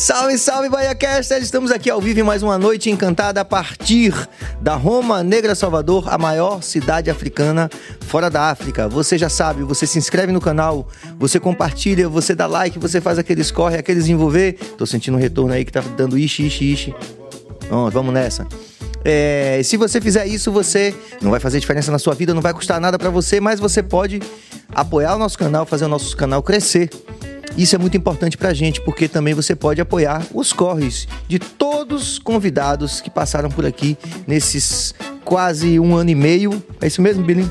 Salve, salve, BahiaCast! Estamos aqui ao vivo em mais uma noite encantada a partir da Roma Negra Salvador, a maior cidade africana fora da África. Você já sabe, você se inscreve no canal, você compartilha, você dá like, você faz aqueles corre, aqueles envolver. Tô sentindo um retorno aí que tá dando ixi, ixi, ixi. Pronto, vamos nessa. É, se você fizer isso, você não vai fazer diferença na sua vida, não vai custar nada para você, mas você pode apoiar o nosso canal, fazer o nosso canal crescer isso é muito importante para a gente, porque também você pode apoiar os corres de todos os convidados que passaram por aqui nesses quase um ano e meio. É isso mesmo, Billy?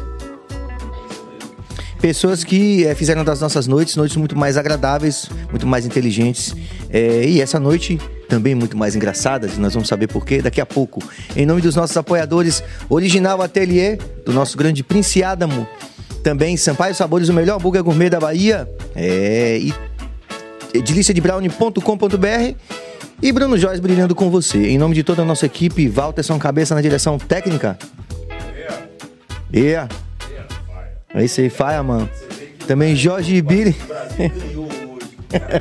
pessoas que é, fizeram das nossas noites noites muito mais agradáveis, muito mais inteligentes. É, e essa noite também muito mais engraçadas, nós vamos saber porquê daqui a pouco. Em nome dos nossos apoiadores, Original Atelier, do nosso grande Prince Adamo, também Sampaio Sabores, o melhor hambúrguer gourmet da Bahia, é, e deliciadebrownie.com.br e Bruno Joyce brilhando com você. Em nome de toda a nossa equipe, Walter São Cabeça na direção técnica. Yeah. Yeah. É isso é. aí, Faia, mano. Também Jorge e Billy. O Brasil ganhou hoje. O cara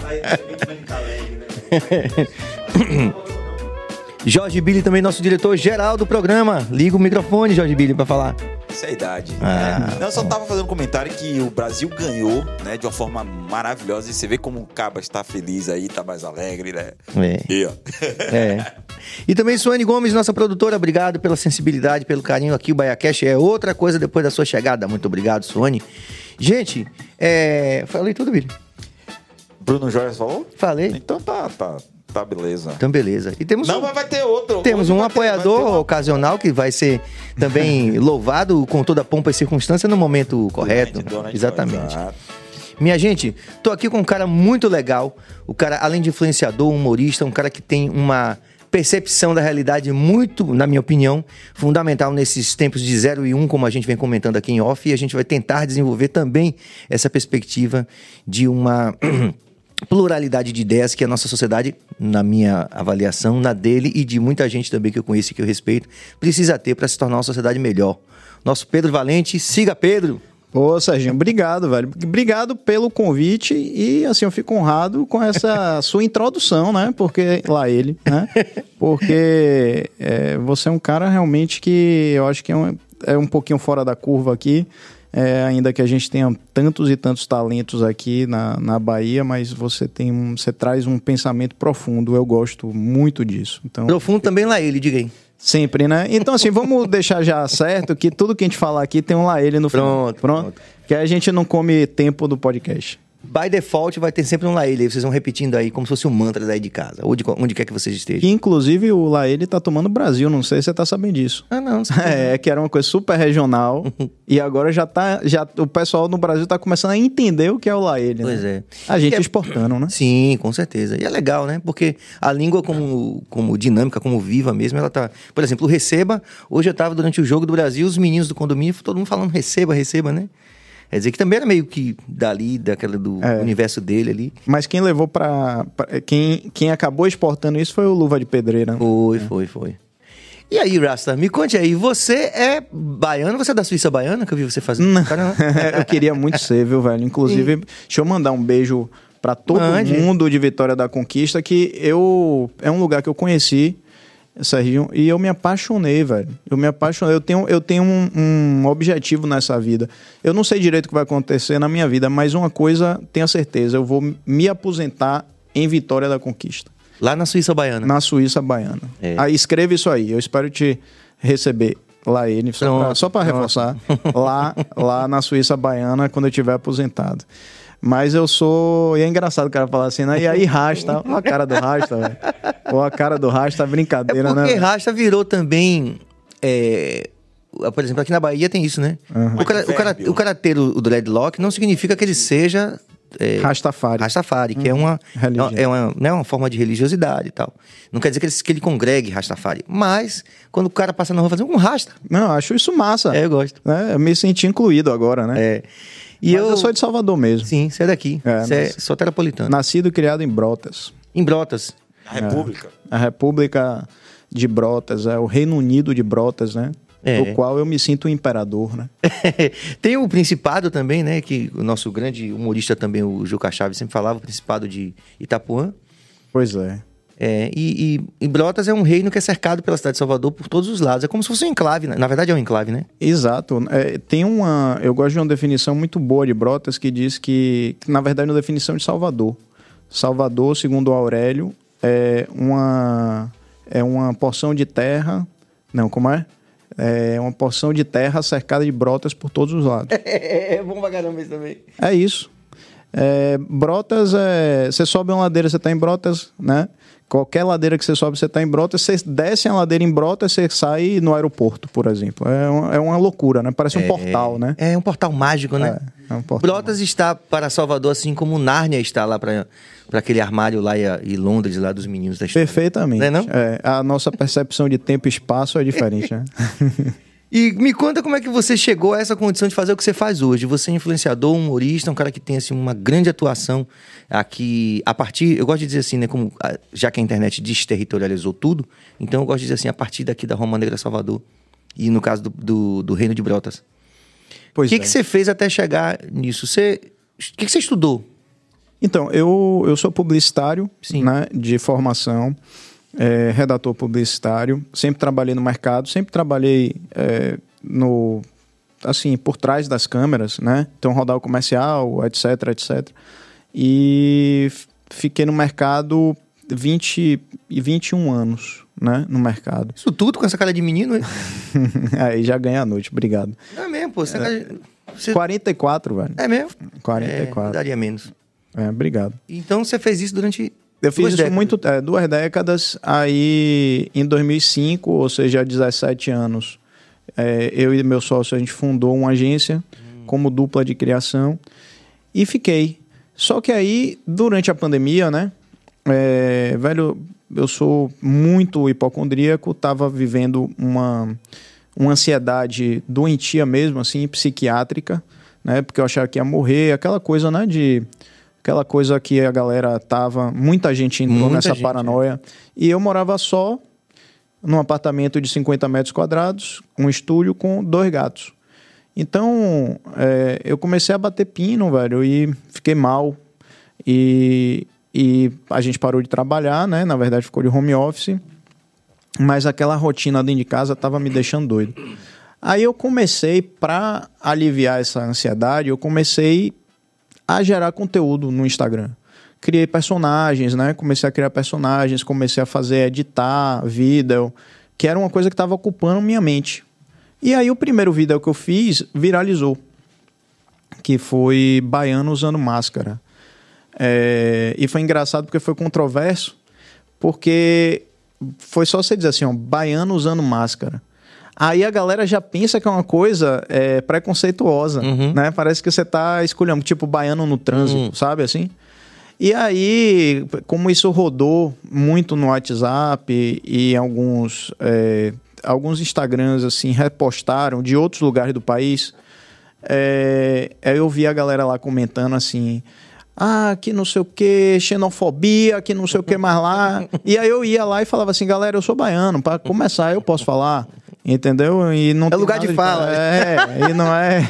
tá bem alegre, né? Jorge Billy também, nosso diretor geral do programa. Liga o microfone, Jorge Billy, para falar. Isso é a idade. Ah, né? Eu só tava fazendo um comentário que o Brasil ganhou, né? De uma forma maravilhosa. E você vê como o Caba está feliz aí, tá mais alegre, né? É. E, ó. é. e também Suane Gomes, nossa produtora, obrigado pela sensibilidade, pelo carinho aqui. O Cash é outra coisa depois da sua chegada. Muito obrigado, Suane. Gente, é... falei tudo, Billy. Bruno Jorge falou? Falei. Então tá, tá. Tá, beleza. Então, beleza. E temos Não, um, mas vai ter outro. Temos um apoiador ter, ocasional que vai ser também louvado com toda a pompa e circunstância no momento correto. Durante, durante Exatamente. Minha gente, tô aqui com um cara muito legal. O cara, além de influenciador, humorista, um cara que tem uma percepção da realidade muito, na minha opinião, fundamental nesses tempos de 0 e 1, um, como a gente vem comentando aqui em off, e a gente vai tentar desenvolver também essa perspectiva de uma pluralidade de ideias que a nossa sociedade, na minha avaliação, na dele e de muita gente também que eu conheço e que eu respeito, precisa ter para se tornar uma sociedade melhor. Nosso Pedro Valente, siga Pedro! Ô, Serginho, obrigado, velho. Obrigado pelo convite e, assim, eu fico honrado com essa sua introdução, né? Porque, lá ele, né? Porque é, você é um cara realmente que eu acho que é um, é um pouquinho fora da curva aqui. É, ainda que a gente tenha tantos e tantos talentos aqui na, na Bahia, mas você tem um, você traz um pensamento profundo. Eu gosto muito disso. Então, profundo também lá ele, diga aí. Sempre, né? Então, assim, vamos deixar já certo que tudo que a gente falar aqui tem um lá ele no pronto, Pronto. Pronto. Que a gente não come tempo do podcast by default vai ter sempre um Laele. Vocês vão repetindo aí como se fosse um mantra daí de casa, ou de onde quer que vocês estejam. Que, inclusive, o Laele tá tomando o Brasil, não sei se você tá sabendo disso. Ah, não. não é, que era uma coisa super regional e agora já tá. Já, o pessoal no Brasil tá começando a entender o que é o né? Pois né? é. A gente é... exportando, né? Sim, com certeza. E é legal, né? Porque a língua, como, como dinâmica, como viva mesmo, ela tá. Por exemplo, o receba. Hoje eu tava durante o jogo do Brasil, os meninos do condomínio, todo mundo falando receba, receba, né? Quer dizer, que também era meio que dali, daquela do é. universo dele ali. Mas quem levou para quem, quem acabou exportando isso foi o Luva de Pedreira. Foi, é. foi, foi. E aí, Rasta, me conte aí, você é baiano? Você é da Suíça baiana que eu vi você fazendo? Não. É, eu queria muito ser, viu, velho? Inclusive, e... deixa eu mandar um beijo para todo Mande. mundo de Vitória da Conquista, que eu é um lugar que eu conheci Serginho, e eu me apaixonei, velho. Eu me apaixonei. Eu tenho, eu tenho um, um objetivo nessa vida. Eu não sei direito o que vai acontecer na minha vida, mas uma coisa tenho certeza: eu vou me aposentar em Vitória da Conquista. Lá na Suíça Baiana. Na Suíça Baiana. É. Aí escreva isso aí. Eu espero te receber lá ele, só para reforçar, lá, lá na Suíça Baiana, quando eu estiver aposentado. Mas eu sou. E é engraçado o cara falar assim, né? E aí, Rasta. Tá? Olha a cara do Rasta, tá, velho. Olha a cara do Rasta, tá brincadeira, é porque né? Porque Rasta virou também. É... Por exemplo, aqui na Bahia tem isso, né? Uhum. O, cara, o, cara, o caráter o dreadlock não significa que ele seja. É, Rastafari. Rastafari, que é, uhum. é, uma, é, uma, né, uma forma de religiosidade e tal. Não quer dizer que ele, que ele congregue Rastafari, mas quando o cara passa na rua fazendo um rasta. Não, acho isso massa. É, eu gosto. É, eu me senti incluído agora, né? É. E eu... eu sou de Salvador mesmo. Sim, você é daqui. É, você é só terapolitano. Nascido e criado em Brotas. Em Brotas. A República. É. A República de Brotas, é o Reino Unido de Brotas, né? É. O qual eu me sinto um imperador, né? Tem o Principado também, né? Que o nosso grande humorista também, o Juca Chaves, sempre falava, o Principado de Itapuã. Pois é. É, e, e, e, Brotas é um reino que é cercado pela cidade de Salvador por todos os lados. É como se fosse um enclave, né? na verdade é um enclave, né? Exato. É, tem uma. Eu gosto de uma definição muito boa de Brotas que diz que, na verdade, é uma definição de Salvador. Salvador, segundo Aurélio, é uma, é uma porção de terra. Não, como é? É uma porção de terra cercada de brotas por todos os lados. É, é bom pra caramba isso também. É isso. É, brotas, é, você sobe uma ladeira, você está em brotas, né? Qualquer ladeira que você sobe, você está em Brota. Você desce a ladeira em Brota, você sai no aeroporto, por exemplo. É uma, é uma loucura, né? Parece um é, portal, né? É um portal mágico, né? É, é um portal Brotas mágico. está para Salvador, assim como Nárnia está lá para aquele armário lá em Londres, lá dos meninos da história. Perfeitamente. Não é, não? É, a nossa percepção de tempo e espaço é diferente, né? E me conta como é que você chegou a essa condição de fazer o que você faz hoje. Você é influenciador, humorista, um cara que tem assim, uma grande atuação aqui. A partir, eu gosto de dizer assim, né? Como, ah, já que a internet desterritorializou tudo, então eu gosto de dizer assim, a partir daqui da Roma Negra Salvador, e no caso do, do, do Reino de Brotas. O que, é. que você fez até chegar nisso? Você, o que, que você estudou? Então, eu, eu sou publicitário Sim. Né, de formação é, redator publicitário, sempre trabalhei no mercado, sempre trabalhei é, no assim por trás das câmeras, né? Então rodar o comercial, etc, etc. E fiquei no mercado 20 e 21 anos, né, no mercado. Isso tudo com essa cara de menino, hein? Aí já ganha a noite, obrigado. É mesmo, pô, essa cara Você... 44, é. tá- velho. É mesmo? 44. É, daria menos. É, obrigado. Então você fez isso durante eu fiz duas isso décadas. muito, é, duas décadas. Aí, em 2005, ou seja, há 17 anos, é, eu e meu sócio a gente fundou uma agência hum. como dupla de criação e fiquei. Só que aí, durante a pandemia, né? É, velho, eu sou muito hipocondríaco, tava vivendo uma, uma ansiedade doentia mesmo, assim, psiquiátrica, né? Porque eu achava que ia morrer, aquela coisa, né? De aquela coisa que a galera tava, muita gente entrou muita nessa gente, é. paranoia. É. E eu morava só num apartamento de 50 metros quadrados, um estúdio com dois gatos. Então, é, eu comecei a bater pino, velho, e fiquei mal. E, e a gente parou de trabalhar, né? Na verdade, ficou de home office. Mas aquela rotina dentro de casa tava me deixando doido. Aí eu comecei, para aliviar essa ansiedade, eu comecei a gerar conteúdo no Instagram. Criei personagens, né? Comecei a criar personagens, comecei a fazer editar vídeo, que era uma coisa que estava ocupando minha mente. E aí o primeiro vídeo que eu fiz viralizou, que foi baiano usando máscara. É... e foi engraçado porque foi controverso, porque foi só você dizer assim, ó, baiano usando máscara. Aí a galera já pensa que é uma coisa é, preconceituosa, uhum. né? Parece que você tá escolhendo, tipo, baiano no trânsito, uhum. sabe assim? E aí, como isso rodou muito no WhatsApp e, alguns, é, alguns Instagrams, assim, repostaram de outros lugares do país, é, eu vi a galera lá comentando assim ah, que não sei o que, xenofobia, que não sei o que mais lá. E aí eu ia lá e falava assim, galera, eu sou baiano, para começar eu posso falar entendeu? E não é lugar de fala. De... É, e não é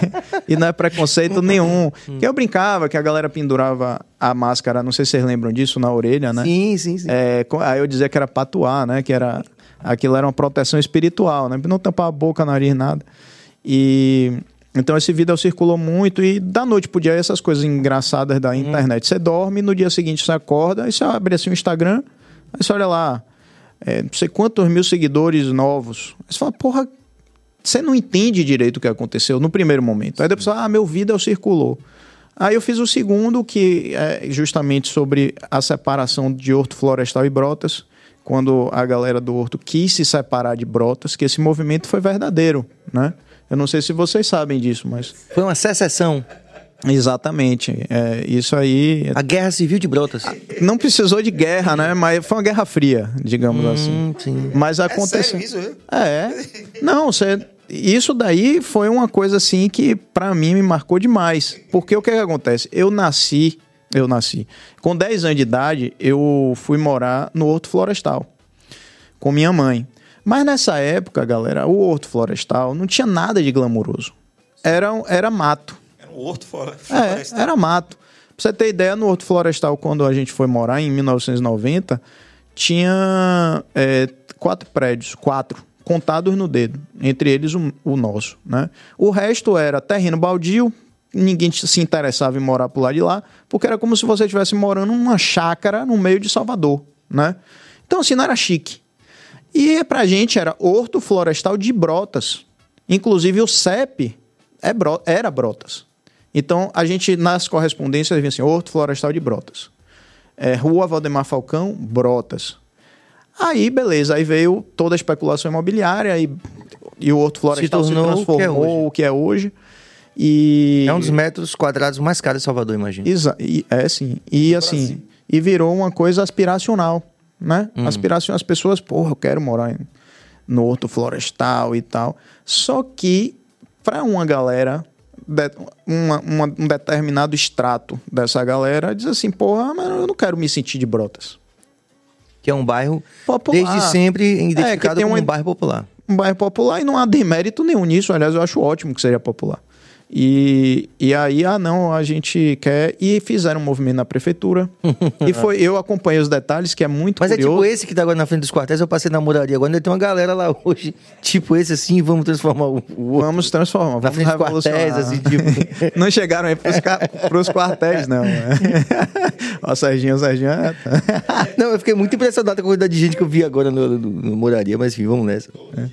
e não é preconceito nenhum. Hum. que eu brincava que a galera pendurava a máscara, não sei se vocês lembram disso, na orelha, né? Sim, sim, sim. É, aí eu dizia que era patuar, né? Que era aquilo era uma proteção espiritual, né? Não tampar a boca, nariz, nada. E então esse vídeo circulou muito e da noite pro dia essas coisas engraçadas da hum. internet. Você dorme, no dia seguinte você acorda, aí você abre assim o Instagram, aí você olha lá, é, não sei quantos mil seguidores novos. você fala, porra, você não entende direito o que aconteceu no primeiro momento. Aí depois, ah, meu vídeo circulou. Aí eu fiz o segundo, que é justamente sobre a separação de horto florestal e brotas, quando a galera do horto quis se separar de brotas, que esse movimento foi verdadeiro, né? Eu não sei se vocês sabem disso, mas. Foi uma secessão. Exatamente. É, isso aí. É A guerra civil de Brotas. Não precisou de guerra, né? Mas foi uma guerra fria, digamos hum, assim. Sim. Mas é aconteceu. É, é. Não, você isso daí foi uma coisa assim que para mim me marcou demais. Porque o que, é que, acontece? Eu nasci, eu nasci. Com 10 anos de idade, eu fui morar no Horto Florestal com minha mãe. Mas nessa época, galera, o Horto Florestal não tinha nada de glamouroso. Era, era mato o Horto Florestal. É, era mato. Pra você ter ideia, no Horto Florestal, quando a gente foi morar, em 1990, tinha é, quatro prédios, quatro, contados no dedo, entre eles o, o nosso, né? O resto era terreno baldio, ninguém se interessava em morar por lá de lá, porque era como se você estivesse morando numa chácara no meio de Salvador, né? Então, assim, não era chique. E pra gente era horto florestal de brotas. Inclusive o CEP é bro era brotas. Então, a gente, nas correspondências, vinha assim, Horto Florestal de Brotas. É, Rua Valdemar Falcão, Brotas. Aí, beleza, aí veio toda a especulação imobiliária e, e o Horto Florestal se, se é transformou o que é hoje. E... É um dos metros quadrados mais caros de Salvador, imagina. Exa e, é, sim. E assim, e virou uma coisa aspiracional, né? Hum. Aspiracional. As pessoas, porra, eu quero morar em, no horto florestal e tal. Só que, para uma galera de, uma, uma, um determinado extrato dessa galera diz assim, porra, mas eu não quero me sentir de brotas. Que é um bairro popular. desde sempre é, identificado é, como um, um bairro popular. Um bairro popular e não há demérito nenhum nisso. Aliás, eu acho ótimo que seja popular. E, e aí, ah, não, a gente quer. E fizeram um movimento na prefeitura. e foi, eu acompanhei os detalhes, que é muito Mas é curioso. é tipo esse que tá agora na frente dos quartéis, eu passei na moraria. Agora ainda tem uma galera lá hoje, tipo esse assim, vamos transformar o outro. Vamos transformar, vamos na frente dos quartéis, assim, tipo. não chegaram aí pros, pros quartéis, não. Né? Ó, Serginho, Serginho. É- não, eu fiquei muito impressionado com a quantidade de gente que eu vi agora na moraria, mas enfim, vamos nessa. É.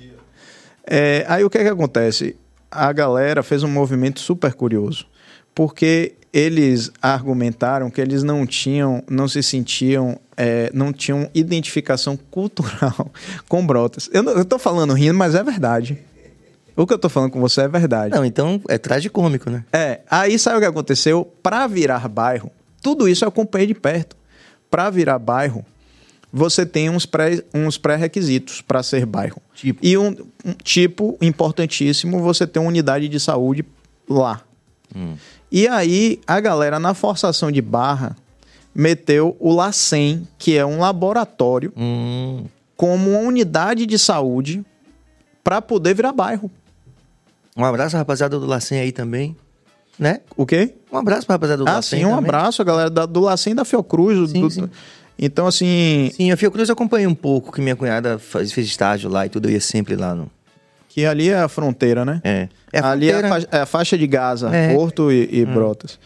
É, aí o que é que acontece? a galera fez um movimento super curioso, porque eles argumentaram que eles não tinham, não se sentiam, é, não tinham identificação cultural com Brotas. Eu, tô falando rindo, mas é verdade. O que eu tô falando com você é verdade. Não, então é tragicômico, né? É. Aí sabe o que aconteceu? Para virar bairro, tudo isso eu acompanhei de perto. Para virar bairro, você tem uns pré-requisitos uns pré para ser bairro. Tipo. E um, um, tipo importantíssimo, você tem uma unidade de saúde lá. Hum. E aí, a galera, na forçação de barra, meteu o LACEN, que é um laboratório, hum. como uma unidade de saúde para poder virar bairro. Um abraço, rapaziada do LACEN aí também né? O quê? Um abraço pra rapaziada do ah, Lacen. Ah, sim, um também. abraço a galera da, do Lacen e da Fiocruz. Sim, do, sim. Então, assim. Sim, a Fiocruz eu acompanhei um pouco, que minha cunhada faz, fez estágio lá e tudo, eu ia sempre lá no. Que ali é a fronteira, né? É. é ali fronteira... é, a faixa, é a, faixa, de Gaza, é. Porto e, e hum. Brotas.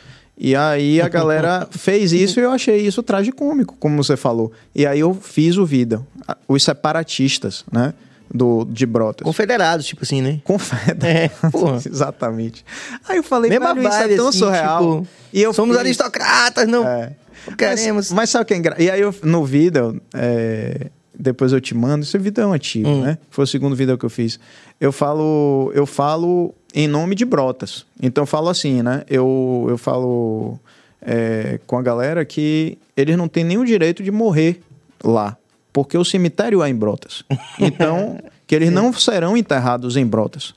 E aí a galera fez isso e eu achei isso tragicômico, como você falou. E aí eu fiz o Vida, os separatistas, né? do, de Brotas. Confederados, tipo assim, né? Confederados. É, Exatamente. Aí eu falei, Mesma velho, vibe, isso é tão assim, surreal. Tipo, e eu somos aristocratas, não. É. Queremos. Mas, mas sabe o que é engraçado? E aí eu, no vídeo, é, depois eu te mando, esse vídeo é um antigo, hum. né? Foi o segundo vídeo que eu fiz. Eu falo, eu falo em nome de Brotas. Então eu falo assim, né? Eu, eu falo é, com a galera que eles não têm nenhum direito de morrer lá porque o cemitério é em Brotas. Então, que eles não serão enterrados em Brotas.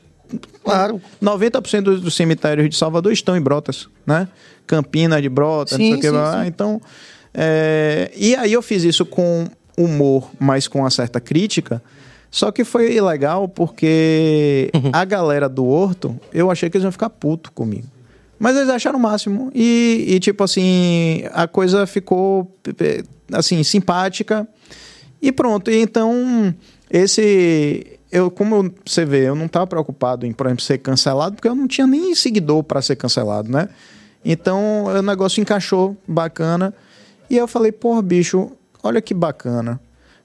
Claro. 90% dos cemitérios de Salvador estão em Brotas, né? Campina de Brotas, sim, não sei o que lá. Então, é... e aí eu fiz isso com humor, mas com uma certa crítica. Só que foi legal porque uhum. a galera do Horto, eu achei que eles iam ficar puto comigo. Mas eles acharam o máximo. E, e tipo assim, a coisa ficou eh, assim, simpática. E pronto, e então esse eu como você vê, eu não estava preocupado em, por exemplo, ser cancelado, porque eu não tinha nem seguidor para ser cancelado, né? Então, o negócio encaixou bacana. E eu falei, porra, bicho, olha que bacana.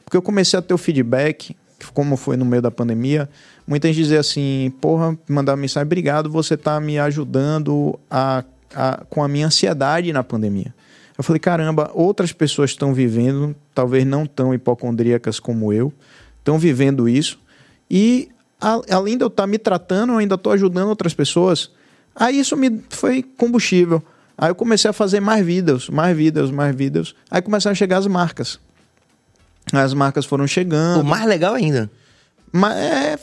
Porque eu comecei a ter o feedback, como foi no meio da pandemia, muita gente dizia assim, porra, mandar mensagem, obrigado, você tá me ajudando a, a, com a minha ansiedade na pandemia. Eu falei, caramba, outras pessoas estão vivendo, talvez não tão hipocondríacas como eu, estão vivendo isso. E a, além de eu estar tá me tratando, eu ainda estou ajudando outras pessoas. Aí isso me foi combustível. Aí eu comecei a fazer mais vídeos, mais vídeos, mais vídeos. Aí começaram a chegar as marcas. As marcas foram chegando. O mais legal ainda. Mas é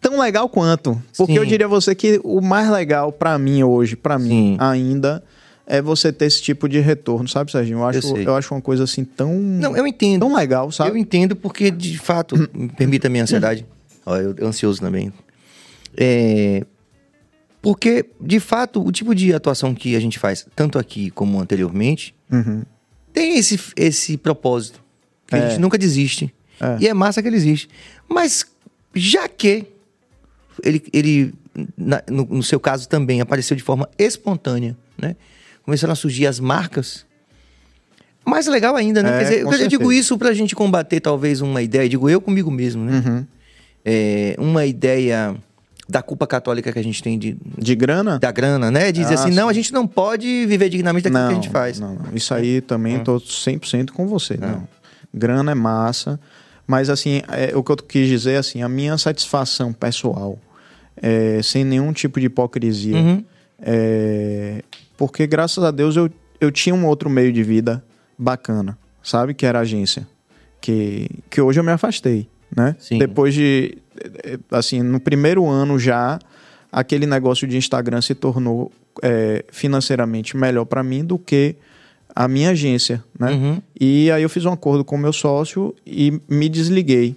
tão legal quanto. Porque Sim. eu diria a você que o mais legal para mim hoje, para mim ainda, é você ter esse tipo de retorno, sabe, Serginho? Eu acho, eu, eu acho uma coisa assim tão. Não, eu entendo. Tão legal, sabe? Eu entendo porque, de fato, permita a minha ansiedade. Ó, eu ansioso também. É. Porque, de fato, o tipo de atuação que a gente faz, tanto aqui como anteriormente, uhum. tem esse, esse propósito. Que é. a gente nunca desiste. É. E é massa que ele existe. Mas, já que ele, ele na, no, no, seu caso também, apareceu de forma espontânea, né? começaram a surgir as marcas. Mais legal ainda, né? É, dizer, eu, eu digo isso para a gente combater talvez uma ideia, digo eu comigo mesmo, né? Uhum. É, uma ideia da culpa católica que a gente tem de... De grana? Da grana, né? dizer ah, assim, sim. não, a gente não pode viver dignamente daquilo não, que a gente faz. Não, não. Isso aí é. também estou hum. 100% com você. É. não. Grana é massa, mas assim, é, o que eu quis dizer é assim, a minha satisfação pessoal, é, sem nenhum tipo de hipocrisia, uhum. é, porque graças a Deus eu, eu tinha um outro meio de vida bacana, sabe? Que era a agência. Que, que hoje eu me afastei, né? Sim. Depois de, assim, no primeiro ano já, aquele negócio de Instagram se tornou é, financeiramente melhor para mim do que a minha agência, né? Uhum. E aí eu fiz um acordo com o meu sócio e me desliguei.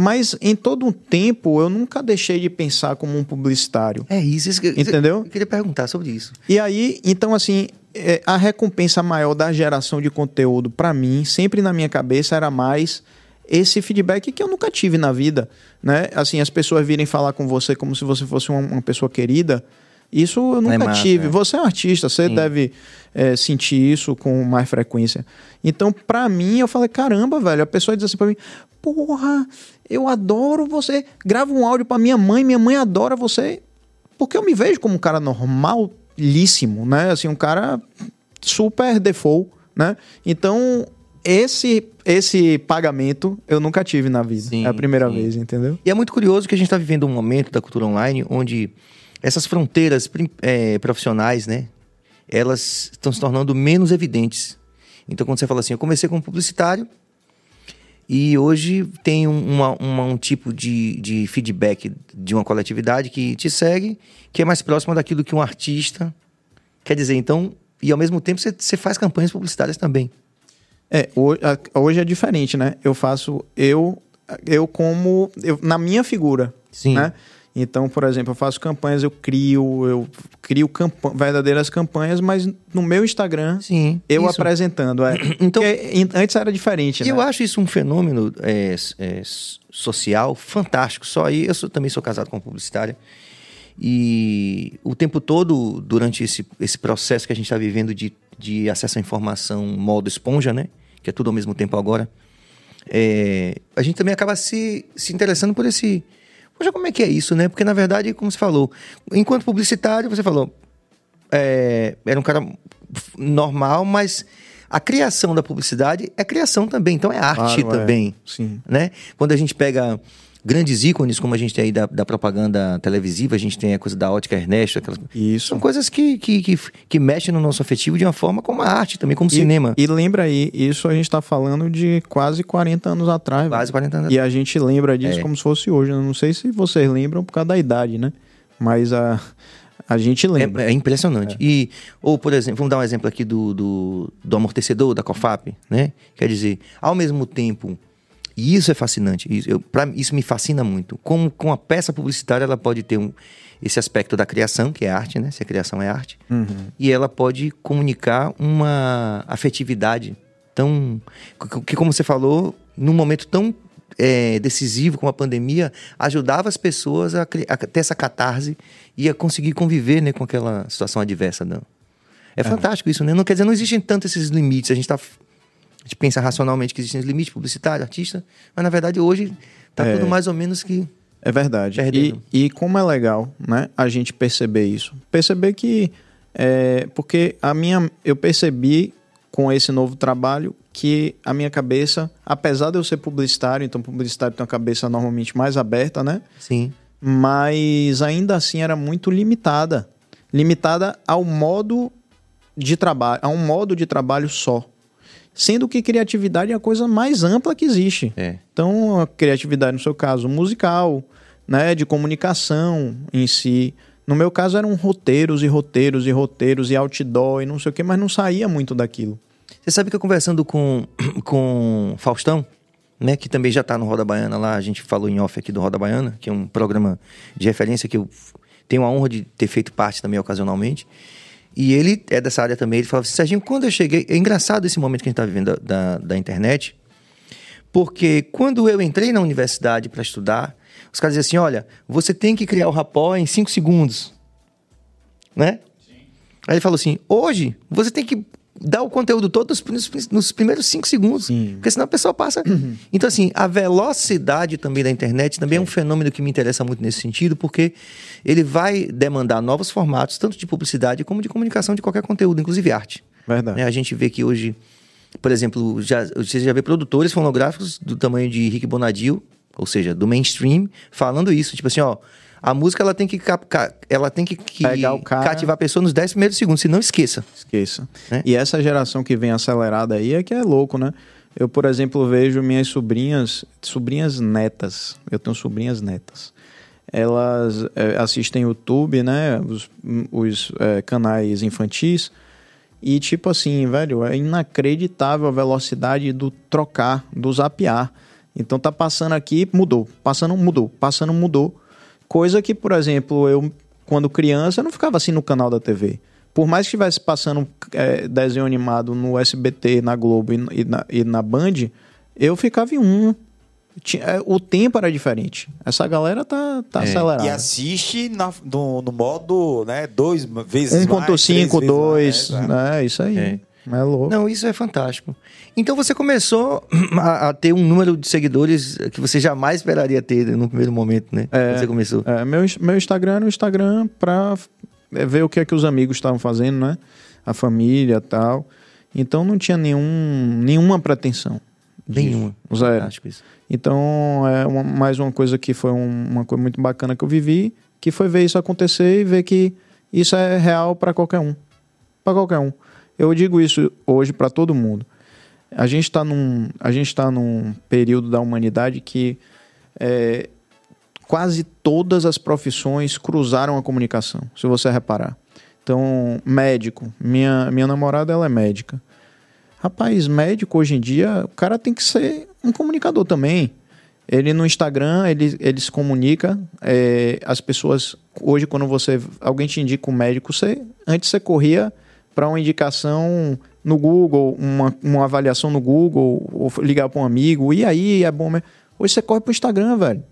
Mas em todo um tempo eu nunca deixei de pensar como um publicitário. É isso, isso que, entendeu? Eu queria perguntar sobre isso. E aí, então assim, é, a recompensa maior da geração de conteúdo para mim, sempre na minha cabeça era mais esse feedback que eu nunca tive na vida, né? Assim, as pessoas virem falar com você como se você fosse uma, uma pessoa querida. Isso eu nunca é massa, tive. É. Você é um artista, você Sim. deve é, sentir isso com mais frequência. Então, pra mim, eu falei, caramba, velho, a pessoa diz assim pra mim, porra, eu adoro você. Gravo um áudio pra minha mãe, minha mãe adora você. Porque eu me vejo como um cara normalíssimo, né? Assim, um cara super default, né? Então, esse esse pagamento eu nunca tive na vida. Sim, é a primeira sim. vez, entendeu? E é muito curioso que a gente está vivendo um momento da cultura online onde essas fronteiras é, profissionais, né? Elas estão se tornando menos evidentes. Então, quando você fala assim, eu comecei como publicitário e hoje tem uma, uma, um tipo de, de feedback de uma coletividade que te segue, que é mais próximo daquilo que um artista quer dizer. Então, e ao mesmo tempo você, você faz campanhas publicitárias também. É, hoje, é diferente, né? Eu faço eu eu como eu, na minha figura, Sim. né? Sim então, por exemplo, eu faço campanhas, eu crio, eu crio verdadeiras campanhas, mas no meu Instagram, Sim, eu isso. apresentando. É, então, antes era diferente. Eu né? acho isso um fenômeno é, é, social fantástico. Só aí, eu sou, também sou casado com uma publicitária. E o tempo todo, durante esse, esse processo que a gente está vivendo de, de acesso à informação modo esponja, né? Que é tudo ao mesmo tempo agora. É, a gente também acaba se, se interessando por esse Poxa, como é que é isso, né? Porque, na verdade, como você falou, enquanto publicitário, você falou, é, era um cara normal, mas a criação da publicidade é criação também, então é arte claro, é. também, é. Sim. né? Quando a gente pega grandes ícones, como a gente tem aí da, da propaganda televisiva, a gente tem a coisa da ótica Ernesto. Aquelas... Isso. São coisas que, que, que, que, mexem no nosso afetivo de uma forma como a arte também, como e, cinema. E lembra aí, isso a gente está falando de quase 40 anos atrás. Quase 40 anos E a gente lembra disso é. como se fosse hoje. Eu né? não sei se vocês lembram por causa da idade, né? Mas a. A gente lembra. É, é impressionante. É. E, ou, por exemplo, vamos dar um exemplo aqui do, do, do amortecedor da COFAP, né? Quer dizer, ao mesmo tempo e isso é fascinante. Isso, eu, pra, isso me fascina muito. Como com a peça publicitária ela pode ter um, esse aspecto da criação, que é arte, né? Se a criação é arte. Uhum. E ela pode comunicar uma afetividade tão. Que, que como você falou, num momento tão é, decisivo como a pandemia, ajudava as pessoas a, a, ter essa catarse e a conseguir conviver né, com aquela situação adversa. Não. É, é. fantástico isso, né? Não quer dizer, não existem tanto esses limites. A gente está a gente pensa racionalmente que existem os limites publicitário, artista, mas na verdade hoje está é, tudo mais ou menos que. É verdade. E, e, como é legal, né, a gente perceber isso. Perceber que. É, porque a minha. Eu percebi com esse novo trabalho que a minha cabeça, apesar de eu ser publicitário, então publicitário tem uma cabeça normalmente mais aberta, né? Sim. Mas ainda assim era muito limitada. Limitada ao modo de trabalho, a um modo de trabalho só sendo que criatividade é a coisa mais ampla que existe. É. Então, a criatividade, no seu caso, musical, né, de comunicação em si. No meu caso, eram roteiros e roteiros e roteiros e outdoor e não sei o que, mas não saía muito daquilo. Você sabe que eu conversando com, com Faustão, né, que também já está no Roda Baiana lá, a gente falou em off aqui do Roda Baiana, que é um programa de referência que eu tenho a honra de ter feito parte também ocasionalmente. E ele é dessa área também. Ele falava assim: Serginho, quando eu cheguei. É engraçado esse momento que a gente está vivendo da, da, internet, porque quando eu entrei na universidade para estudar, os caras diziam assim: olha, você tem que criar o rapó em cinco segundos. Né? Sim. Aí ele falou assim: hoje você tem que dá o conteúdo todo nos, nos primeiros cinco segundos. Sim. Porque senão a pessoa passa. Uhum. Então, assim, a velocidade também da internet também é. é um fenômeno que me interessa muito nesse sentido, porque ele vai demandar novos formatos, tanto de publicidade como de comunicação de qualquer conteúdo, inclusive arte. Verdade. Né, a gente vê que hoje, por exemplo, já, você já vê produtores fonográficos do tamanho de Rick Bonadio, ou seja, do mainstream, falando isso. Tipo assim, ó, a música ela tem que ela tem que, que cara... cativar a pessoa nos 10 primeiros segundos, senão não esqueça. Esqueça. Né? E essa geração que vem acelerada aí é que é louco, né? Eu, por exemplo, vejo minhas sobrinhas, sobrinhas netas. Eu tenho sobrinhas netas. Elas é, assistem YouTube, né? Os, os é, canais infantis. E tipo assim, velho, é inacreditável a velocidade do trocar, do zapear. Então tá passando aqui, mudou. Passando, mudou. Passando, mudou. Coisa que, por exemplo, eu, quando criança, eu não ficava assim no canal da TV. Por mais que estivesse passando é, desenho animado no SBT, na Globo e, e, na, e na Band, eu ficava em um, é, o tempo era diferente. Essa galera tá, tá é. acelerada. E assiste na, no, no, modo, né, dois vezes 1.5, 2, né, né? Isso aí. É. É louco. Não, isso é fantástico. Então você começou a, a, ter um número de seguidores que você jamais esperaria ter no primeiro momento, né? É, você começou. É, meu, meu Instagram era o Instagram pra é, ver o que é que os amigos estavam fazendo, né? A família tal. Então não tinha nenhum, nenhuma pretensão. Nenhuma. Zero. Isso. Então é uma, mais uma coisa que foi um, uma coisa muito bacana que eu vivi, que foi ver isso acontecer e ver que isso é real para qualquer um. para qualquer um. Eu digo isso hoje para todo mundo. A gente está num, a gente tá num período da humanidade que é, quase todas as profissões cruzaram a comunicação, se você reparar. Então, médico. Minha, minha namorada ela é médica. Rapaz, médico hoje em dia, o cara tem que ser um comunicador também. Ele no Instagram, ele, ele se comunica. É, as pessoas, hoje, quando você alguém te indica um médico, você antes você corria para uma indicação no Google, uma, uma avaliação no Google, ou ligar para um amigo, e aí é bom. Mesmo. Hoje você corre para o Instagram, velho.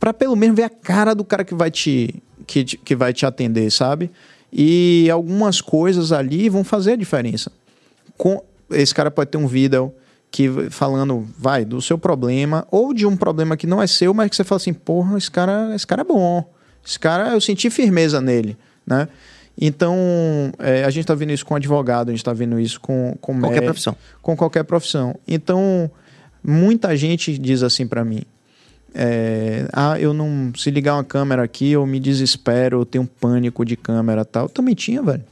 Para pelo menos ver a cara do cara que vai te, que, que vai te atender, sabe? E algumas coisas ali vão fazer a diferença. Com, esse cara pode ter um vídeo que falando, vai, do seu problema, ou de um problema que não é seu, mas que você fala assim, porra, esse cara, esse cara é bom. Esse cara, eu senti firmeza nele, né? Então, é, a gente está vendo isso com advogado, a gente está vendo isso com, com qualquer profissão. Com qualquer profissão. Então, muita gente diz assim para mim: é, ah, eu não. Se ligar uma câmera aqui, eu me desespero, eu tenho um pânico de câmera tal. Eu também tinha, velho.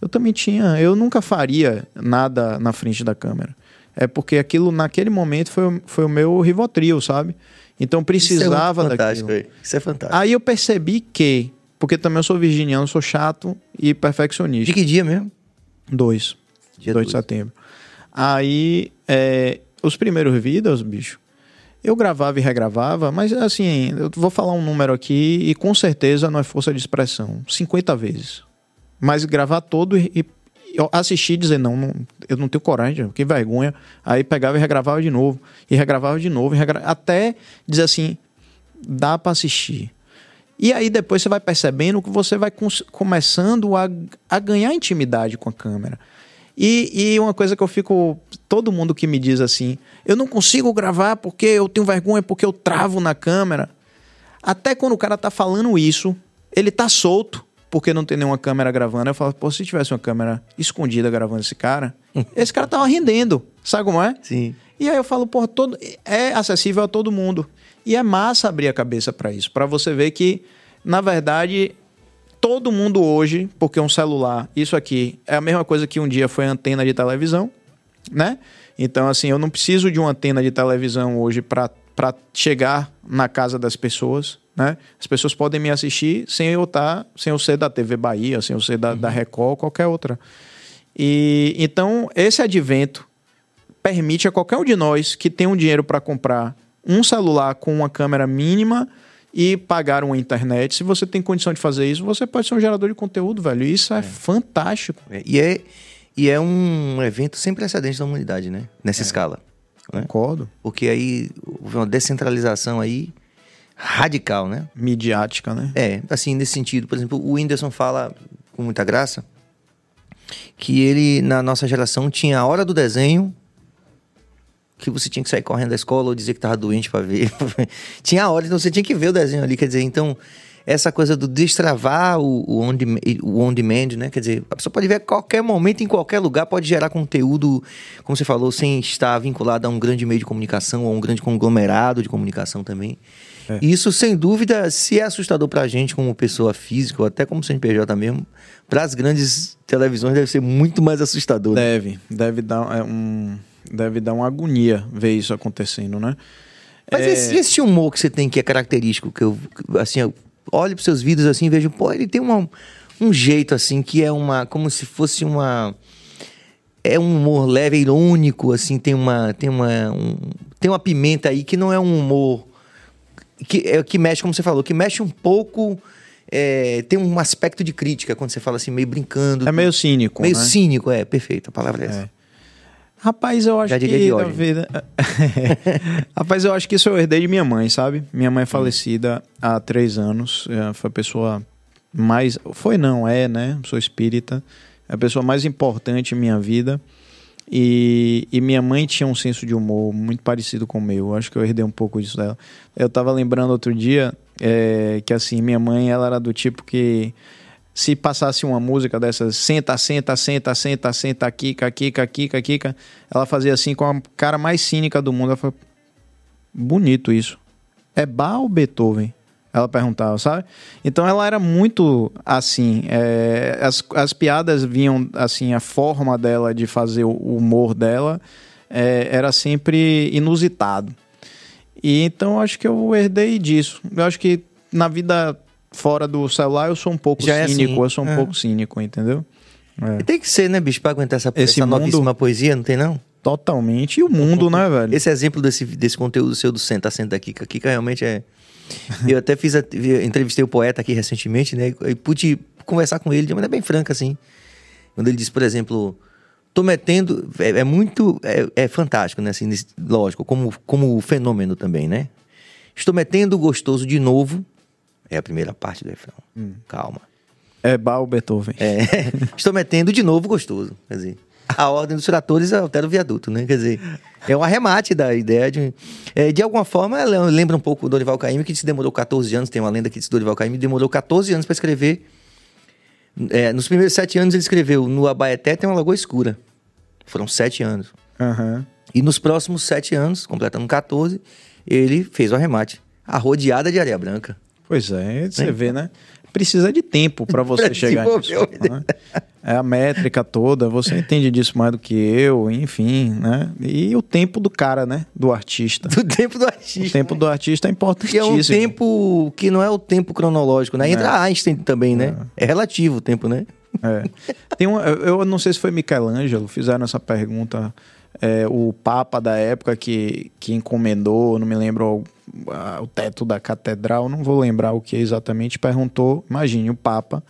Eu também tinha. Eu nunca faria nada na frente da câmera. É porque aquilo, naquele momento, foi, foi o meu rivotril, sabe? Então precisava Isso é daquilo. Aí. Isso é fantástico. Aí eu percebi que porque também eu sou virginiano, sou chato e perfeccionista. De que dia mesmo? Dois. Dia dois de setembro. Aí, é, os primeiros vídeos, bicho, eu gravava e regravava, mas assim, eu vou falar um número aqui e com certeza não é força de expressão. 50 vezes. Mas gravar todo e, e assistir e dizer, não, não, eu não tenho coragem, que vergonha. Aí pegava e regravava de novo, e regravava de novo, até dizer assim, dá para assistir. E aí depois você vai percebendo que você vai começando a, a ganhar intimidade com a câmera. E, e, uma coisa que eu fico. Todo mundo que me diz assim, eu não consigo gravar porque eu tenho vergonha, porque eu travo na câmera. Até quando o cara tá falando isso, ele tá solto, porque não tem nenhuma câmera gravando. Eu falo, pô, se tivesse uma câmera escondida gravando esse cara, esse cara tava rendendo. Sabe como é? Sim. E aí eu falo, pô, todo, é acessível a todo mundo. E é massa abrir a cabeça para isso, para você ver que, na verdade, todo mundo hoje, porque um celular, isso aqui é a mesma coisa que um dia foi antena de televisão, né? Então, assim, eu não preciso de uma antena de televisão hoje para chegar na casa das pessoas, né? As pessoas podem me assistir sem eu estar, tá, sem eu ser da TV Bahia, sem eu ser da, uhum. da Record, qualquer outra. E então esse advento permite a qualquer um de nós que tem um dinheiro para comprar um celular com uma câmera mínima e pagar uma internet. Se você tem condição de fazer isso, você pode ser um gerador de conteúdo, velho. E isso é, é. fantástico. É. E, é, e é um evento sem precedentes da humanidade, né? Nessa é. escala. Né? Concordo. Porque aí houve uma descentralização aí radical, né? Midiática, né? É, assim, nesse sentido. Por exemplo, o Whindersson fala com muita graça que ele, na nossa geração, tinha a hora do desenho que você tinha que sair correndo da escola ou dizer que tava doente para ver. tinha horas, então você tinha que ver o desenho ali, quer dizer, então essa coisa do destravar o, o, on, demand, o on demand, né? Quer dizer, a pessoa pode ver a qualquer momento, em qualquer lugar, pode gerar conteúdo, como você falou, sem estar vinculado a um grande meio de comunicação ou a um grande conglomerado de comunicação também. É. Isso, sem dúvida, se é assustador para a gente como pessoa física ou até como CNPJ mesmo, para as grandes televisões deve ser muito mais assustador. Né? Deve, deve dar é, um deve dar uma agonia ver isso acontecendo, né? Mas é... esse, esse, humor que você tem que é característico, que eu, assim, eu olho para seus vídeos assim e vejo, pô, ele tem uma, um jeito assim que é uma, como se fosse uma é um humor leve, irônico, assim, tem uma tem uma um, tem uma pimenta aí que não é um humor que é que mexe, como você falou, que mexe um pouco é, tem um aspecto de crítica quando você fala assim, meio brincando. É meio cínico. Meio né? cínico, é, perfeito, a palavra é, é Rapaz, eu acho Já diria que na vida. Né? Rapaz, eu acho que isso eu herdei de minha mãe, sabe? Minha mãe é hum. falecida há três anos. É, foi a pessoa mais. Foi, não, é, né? Sou espírita. É a pessoa mais importante em minha vida. E, e, minha mãe tinha um senso de humor muito parecido com o meu. Acho que eu herdei um pouco disso dela. Eu tava lembrando outro dia é, que, assim, minha mãe, ela era do tipo que se passasse uma música dessas, senta, senta, senta, senta, senta, kika, kika, kika, kika, ela fazia assim com a cara mais cínica do mundo. Ela falou, bonito isso. É Bach ou Beethoven? Ela perguntava, sabe? Então ela era muito assim. É, as, as piadas vinham assim, a forma dela de fazer o humor dela é, era sempre inusitado. E então acho que eu herdei disso. Eu acho que na vida fora do celular, eu sou um pouco Já é cínico, é assim. eu sou um é. pouco cínico, entendeu? É. tem que ser, né, bicho, pra aguentar essa, Esse essa mundo... novíssima poesia, não tem não? Totalmente. E o mundo, né, velho? Esse exemplo desse, desse conteúdo seu do Senta, Senta Kika. Kika realmente é. Eu até fiz. A, entrevistei o poeta aqui recentemente, né? E pude conversar com ele de uma maneira bem franca, assim. Quando ele disse, por exemplo, tô metendo. É, é muito. É, é, fantástico, né? Assim, lógico, como, como fenômeno também, né? Estou metendo gostoso de novo é a primeira parte do refrão. Hum. Calma. É Bal Beethoven. É. Estou metendo de novo gostoso. Quer dizer, a ordem dos tratores altera o viaduto, né? Quer dizer, é um arremate da ideia de. É, de alguma forma, lembra um pouco o Dorival Caymmi, que se demorou 14 anos. Tem uma lenda que diz Dorival Caymmi demorou 14 anos para escrever. É, nos primeiros sete anos ele escreveu No Abaeté tem uma lagoa escura. Foram sete anos. Uhum. E nos próximos sete anos, completando 14, ele fez o arremate. A rodeada de areia branca. Pois é, você vê, né? Precisa de tempo para você chegar nisso. Né? É a métrica toda, você entende disso mais do que eu, enfim, né? E o tempo do cara, né? Do artista. Do tempo do artista. O tempo né? do artista é importantíssimo. que é um tempo que não é o tempo cronológico, né? Entra é. Einstein também, né? É. é relativo o tempo, né? É. Tem uma, eu não sei se foi Michelangelo, fizeram essa pergunta é, o Papa da época que, que encomendou, não me lembro a, o teto da catedral, não vou lembrar o que exatamente, perguntou, imagine, o Papa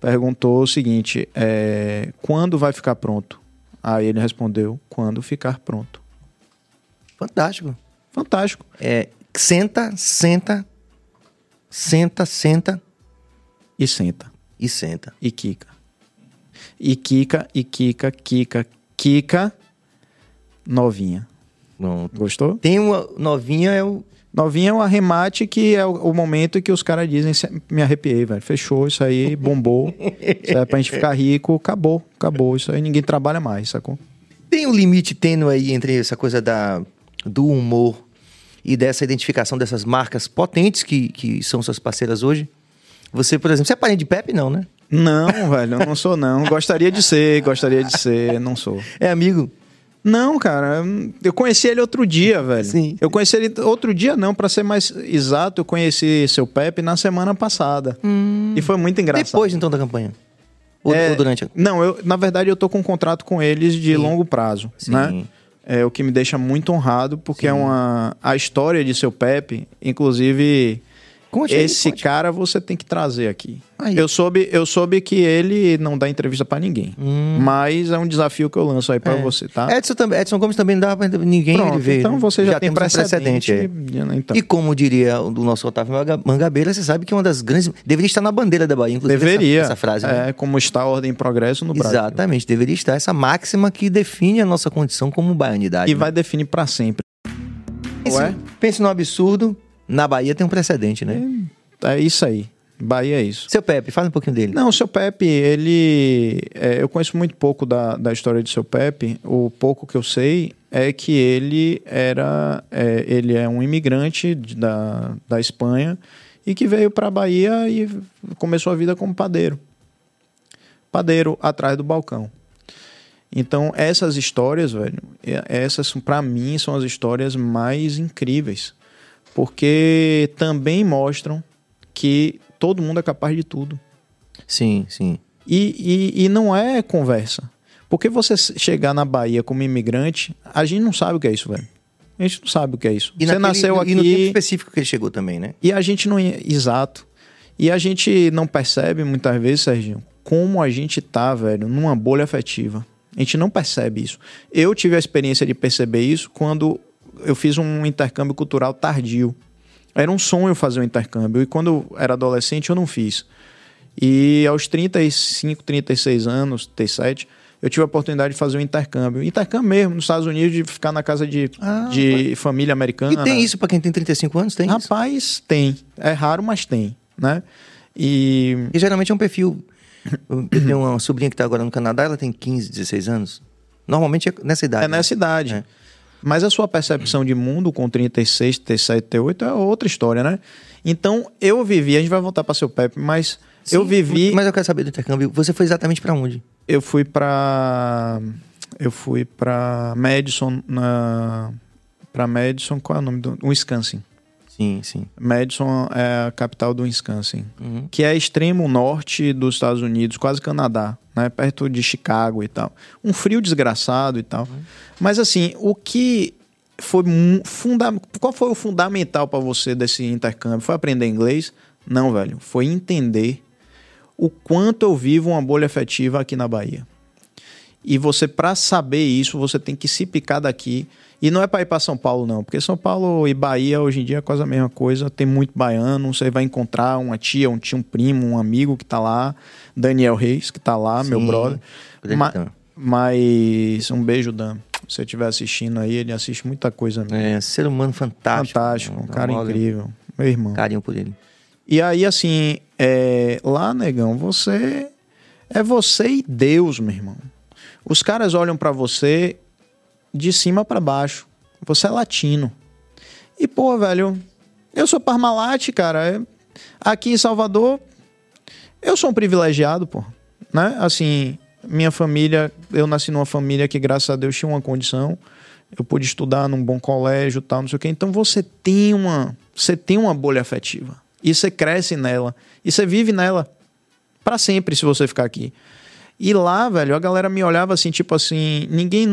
perguntou o seguinte, é, quando vai ficar pronto? Aí ele respondeu, quando ficar pronto. Fantástico. Fantástico. É, senta, senta, senta, senta. E senta. E senta. E quica. E quica, e quica, quica, quica. Novinha. Pronto. Gostou? Tem uma. Novinha é o. Novinha é um arremate que é o, o momento que os caras dizem, me arrepiei, velho. Fechou isso aí, bombou. isso aí é pra gente ficar rico, acabou, acabou. Isso aí ninguém trabalha mais, sacou? Tem um limite tênue aí entre essa coisa da, do humor e dessa identificação dessas marcas potentes que, que são suas parceiras hoje? Você, por exemplo, você é parente de Pepe, não, né? Não, velho, eu não sou, não. Gostaria de ser, gostaria de ser, não sou. É amigo? Não, cara, eu conheci ele outro dia, velho. Sim. Eu conheci ele outro dia, não, para ser mais exato, eu conheci seu Pepe na semana passada. Hum. E foi muito engraçado. Depois, então, da campanha? Ou, é, ou durante? Não, eu, na verdade, eu tô com um contrato com eles de Sim. longo prazo, Sim. né? É o que me deixa muito honrado, porque é Sim. é uma. A história de seu Pepe, inclusive Conte Esse aí, cara você tem que trazer aqui. Aí. Eu soube, eu soube que ele não dá entrevista para ninguém, hum. mas é um desafio que eu lanço aí para é. você, tá? Edson também, Edson Gomes também não dá para ninguém Pronto, ele Então né? você já, já tem precedente. precedente então. E como diria o nosso Otávio Mangabeira, você sabe que uma das grandes deveria estar na bandeira da Bahia, inclusive deveria. Essa, essa frase. Né? É como está a ordem e progresso no Brasil. Exatamente, deveria estar essa máxima que define a nossa condição como baianidade. E né? vai definir para sempre. Ué? pense no absurdo, na Bahia tem um precedente, né? É, é isso aí. Bahia é isso. Seu Pepe, fala um pouquinho dele. Não, o seu Pepe, ele. É, eu conheço muito pouco da, da história do seu Pepe. O pouco que eu sei é que ele era. É, ele é um imigrante da, da Espanha e que veio para a Bahia e começou a vida como padeiro. Padeiro atrás do balcão. Então, essas histórias, velho, essas para mim são as histórias mais incríveis porque também mostram que todo mundo é capaz de tudo. Sim, sim. E, e, e não é conversa. Porque você chegar na Bahia como imigrante, a gente não sabe o que é isso, velho. A gente não sabe o que é isso. E você naquele, nasceu aqui. E no tempo específico que ele chegou também, né? E a gente não. Exato. E a gente não percebe muitas vezes, Serginho, como a gente tá, velho, numa bolha afetiva. A gente não percebe isso. Eu tive a experiência de perceber isso quando eu fiz um intercâmbio cultural tardio. Era um sonho fazer um intercâmbio. E quando eu era adolescente, eu não fiz. E aos 35, 36 anos, 37, eu tive a oportunidade de fazer um intercâmbio. Intercâmbio mesmo, nos Estados Unidos, de ficar na casa de, ah, de família americana. E tem isso para quem tem 35 anos? Tem Rapaz, isso? tem. É raro, mas tem, né? E... e geralmente é um perfil... Eu tenho uma sobrinha que está agora no Canadá, ela tem 15, 16 anos. Normalmente é nessa idade. É né? nessa idade. É. Mas a sua percepção de mundo com 36, 37, 38 é outra história, né? Então, eu vivi, a gente vai voltar para seu PEP, mas Sim, eu vivi. Mas eu quero saber do intercâmbio. Você foi exatamente para onde? Eu fui para. Eu fui para Madison. Na... Para Madison, qual é o nome do. Wisconsin. Sim, sim. Madison é a capital do Wisconsin, uhum. que é extremo norte dos Estados Unidos, quase Canadá, né? Perto de Chicago e tal. Um frio desgraçado e tal. Uhum. Mas assim, o que foi fundamental? qual foi o fundamental para você desse intercâmbio? Foi aprender inglês? Não, velho. Foi entender o quanto eu vivo uma bolha afetiva aqui na Bahia. E você, para saber isso, você tem que se picar daqui e não é para ir para São Paulo, não, porque São Paulo e Bahia hoje em dia é quase a mesma coisa. Tem muito baiano, você vai encontrar uma tia, um tio, um primo, um amigo que está lá, Daniel Reis, que está lá, Sim, meu brother. Ma mas um beijo, Dan. Se você estiver assistindo aí, ele assiste muita coisa mesmo. É, ser humano fantástico. Fantástico, um cara incrível. Meu irmão. Carinho por ele. E aí, assim, é... lá, negão, você. É você e Deus, meu irmão. Os caras olham para você de cima para baixo. Você é latino. E, pô, velho, eu sou parmalate, cara. É, aqui em Salvador, eu sou um privilegiado, pô. Né? Assim, minha família, eu nasci numa família que, graças a Deus, tinha uma condição. Eu pude estudar num bom colégio, tal, não sei o quê. Então você tem uma, você tem uma bolha afetiva. E você cresce nela. E você vive nela para sempre se você ficar aqui. E lá, velho, a galera me olhava assim, tipo assim, ninguém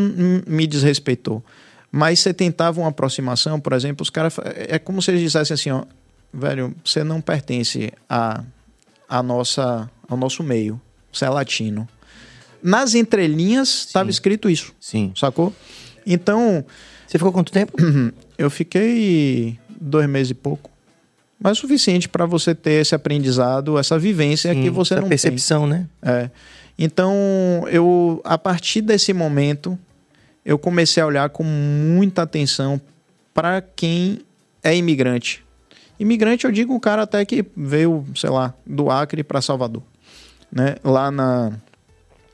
me desrespeitou. Mas você tentava uma aproximação, por exemplo, os caras. É, é como se eles dissessem assim, ó, velho, você não pertence a, a nossa, ao nosso meio. Você é latino. Nas entrelinhas estava escrito isso. Sim. Sacou? Então. Você ficou quanto tempo? Eu fiquei dois meses e pouco. Mas o suficiente para você ter esse aprendizado, essa vivência Sim, que você essa não percepção, tem. percepção, né? É. Então, eu a partir desse momento, eu comecei a olhar com muita atenção para quem é imigrante. Imigrante, eu digo o cara até que veio, sei lá, do Acre para Salvador. Né? Lá na.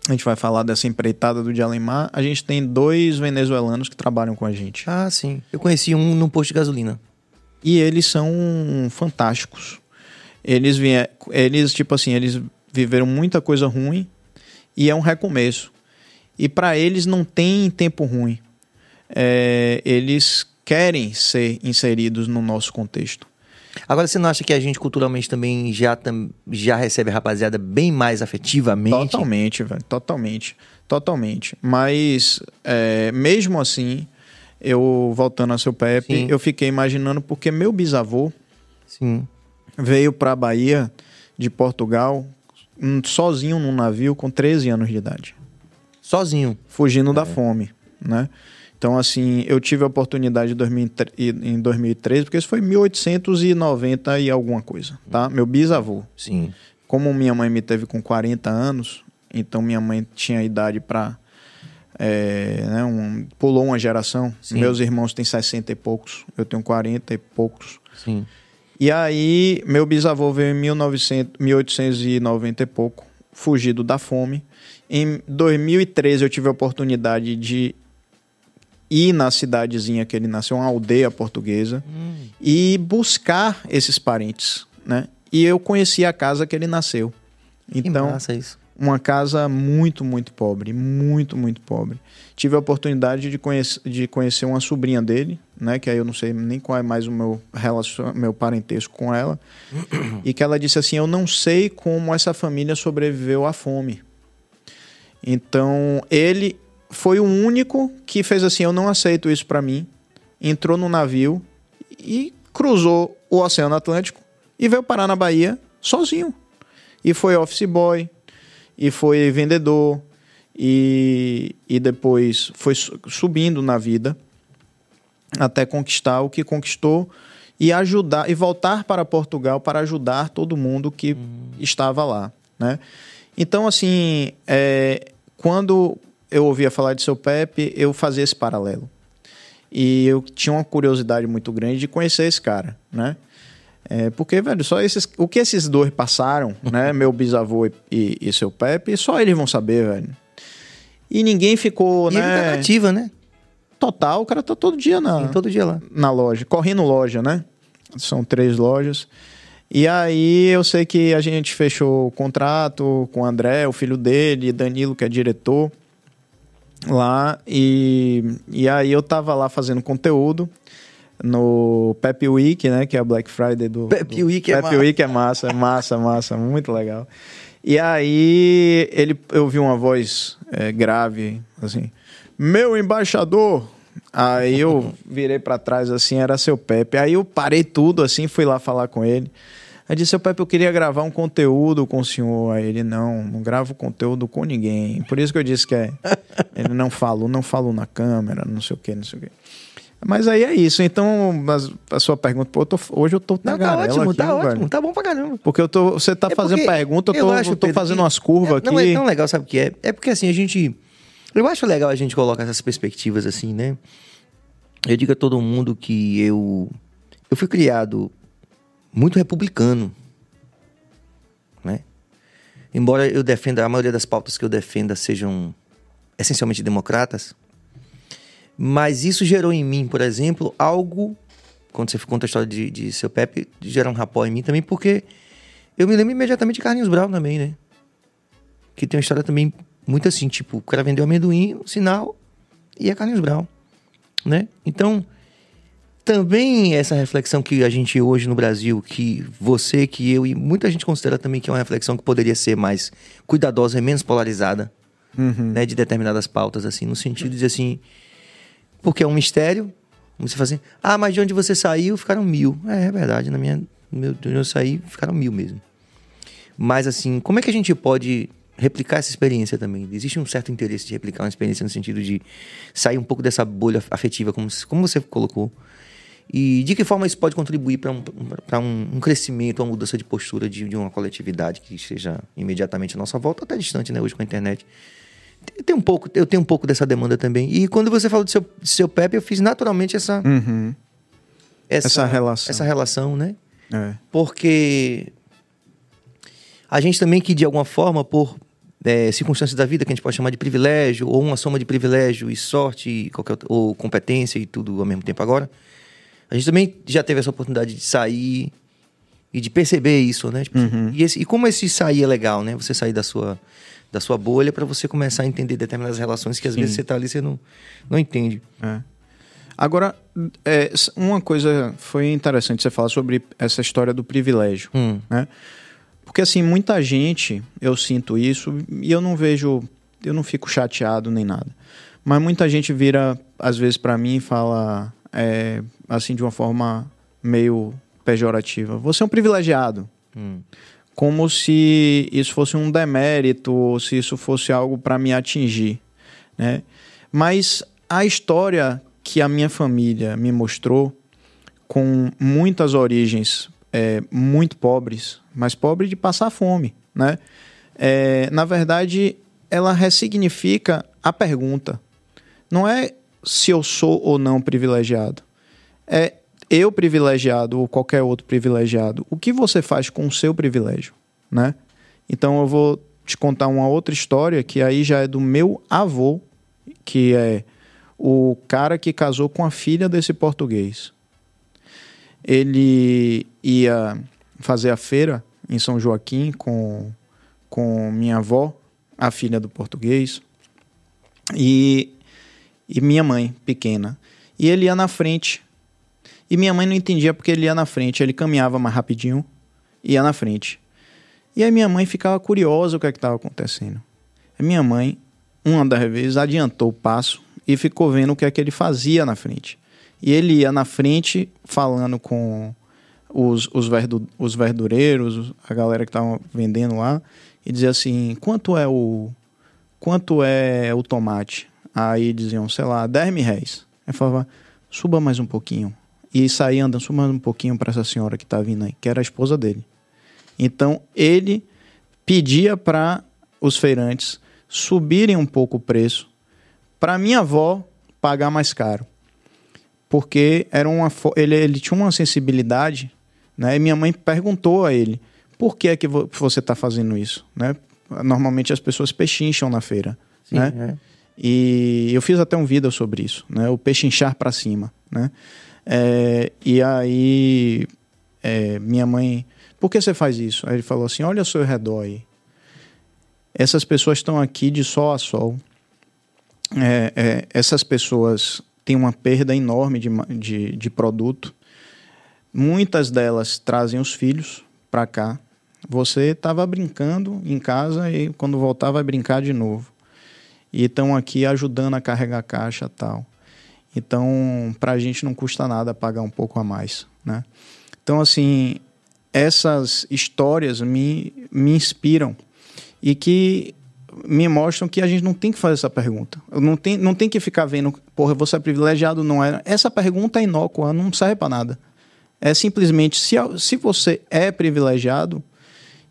A gente vai falar dessa empreitada do Dialemar. A gente tem dois venezuelanos que trabalham com a gente. Ah, sim. Eu conheci um no posto de gasolina. E eles são fantásticos. Eles vieram. Eles, tipo assim, eles viveram muita coisa ruim e é um recomeço. E para eles não tem tempo ruim. É, eles querem ser inseridos no nosso contexto. Agora, você não acha que a gente culturalmente também já, tam, já recebe a rapaziada bem mais afetivamente? Totalmente, velho. Totalmente. Totalmente. Mas, é, mesmo assim, eu, voltando a seu Pepe, Sim. eu fiquei imaginando porque meu bisavô Sim. veio para a Bahia de Portugal sozinho num navio com 13 anos de idade. Sozinho? Fugindo é. da fome, né? Então, assim, eu tive a oportunidade em 2013, porque isso foi 1890 e alguma coisa, tá? Hum. Meu bisavô. Sim. Como minha mãe me teve com 40 anos, então minha mãe tinha idade para é, né, um, pulou uma geração. Sim. Meus irmãos têm 60 e poucos, eu tenho 40 e poucos. Sim. E aí, meu bisavô veio em 1900, 1890 e pouco, fugido da fome. Em 2013, eu tive a oportunidade de ir na cidadezinha que ele nasceu, uma aldeia portuguesa, hum. e buscar esses parentes, né? E eu conheci a casa que ele nasceu. Então, que massa isso uma casa muito, muito pobre, muito, muito pobre. Tive a oportunidade de, conhece, de conhecer uma sobrinha dele, né, que aí eu não sei nem qual é mais o meu relacion, meu parentesco com ela, e que ela disse assim: "Eu não sei como essa família sobreviveu à fome". Então, ele foi o único que fez assim: "Eu não aceito isso para mim". Entrou no navio e cruzou o Oceano Atlântico e veio parar na Bahia sozinho. E foi office boy, e foi vendedor e, e depois foi subindo na vida até conquistar o que conquistou e ajudar e voltar para Portugal para ajudar todo mundo que uhum. estava lá, né? Então assim, é, quando eu ouvia falar de seu Pepe, eu fazia esse paralelo e eu tinha uma curiosidade muito grande de conhecer esse cara, né? É, porque, velho, só esses. O que esses dois passaram, né? meu bisavô e, e, e, seu Pepe, só eles vão saber, velho. E ninguém ficou, e né? Ele tá nativa, né, né? Total, o cara tá todo dia na. Sim, todo dia lá. Na loja. Correndo loja, né? São três lojas. E aí eu sei que a gente fechou o contrato com o André, o filho dele, Danilo, que é diretor lá. E, e aí eu tava lá fazendo conteúdo no Pepe Week, né? Que é a Black Friday do. Pepe Week do... é Pepe massa. Week é massa, é massa, massa, muito legal. E aí ele, eu vi uma voz é, grave, assim, meu embaixador. Aí eu virei para trás assim, era seu Pepe. Aí eu parei tudo assim, fui lá falar com ele. Aí disse, seu Pepe, eu queria gravar um conteúdo com o senhor. Aí ele, não, não gravo conteúdo com ninguém. Por isso que eu disse que é. Ele não falou, não falou na câmera, não sei o que, não sei o quê. Mas aí é isso. Então, a sua pergunta, pô, eu tô, hoje eu tô Não, tá ótimo, aqui, tá velho. ótimo, tá bom pra caramba. Porque eu tô, você tá é fazendo pergunta, eu tô, eu acho, eu tô Pedro, fazendo umas curvas é, aqui. Não é tão legal, sabe o que é? É porque assim, a gente. Eu acho legal a gente colocar essas perspectivas assim, né? Eu digo a todo mundo que eu. Eu fui criado muito republicano. Né? Embora eu defenda, a maioria das pautas que eu defenda sejam essencialmente democratas, mas isso gerou em mim, por exemplo, algo. Quando você conta a história de, de seu Pepe, gera um rapó em mim também, porque eu me lembro imediatamente de Carlinhos Brown também, né? Que tem uma história também muito assim, tipo, o cara vendeu amendoim, um sinal, e é Carlinhos Brown, né? Então, também essa reflexão que a gente hoje no Brasil, que você, que eu e muita gente considera também que é uma reflexão que poderia ser mais cuidadosa e menos polarizada, uhum. né? De determinadas pautas, assim, no sentido de, assim porque é um mistério. Você fala assim, ah, mas de onde você saiu ficaram mil. É, é verdade, na minha, meu, de onde eu saí ficaram mil mesmo. Mas assim, como é que a gente pode replicar essa experiência também? Existe um certo interesse de replicar uma experiência no sentido de sair um pouco dessa bolha afetiva, como, como você colocou. E de que forma isso pode contribuir para um, um, um crescimento, uma mudança de postura de, de uma coletividade que esteja imediatamente à nossa volta, até distante, né? Hoje com a internet tem um pouco, eu tenho um pouco dessa demanda também. E quando você falou do seu, do seu Pepe, eu fiz naturalmente essa, uhum. essa, essa, relação. Essa relação, né? É. Porque a gente também que, de alguma forma, por é, circunstâncias da vida que a gente pode chamar de privilégio, ou uma soma de privilégio e sorte, e qualquer, ou competência e tudo ao mesmo tempo agora, a gente também já teve essa oportunidade de sair e de perceber isso, né? Tipo, uhum. e, esse, e como esse sair é legal, né? Você sair da sua da sua bolha para você começar a entender determinadas relações que às Sim. vezes você está ali e você não, não entende. É. Agora, é, uma coisa foi interessante você falar sobre essa história do privilégio, hum. né? Porque assim, muita gente, eu sinto isso e eu não vejo, eu não fico chateado nem nada. Mas muita gente vira, às vezes, para mim e fala é, assim de uma forma meio pejorativa: você é um privilegiado. Hum como se isso fosse um demérito ou se isso fosse algo para me atingir, né? Mas a história que a minha família me mostrou, com muitas origens é, muito pobres, mas pobre de passar fome, né? É, na verdade, ela ressignifica a pergunta. Não é se eu sou ou não privilegiado. É eu privilegiado ou qualquer outro privilegiado, o que você faz com o seu privilégio, né? Então eu vou te contar uma outra história que aí já é do meu avô, que é o cara que casou com a filha desse português. Ele ia fazer a feira em São Joaquim com, com minha avó, a filha do português, e, e minha mãe, pequena. E ele ia na frente e minha mãe não entendia porque ele ia na frente, ele caminhava mais rapidinho, ia na frente. E aí minha mãe ficava curiosa o que é estava acontecendo. A minha mãe, uma das vezes, adiantou o passo e ficou vendo o que é que ele fazia na frente. E ele ia na frente falando com os, os, verdu, os verdureiros, a galera que estava vendendo lá, e dizia assim: quanto é o quanto é o tomate? Aí diziam, sei lá, 10 mil reais. Aí falava, suba mais um pouquinho, e saí andando só mais um pouquinho para essa senhora que está vindo aí, que era a esposa dele. Então ele pedia para os feirantes subirem um pouco o preço para minha avó pagar mais caro. Porque era uma ele, ele tinha uma sensibilidade, né? E minha mãe perguntou a ele: "Por que é que vo você está fazendo isso?", né? Normalmente as pessoas pechincham na feira, Sim, né? É. E eu fiz até um vídeo sobre isso, né? O pechinchar para cima, né? É, e aí é, minha mãe, por que você faz isso? Aí ele falou assim: olha ao seu redor aí. Essas pessoas estão aqui de sol a sol. É, é essas pessoas têm uma perda enorme de, de, de produto. Muitas delas trazem os filhos para cá. Você estava brincando em casa e quando voltar vai brincar de novo. E estão aqui ajudando a carregar a caixa tal. Então, para a gente não custa nada pagar um pouco a mais, né? Então, assim, essas histórias me, me inspiram e que me mostram que a gente não tem que fazer essa pergunta. Não tem, não tem que ficar vendo, porra, você é privilegiado, não é. Essa pergunta é inócua, não serve para nada. É simplesmente, se, se você é privilegiado,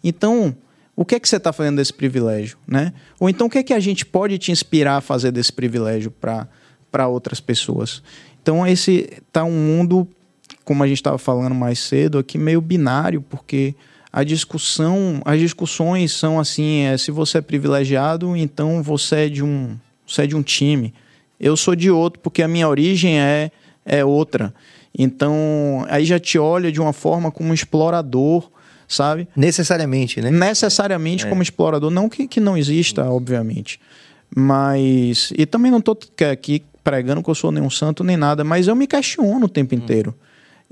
então o que é que você está fazendo desse privilégio, né? Ou então o que é que a gente pode te inspirar a fazer desse privilégio para para outras pessoas. Então esse tá um mundo, como a gente estava falando mais cedo, aqui meio binário, porque a discussão, as discussões são assim, é, se você é privilegiado, então você é de um, você é de um time. Eu sou de outro porque a minha origem é é outra. Então, aí já te olha de uma forma como explorador, sabe? Necessariamente, né? Necessariamente é. como explorador, não que, que não exista, obviamente. Mas. E também não estou aqui pregando que eu sou nenhum santo nem nada, mas eu me questiono o tempo inteiro.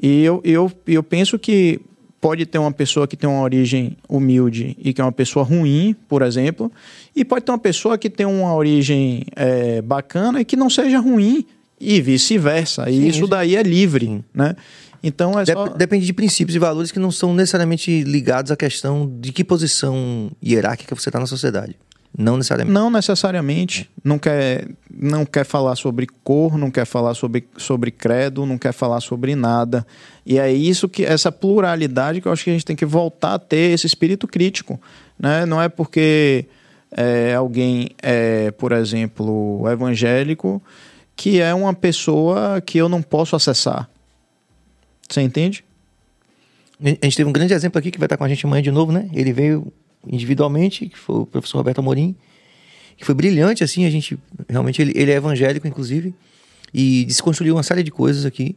E eu, eu, eu penso que pode ter uma pessoa que tem uma origem humilde e que é uma pessoa ruim, por exemplo, e pode ter uma pessoa que tem uma origem é, bacana e que não seja ruim, e vice-versa. E isso daí é livre, sim. né? Então é Dep só... Depende de princípios e valores que não são necessariamente ligados à questão de que posição hierárquica você está na sociedade. Não necessariamente. Não necessariamente. É. Não quer, não quer falar sobre cor, não quer falar sobre, sobre credo, não quer falar sobre nada. E é isso que, essa pluralidade que eu acho que a gente tem que voltar a ter esse espírito crítico. Né? Não é porque é, alguém é, por exemplo, evangélico, que é uma pessoa que eu não posso acessar. Você entende? A gente teve um grande exemplo aqui que vai estar com a gente amanhã de novo, né? Ele veio individualmente, que foi o professor Roberto Amorim, que foi brilhante, assim, a gente realmente, ele, ele é evangélico, inclusive, e desconstruiu uma série de coisas aqui.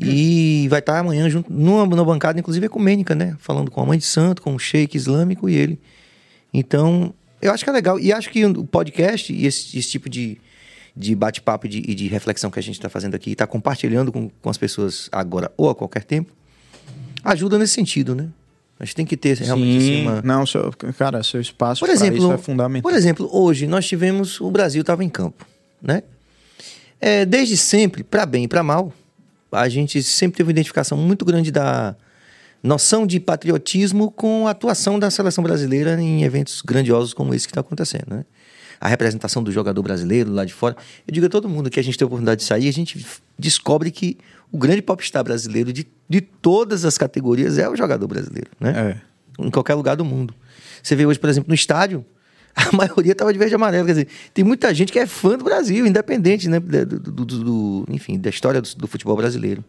E vai estar amanhã junto, numa, numa bancada, inclusive ecumênica, né? Falando com a mãe de santo, com o sheik islâmico e ele. Então, eu acho que é legal. E acho que o podcast e esse, esse tipo de, de bate-papo e de, de, reflexão que a gente está fazendo aqui, está compartilhando com, com as pessoas agora ou a qualquer tempo, ajuda nesse sentido, né? A gente tem que ter realmente assim Sim. assim, uma... Não, seu, cara, seu espaço por exemplo, é fundamental. Por exemplo, hoje nós tivemos... O Brasil estava em campo, né? É, desde sempre, para bem e para mal, a gente sempre teve uma identificação muito grande da noção de patriotismo com a atuação da seleção brasileira em eventos grandiosos como esse que está acontecendo, né? A representação do jogador brasileiro lá de fora. Eu digo a todo mundo que a gente tem a oportunidade de sair, a gente descobre que o grande popstar brasileiro de, de todas as categorias é o jogador brasileiro, né? É. Em qualquer lugar do mundo. Você vê hoje, por exemplo, no estádio, a maioria estava de verde e amarelo. Quer dizer, tem muita gente que é fã do Brasil, independente, né? Do, do, do, do enfim, da história do, futebol brasileiro.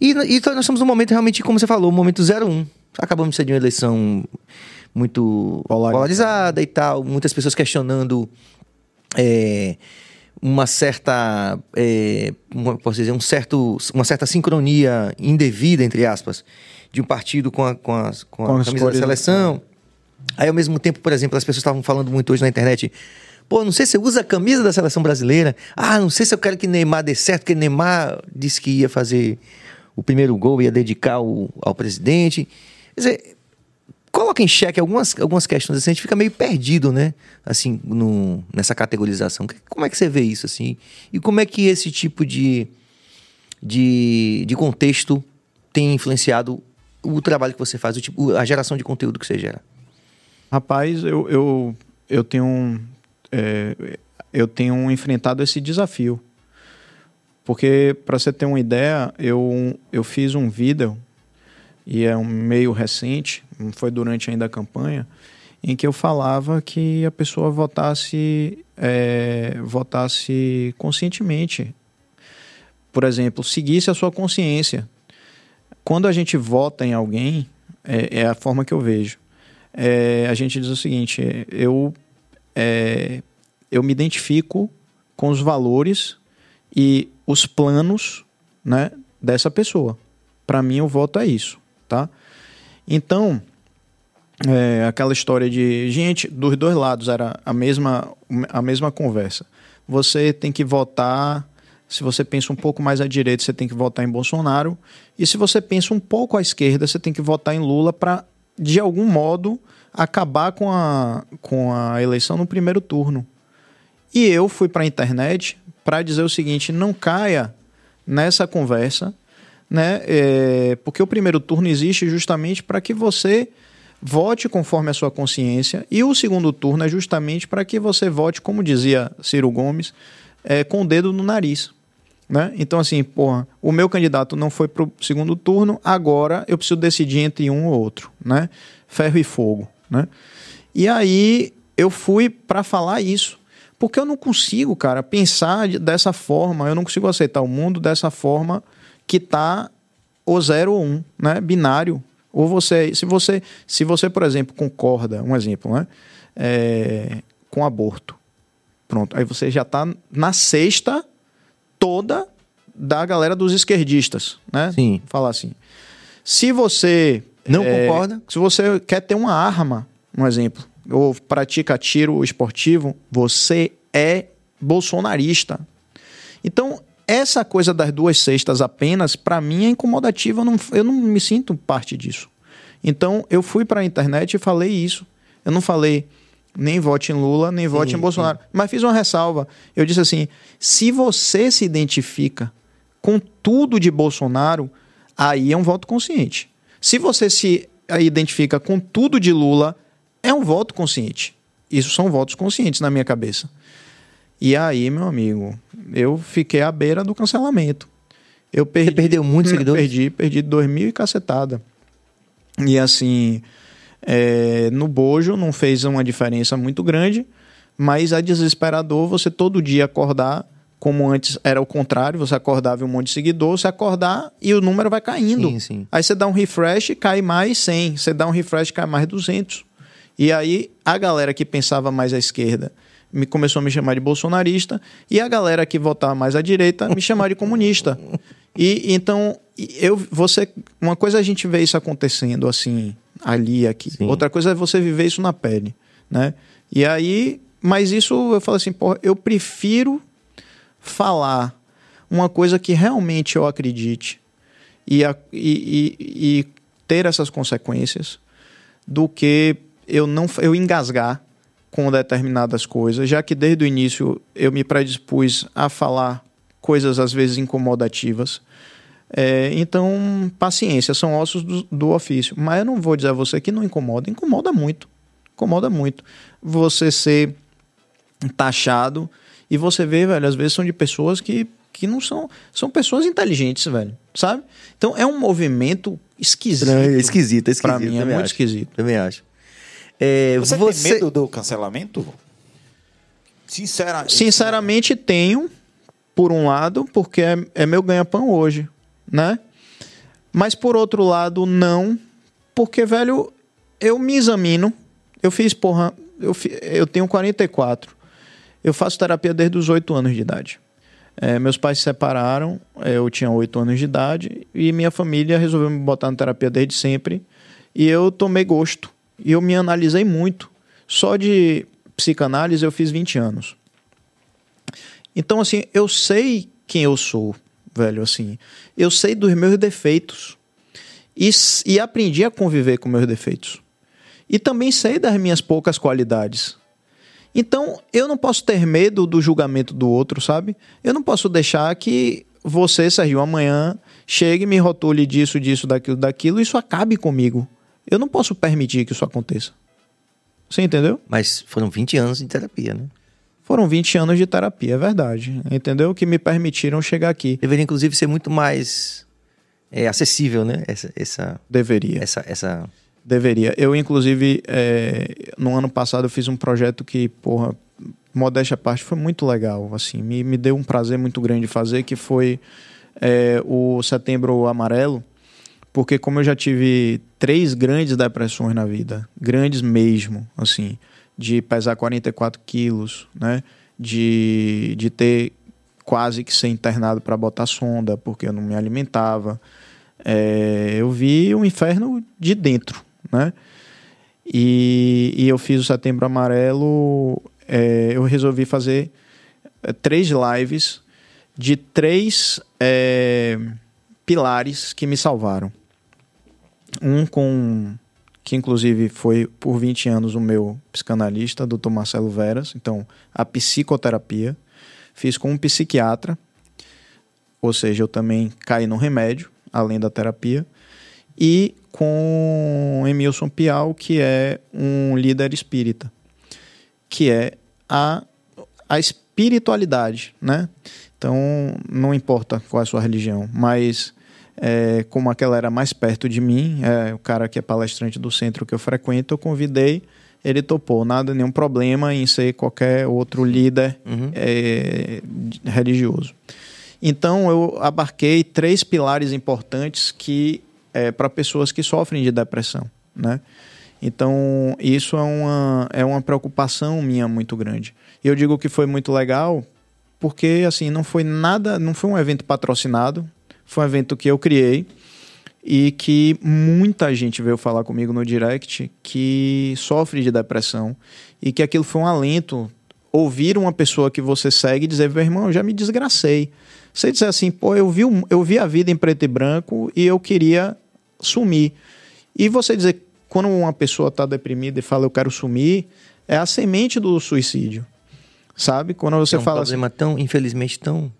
E, e nós estamos num momento realmente, como você falou, um momento 01. Acabamos de ser de uma eleição muito polarizada, polarizada e tal, muitas pessoas questionando. É, uma certa, é, uma, posso dizer, um certo, uma certa sincronia indevida, entre aspas, de um partido com a, com com com a camisa da né? seleção. Aí, ao mesmo tempo, por exemplo, as pessoas estavam falando muito hoje na internet, pô, não sei se usa a camisa da seleção brasileira, ah, não sei se eu quero que Neymar dê certo, porque Neymar disse que ia fazer o primeiro gol, ia dedicar o, ao presidente. Quer dizer, coloca em xeque algumas, algumas questões, assim, a gente fica meio perdido, né? Assim, no, nessa categorização. Como é que você vê isso, assim? E como é que esse tipo de, de, de contexto tem influenciado o trabalho que você faz, o tipo, a geração de conteúdo que você gera? Rapaz, eu, eu, eu tenho... É, eu tenho enfrentado esse desafio. Porque, para você ter uma ideia, eu, eu fiz um vídeo e é um meio recente, foi durante ainda a campanha, em que eu falava que a pessoa votasse, é, votasse conscientemente. Por exemplo, seguisse a sua consciência. Quando a gente vota em alguém, é, é a forma que eu vejo. É, a gente diz o seguinte: eu, é, eu me identifico com os valores e os planos né, dessa pessoa. Para mim, o voto é isso tá? Então, é, aquela história de gente dos dois lados era a mesma a mesma conversa. Você tem que votar se você pensa um pouco mais à direita, você tem que votar em Bolsonaro. E se você pensa um pouco à esquerda, você tem que votar em Lula para, de algum modo, acabar com a, com a eleição no primeiro turno. E eu fui para a internet para dizer o seguinte: não caia nessa conversa né? É, porque o primeiro turno existe justamente para que você vote conforme a sua consciência e o segundo turno é justamente para que você vote, como dizia Ciro Gomes, é, com o dedo no nariz. Né? Então, assim, porra, o meu candidato não foi para o segundo turno, agora eu preciso decidir entre um ou outro, né? Ferro e fogo, né? E aí eu fui para falar isso, porque eu não consigo, cara, pensar dessa forma, eu não consigo aceitar o mundo dessa forma que tá o 0 ou 1, um, né? Binário. Ou você, se você, se você, por exemplo, concorda, um exemplo, né? É, com aborto. Pronto. Aí você já tá na sexta toda da galera dos esquerdistas, né? Sim. Falar assim. Se você não é, concorda, se você quer ter uma arma, um exemplo, ou pratica tiro esportivo, você é bolsonarista. Então, essa coisa das duas cestas apenas, para mim, é incomodativa. Eu não, eu não me sinto parte disso. Então, eu fui para a internet e falei isso. Eu não falei nem vote em Lula, nem vote sim, em Bolsonaro. Sim. Mas fiz uma ressalva. Eu disse assim: se você se identifica com tudo de Bolsonaro, aí é um voto consciente. Se você se eh, identifica com tudo de Lula, é um voto consciente. Isso são votos conscientes na minha cabeça. E aí, meu amigo, eu fiquei à beira do cancelamento. Eu perdi, Você perdeu muito seguidor. Perdi, perdi dois mil e cacetada. E assim, é, no bojo não fez uma diferença muito grande, mas é desesperador você todo dia acordar, como antes era o contrário, você acordava e um monte de seguidor, você acordar e o número vai caindo. Sim, sim. Aí você dá um refresh, e cai mais 100, você dá um refresh, cai mais 200. E aí a galera que pensava mais à esquerda me começou a me chamar de bolsonarista e a galera que votava mais à direita me chamar de comunista. E então eu você uma coisa é a gente vê isso acontecendo assim ali aqui. Sim. Outra coisa é você viver isso na pele, né? E aí, mas isso eu falo assim, porra, eu prefiro falar uma coisa que realmente eu acredite e, a, e, e, e ter essas consequências do que eu não eu engasgar com determinadas coisas, já que desde o início eu me predispus a falar coisas às vezes incomodativas. É, então, paciência, são ossos do, do, ofício. Mas eu não vou dizer a você que não incomoda, incomoda muito. Incomoda muito. Você ser taxado e você vê, velho, às vezes são de pessoas que, que não são. São pessoas inteligentes, velho, sabe? Então é um movimento esquisito. Não, é esquisito, é esquisito. Pra mim é muito acho. esquisito. Também acho. É, você, você, tem medo do cancelamento? Sincera... Sinceramente, tenho, por um lado, porque é, é meu ganha-pão hoje, né? Mas por outro lado, não, porque, velho, eu me examino. Eu fiz, porra, eu, fi, eu tenho 44. Eu faço terapia desde os 8 anos de idade. É, meus pais se separaram, é, eu tinha 8 anos de idade, e minha família resolveu me botar na terapia desde sempre. E eu tomei gosto e eu me analisei muito. Só de psicanálise eu fiz 20 anos. Então, assim, eu sei quem eu sou, velho, assim. Eu sei dos meus defeitos. E, e aprendi a conviver com meus defeitos. E também sei das minhas poucas qualidades. Então, eu não posso ter medo do julgamento do outro, sabe? Eu não posso deixar que você, Sérgio, amanhã chegue e me rotule disso, disso, daquilo, daquilo, e isso acabe comigo. Eu não posso permitir que isso aconteça. Você entendeu? Mas foram 20 anos de terapia, né? Foram 20 anos de terapia, é verdade. Entendeu? Que me permitiram chegar aqui. Deveria, inclusive, ser muito mais é, acessível, né? Essa, essa, Deveria. Essa, essa... Deveria. Eu, inclusive, é, no ano passado eu fiz um projeto que, porra, modéstia à parte, foi muito legal. Assim, me, me deu um prazer muito grande fazer, que foi é, o Setembro Amarelo, porque como eu já tive três grandes depressões na vida, grandes mesmo, assim, de pesar 44 quilos, né? De, de ter quase que ser internado para botar sonda, porque eu não me alimentava. É, eu vi o um inferno de dentro, né? E, e eu fiz o Setembro Amarelo, é, eu resolvi fazer é, três lives de três é, pilares que me salvaram. Um com que inclusive foi por 20 anos o meu psicanalista, Dr. Marcelo Veras, então a psicoterapia, fiz com um psiquiatra, ou seja, eu também caí no remédio, além da terapia, e com Emilson Pial, que é um líder espírita, que é a, a espiritualidade, né? Então, não importa qual é a sua religião, mas é, como aquela era mais perto de mim, é, o cara que é palestrante do centro que eu frequento, eu convidei, ele topou, nada, nenhum problema em ser qualquer outro líder uhum. é, religioso. Então eu abarquei três pilares importantes que é, para pessoas que sofrem de depressão, né? Então isso é uma, é uma preocupação minha muito grande. Eu digo que foi muito legal porque assim não foi nada, não foi um evento patrocinado, foi um evento que eu criei e que muita gente veio falar comigo no direct que sofre de depressão e que aquilo foi um alento ouvir uma pessoa que você segue dizer, meu irmão, eu já me desgracei. Você dizer assim, pô, eu vi, eu vi a vida em preto e branco e eu queria sumir. E você dizer, quando uma pessoa está deprimida e fala, eu quero sumir, é a semente do suicídio. Sabe? Quando você é um fala. É um problema assim, tão, infelizmente, tão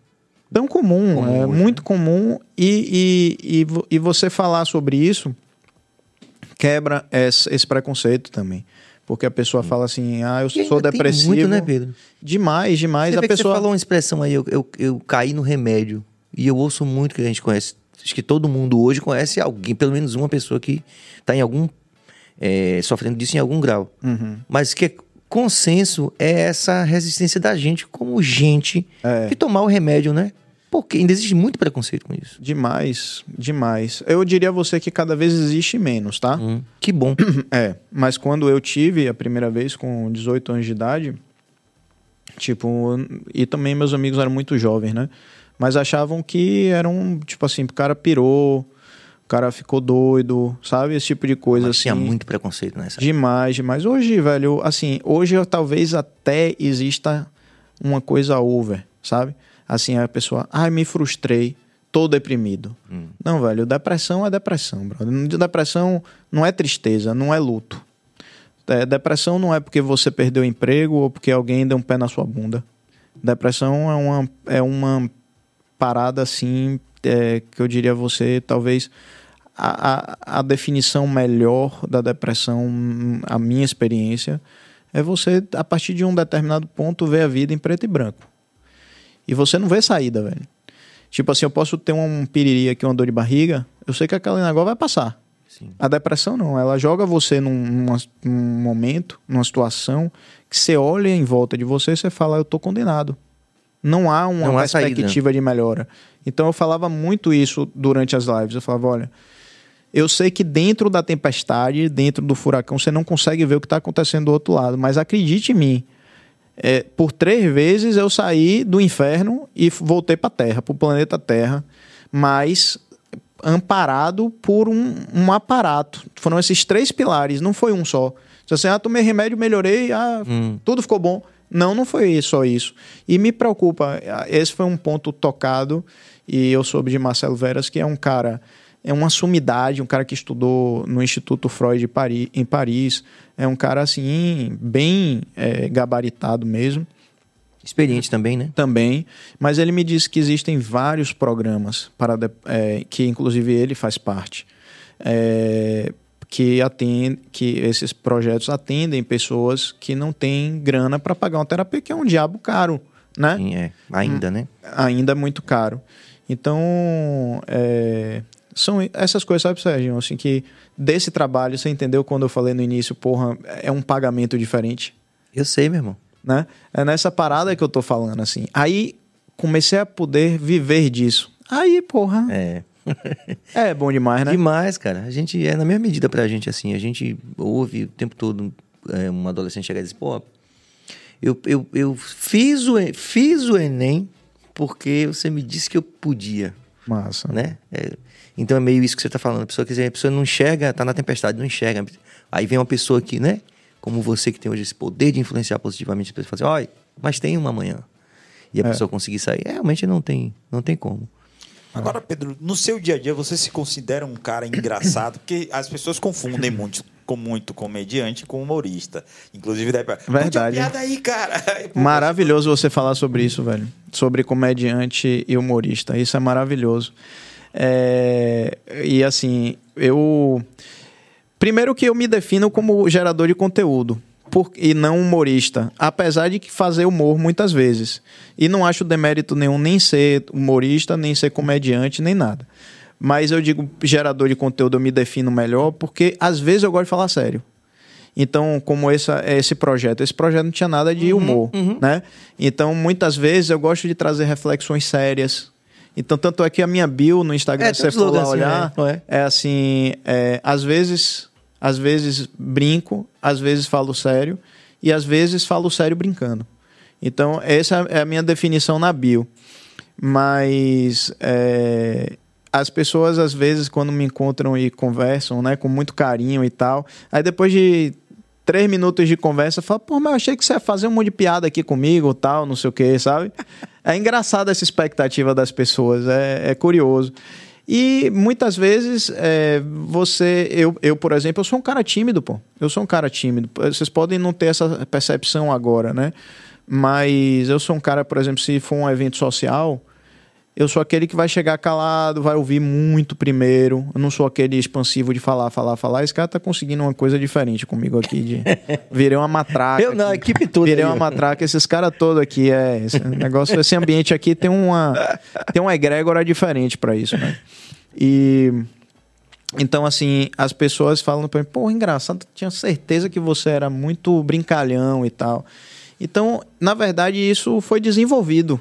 Tão comum, comum é né? hoje. Né? muito comum. E, e, e, e, você falar sobre isso quebra esse, esse preconceito também. Porque a pessoa fala assim, ah, eu sou depressivo. Muito, né, Pedro? Demais, demais. Você a pessoa falou uma expressão aí, eu, eu, eu, caí no remédio. E eu ouço muito que a gente conhece. Acho que todo mundo hoje conhece alguém, pelo menos uma pessoa que está em algum. É, sofrendo disso em algum grau. Uhum. Mas que, é consenso é essa resistência da gente como gente é. de tomar o remédio, né? Porque ainda existe muito preconceito com isso. Demais, demais. Eu diria a você que cada vez existe menos, tá? Hum, que bom. É, mas quando eu tive a primeira vez com 18 anos de idade, tipo, e também meus amigos eram muito jovens, né? Mas achavam que era um, tipo assim, o cara pirou, o cara ficou doido, sabe? Esse tipo de coisa, Mas assim. tinha muito preconceito nessa. Demais, demais. Hoje, velho, assim, hoje talvez até exista uma coisa over, sabe? Assim, a pessoa, ai, ah, me frustrei, tô deprimido. Hum. Não, velho, depressão é depressão, brother. Depressão não é tristeza, não é luto. É, depressão não é porque você perdeu o emprego ou porque alguém deu um pé na sua bunda. Depressão é uma, é uma parada assim é, que eu diria a você, talvez a, a, definição melhor da depressão, a minha experiência, é você, a partir de um determinado ponto, ver a vida em preto e branco. E você não vê saída, velho. Tipo assim, eu posso ter um piriri aqui, uma dor de barriga, eu sei que aquele negócio vai passar. Sim. A depressão não, ela joga você num, num, momento, numa situação, que você olha em volta de você e você fala, eu tô condenado. Não há uma não perspectiva de melhora. Então eu falava muito isso durante as lives. Eu falava, olha, eu sei que dentro da tempestade, dentro do furacão, você não consegue ver o que está acontecendo do outro lado, mas acredite em mim. É, por três vezes eu saí do inferno e voltei para a Terra, para o planeta Terra, mas amparado por um, um, aparato. Foram esses três pilares, não foi um só. Você assim, ah, tomei remédio, melhorei, ah, hum. tudo ficou bom. Não, não foi só isso. E me preocupa, esse foi um ponto tocado, e eu soube de Marcelo Veras, que é um cara é uma sumidade, um cara que estudou no Instituto Freud em Paris, é um cara assim, bem é, gabaritado mesmo. Experiente também, né? Também. Mas ele me disse que existem vários programas para é, que, inclusive, ele faz parte. É, que, atende, que esses projetos atendem pessoas que não têm grana para pagar uma terapia, que é um diabo caro, né? Sim, é. Ainda, hum. né? Ainda é muito caro. Então, é, são essas coisas, sabe, Sérgio? Assim, que desse trabalho, você entendeu quando eu falei no início, porra, é um pagamento diferente. Eu sei, meu irmão. Né? É nessa parada que eu tô falando, assim. Aí comecei a poder viver disso. Aí, porra. É. é bom demais, né? Demais, cara. A gente é na mesma medida pra gente, assim. A gente ouve o tempo todo é, um adolescente chegar e dizer, pô, eu, eu, eu fiz, o, fiz o Enem porque você me disse que eu podia. Massa. Né? É, então é meio isso que você está falando. A pessoa, quer a pessoa não enxerga, está na tempestade, não enxerga. Aí vem uma pessoa que, né? Como você que tem hoje esse poder de influenciar positivamente as pessoas, fala assim, olha, mas tem uma manhã. E a é. pessoa conseguir sair, realmente não tem, não tem como. Agora, Pedro, no seu dia a dia você se considera um cara engraçado? Porque as pessoas confundem muito, com muito comediante com humorista. Inclusive, daí, verdade. Piada aí, cara. Maravilhoso você falar sobre isso, velho. Sobre comediante e humorista. Isso é maravilhoso. É, e assim, eu. Primeiro que eu me defino como gerador de conteúdo. Por, e não humorista, apesar de que fazer humor muitas vezes. E não acho demérito nenhum nem ser humorista, nem ser comediante, nem nada. Mas eu digo gerador de conteúdo, eu me defino melhor, porque às vezes eu gosto de falar sério. Então, como essa, esse projeto, esse projeto não tinha nada de uhum, humor, uhum. né? Então, muitas vezes eu gosto de trazer reflexões sérias, então, tanto é que a minha bio no Instagram, é, se você for lá assim, olhar, né? é? assim, é, às vezes, às vezes brinco, às vezes falo sério e às vezes falo sério brincando. Então, essa é a minha definição na bio. Mas é, as pessoas, às vezes, quando me encontram e conversam, né, com muito carinho e tal, aí depois de três minutos de conversa, fala, pô, mas eu achei que você ia fazer um monte de piada aqui comigo, tal, não sei o que, sabe? É engraçada essa expectativa das pessoas, é, é curioso. E muitas vezes é, você, eu, eu, por exemplo, eu sou um cara tímido, pô. Eu sou um cara tímido. Vocês podem não ter essa percepção agora, né? Mas eu sou um cara, por exemplo, se for um evento social, eu sou aquele que vai chegar calado, vai ouvir muito primeiro. Eu não sou aquele expansivo de falar, falar, falar. Esse cara tá conseguindo uma coisa diferente comigo aqui. De... Virei uma matraca. Eu não, aqui. a equipe toda. Virei uma matraca. Esses caras todos aqui, é. Esse negócio, esse ambiente aqui tem uma, tem uma egrégora diferente para isso, né? E. Então, assim, as pessoas falam pra mim, pô, engraçado, tinha certeza que você era muito brincalhão e tal. Então, na verdade, isso foi desenvolvido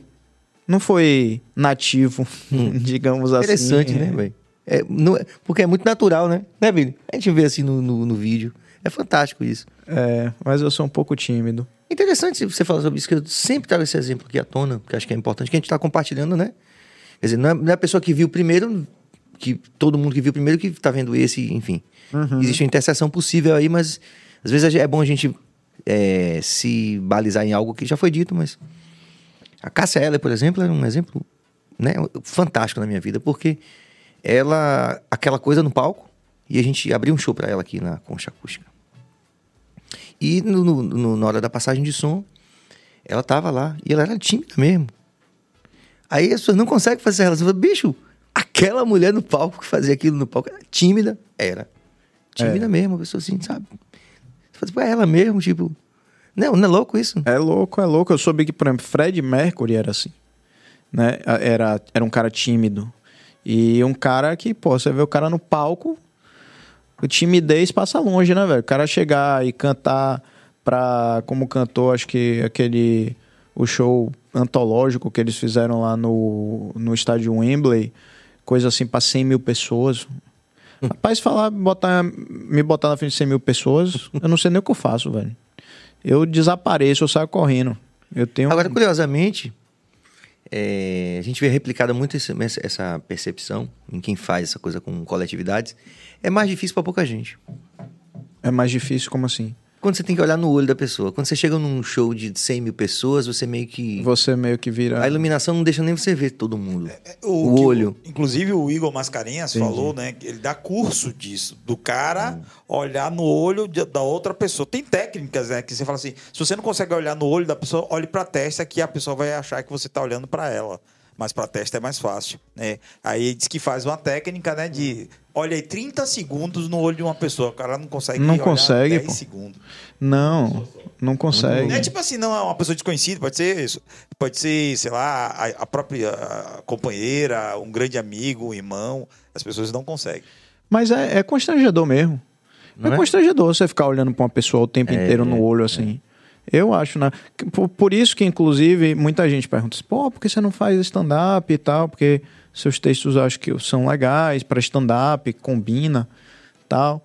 não foi nativo, hum. digamos Interessante, assim. Interessante, né, é. velho? É, é, porque é muito natural, né? Né, Billy? A gente vê assim no, no, no, vídeo. É fantástico isso. É, mas eu sou um pouco tímido. Interessante você falar sobre isso, que eu sempre trago esse exemplo aqui à tona, porque acho que é importante, que a gente está compartilhando, né? Quer dizer, não é, não é, a pessoa que viu primeiro, que todo mundo que viu primeiro que está vendo esse, enfim. Uhum. Existe uma interseção possível aí, mas às vezes é bom a gente é, se balizar em algo que já foi dito, mas a Cássia Heller, por exemplo, é um exemplo né, fantástico na minha vida, porque ela, aquela coisa no palco, e a gente abriu um show para ela aqui na Concha Acústica. E no, no, na hora da passagem de som, ela tava lá, e ela era tímida mesmo. Aí as pessoas não conseguem fazer Você fala, Bicho, aquela mulher no palco que fazia aquilo no palco, tímida, era. Tímida é. mesmo, a pessoa assim, sabe? Você fala, é ela mesmo, tipo, não, não é louco isso? É louco, é louco. Eu soube que, por exemplo, Fred Mercury era assim. Né? Era, era um cara tímido. E um cara que, pô, você vê o cara no palco, o timidez passa longe, né, velho? O cara chegar e cantar pra. Como cantou, acho que aquele. O show antológico que eles fizeram lá no, no estádio Wembley, coisa assim pra 100 mil pessoas. Hum. Rapaz, falar, botar, me botar na frente de 100 mil pessoas, eu não sei nem o que eu faço, velho eu desapareço, eu saio correndo. Eu tenho. Agora, curiosamente, é, a gente vê replicada muito esse, essa percepção em quem faz essa coisa com coletividades. É mais difícil para pouca gente. É mais difícil, como assim? quando você tem que olhar no olho da pessoa. Quando você chega num show de 100 mil pessoas, você meio que. Você meio que vira. A iluminação não deixa nem você ver todo mundo. É, é o, o olho. Inclusive, o Igor Mascarenhas Entendi. falou, né? Que ele dá curso disso, do cara olhar no olho de, da outra pessoa. Tem técnicas, né? Que você fala assim: se você não consegue olhar no olho da pessoa, olhe pra testa que a pessoa vai achar que você tá olhando para ela mas para teste é mais fácil, né? Aí diz que faz uma técnica, né, de olha aí 30 segundos no olho de uma pessoa, o cara não consegue Não consegue, 10 pô. segundos. Não, não consegue. Não é tipo assim, não é uma pessoa desconhecida, pode ser isso. Pode ser, sei lá, a, a própria companheira, um grande amigo, um irmão, as pessoas não conseguem. Mas é, é constrangedor mesmo. É, é, constrangedor você ficar olhando para uma pessoa o tempo é, inteiro no olho assim. Eu acho, né? Por, por isso que, inclusive, muita gente pergunta assim, pô, por que você não faz stand-up e tal? Porque seus textos acho que são legais para stand-up, combina tal.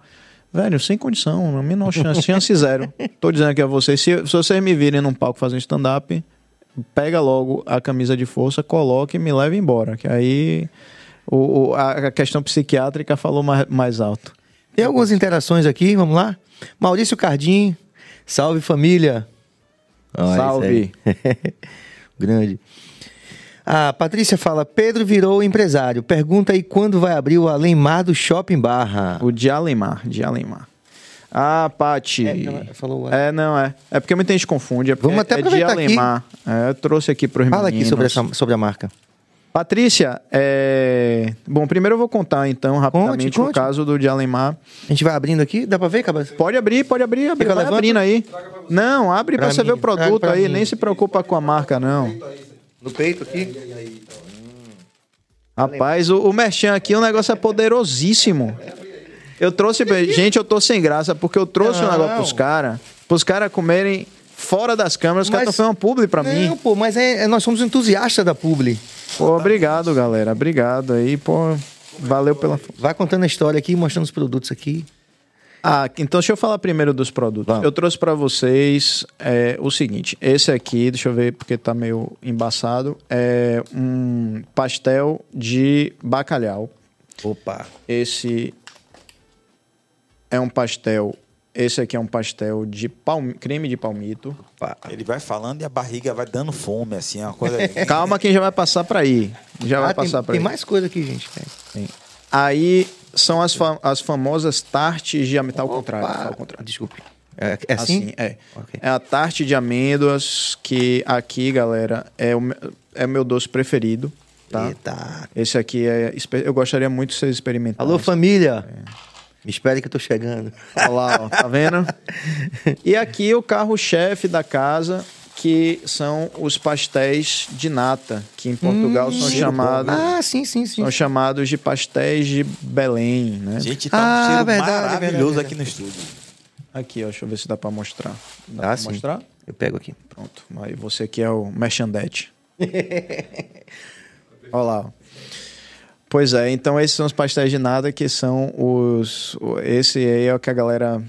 Velho, sem condição, a menor chance, chance zero. Tô dizendo aqui a vocês, se, se vocês me virem num palco fazendo stand-up, pega logo a camisa de força, coloque e me leve embora. Que aí o, o, a questão psiquiátrica falou mais, mais alto. Tem algumas interações aqui, vamos lá? Maurício Cardim, salve família. Olha, Salve! Grande. A ah, Patrícia fala: Pedro virou empresário. Pergunta aí quando vai abrir o Alemar do Shopping Barra. O de Alemar, de Alemar. Ah, Pati. É, não, falou é. é, não é. É porque muita gente confunde. É Vamos até é, é de Alemar. Aqui. É, eu trouxe aqui para o Fala aqui sobre, essa, sobre a marca. Patrícia, é... bom, primeiro eu vou contar então rapidamente conte, conte. o caso do de A gente vai abrindo aqui, dá para ver, cabeça? Pode abrir, pode abrir, abrir vai levanta. abrindo aí. Não, abre para você ver o produto aí, mim. nem se preocupa com a marca não. No peito aqui. Rapaz, o, o Merchan aqui, o negócio é poderosíssimo. Eu trouxe, gente, eu tô sem graça porque eu trouxe não, um negócio pros caras, pros caras comerem fora das câmeras, mas... que não fazendo uma publi para mim. Não, pô, mas é, é, nós somos entusiastas da publi. Pô, obrigado, galera. Obrigado aí, pô. Valeu pela. Vai contando a história aqui, mostrando os produtos aqui. Ah, então deixa eu falar primeiro dos produtos. Vamos. Eu trouxe para vocês é, o seguinte: esse aqui, deixa eu ver porque tá meio embaçado, é um pastel de bacalhau. Opa! Esse é um pastel esse aqui é um pastel de palm... creme de palmito. Ele vai falando e a barriga vai dando fome, assim, é uma coisa. Assim. Calma, quem já vai passar para aí. Já ah, vai tem, passar para aí. Tem mais coisa aqui, gente. Tem. Aí são as, fam as famosas tartes de amêndoa. Tá ao contrário. Tá ao contrário. Desculpe. É, é assim? assim? É. Okay. É a tarte de amêndoas que aqui, galera, é o, meu, é o meu doce preferido. Tá? Eita. Esse aqui é. Eu gostaria muito de vocês experimentarem. Alô, família! É. Me espere que eu tô chegando. Olha lá, ó, tá vendo? e aqui o carro-chefe da casa, que são os pastéis de nata, que em Portugal hum, são chamados. Ah, sim, sim, sim. São chamados de pastéis de Belém, né? Gente, tá ah, um cheiro verdade, maravilhoso verdade, verdade. aqui no estúdio. Aqui, ó, deixa eu ver se dá para mostrar. Dá ah, pra sim. mostrar? Eu pego aqui. Pronto. Aí você que é o merchandete. Olha lá. Ó. Pois é, então esses são os pastéis de nada que são os. Esse aí é o que a galera.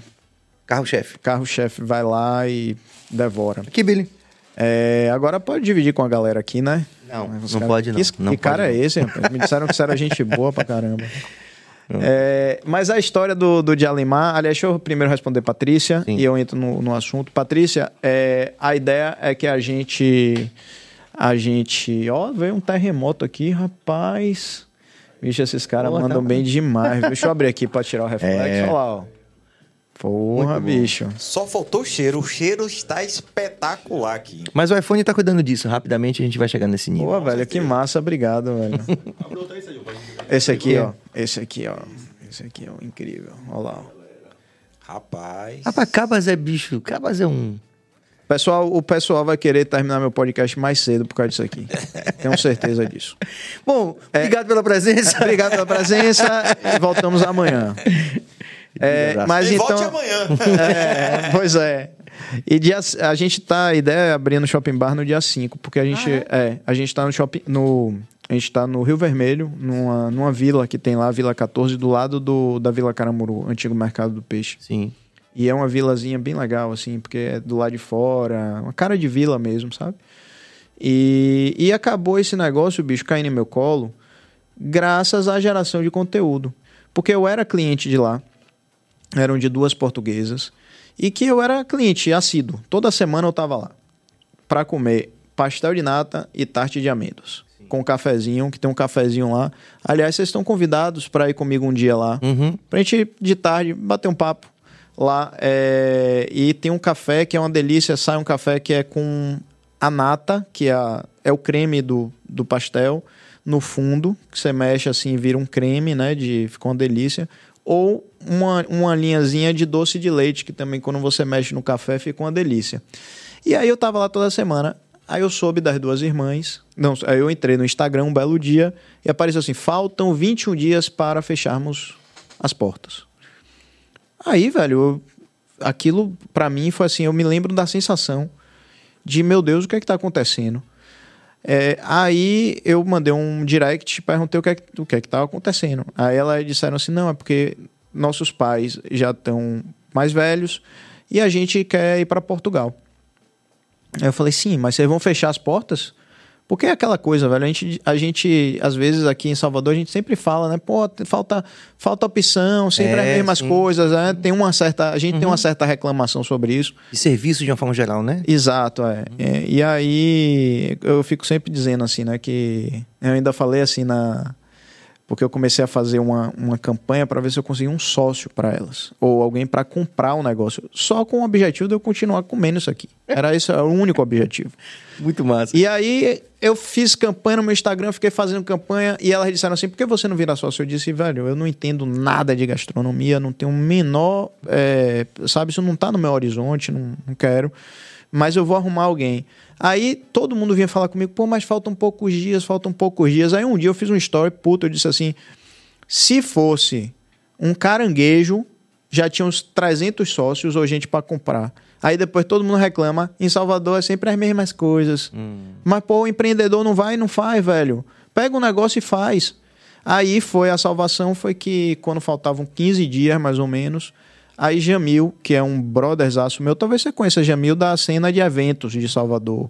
Carro-chefe. Carro-chefe vai lá e devora. Aqui, Billy. É, agora pode dividir com a galera aqui, né? Não, os não cara... pode não. Que, não que pode cara é não. é esse, rapaz? Me disseram que você era gente boa pra caramba. É, mas a história do, do de aliás, deixa eu primeiro responder Patrícia Sim. e eu entro no, no assunto. Patrícia, é, a ideia é que a gente. A gente. Ó, veio um terremoto aqui, rapaz. Vixe, esses caras mandam tá bem demais. Deixa eu abrir aqui pra tirar o reflexo. É. Olha lá, ó. Porra, bicho. Só faltou o cheiro. O cheiro está espetacular aqui. Mas o iPhone tá cuidando disso. Rapidamente a gente vai chegar nesse nível. Pô, velho, que massa. Obrigado, velho. esse aqui, ó. Esse aqui, ó. Esse aqui é um incrível. Olha lá, ó. Rapaz. Rapaz, Cabas é bicho. Cabas é um... Pessoal, o pessoal vai querer terminar meu podcast mais cedo por causa disso aqui. Tenho certeza disso. Bom, obrigado pela presença. Obrigado pela presença. voltamos amanhã. É, mas Ele então, volte amanhã. É, pois é. E dia, a gente tá, a ideia é abrir no Shopping Bar no dia 5, porque a gente ah, é. é, a gente tá no shopping no a gente tá no Rio Vermelho, numa, numa vila que tem lá, Vila 14, do lado do, da Vila Caramuru, antigo mercado do peixe. Sim. E é uma vilazinha bem legal, assim, porque é do lado de fora, uma cara de vila mesmo, sabe? E, e acabou esse negócio, bicho, caindo em meu colo, graças à geração de conteúdo. Porque eu era cliente de lá, eram de duas portuguesas, e que eu era cliente assíduo. Toda semana eu tava lá para comer pastel de nata e tarte de amêndoas com um cafezinho, que tem um cafezinho lá. Aliás, vocês estão convidados para ir comigo um dia lá. Uhum. Pra gente, de tarde, bater um papo lá. É... E tem um café que é uma delícia, sai um café que é com a nata, que é, a... é o creme do, do pastel, no fundo, que você mexe assim vira um creme, né? De... Ficou uma delícia. Ou uma, uma linhazinha de doce de leite, que também quando você mexe no café fica uma delícia. E aí eu tava lá toda semana. Aí eu soube das duas irmãs. Não, aí eu entrei no Instagram um belo dia e apareceu assim: faltam 21 dias para fecharmos as portas. Aí, velho, eu, aquilo para mim foi assim, eu me lembro da sensação de, meu Deus, o que é que tá acontecendo? É, aí eu mandei um direct, perguntei o que, é que, o que é que tava tá acontecendo. Aí elas disseram assim, não, é porque nossos pais já estão mais velhos e a gente quer ir para Portugal. Aí eu falei, sim, mas vocês vão fechar as portas? Porque é aquela coisa, velho. A gente, a gente, às vezes, aqui em Salvador, a gente sempre fala, né? Pô, falta, falta opção, sempre é, as mesmas sim. coisas, né? Tem uma certa, a gente uhum. tem uma uhum. certa reclamação sobre isso. E serviço de uma forma geral, né? Exato, é. Uhum. é. E aí eu fico sempre dizendo assim, né? Que eu ainda falei assim na, porque eu comecei a fazer uma, uma campanha para ver se eu conseguia um sócio para elas, ou alguém para comprar o um negócio, só com o objetivo de eu continuar comendo isso aqui. Era esse era o único objetivo. Muito massa. E aí eu fiz campanha no meu Instagram, fiquei fazendo campanha e elas disseram assim: por que você não vira sócio? Eu disse, velho, eu não entendo nada de gastronomia, não tenho o menor. É, sabe, isso não está no meu horizonte, não, não quero mas eu vou arrumar alguém. Aí todo mundo vinha falar comigo, pô, mas faltam poucos dias, faltam poucos dias. Aí um dia eu fiz um story, puto, eu disse assim: se fosse um caranguejo, já tinha uns 300 sócios ou gente para comprar. Aí depois todo mundo reclama, em Salvador é sempre as mesmas coisas. Hum. Mas, pô, o empreendedor não vai e não faz, velho. Pega um negócio e faz. Aí foi a salvação, foi que quando faltavam 15 dias, mais ou menos, Aí Jamil, que é um brotherzaço meu, talvez você conheça Jamil da cena de eventos de Salvador.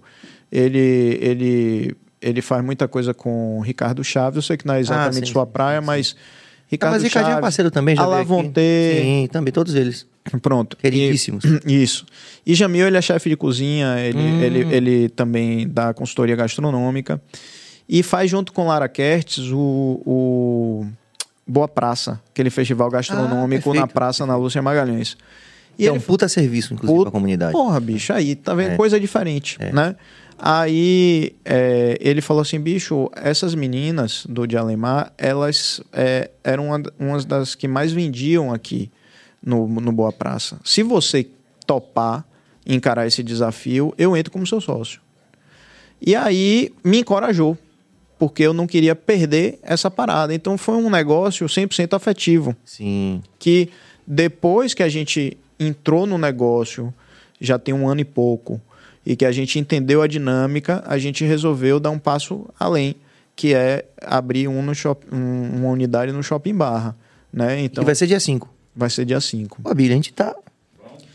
Ele, ele, ele faz muita coisa com Ricardo Chaves. Eu sei que não é ah, exatamente ah, sim, sua praia, sim. mas Ricardo ah, mas Ricardo é Chaves, é parceiro também, já Alavonte... Sim, também, todos eles. Pronto. Queridíssimos. E, isso. E Jamil, ele é chefe de cozinha, ele, hum. ele, ele também dá consultoria gastronômica. E faz junto com Lara Kertz o, o Boa Praça, aquele festival gastronômico ah, na Praça na Lúcia Magalhães. E então, é um puta serviço, inclusive, puta, pra comunidade. Porra, bicho, aí, tá vendo? É. Coisa diferente, é. né? Aí é, ele falou assim, bicho, essas meninas do de Alemar, elas é, eram uma, umas das que mais vendiam aqui no, no Boa Praça. Se você topar encarar esse desafio, eu entro como seu sócio. E aí me encorajou porque eu não queria perder essa parada. Então foi um negócio 100% afetivo. Sim. Que depois que a gente entrou no negócio, já tem um ano e pouco, e que a gente entendeu a dinâmica, a gente resolveu dar um passo além, que é abrir um no shop, um, uma unidade no Shopping Barra. Né? Então, e vai ser dia 5. Vai ser dia 5. Bobília, a gente tá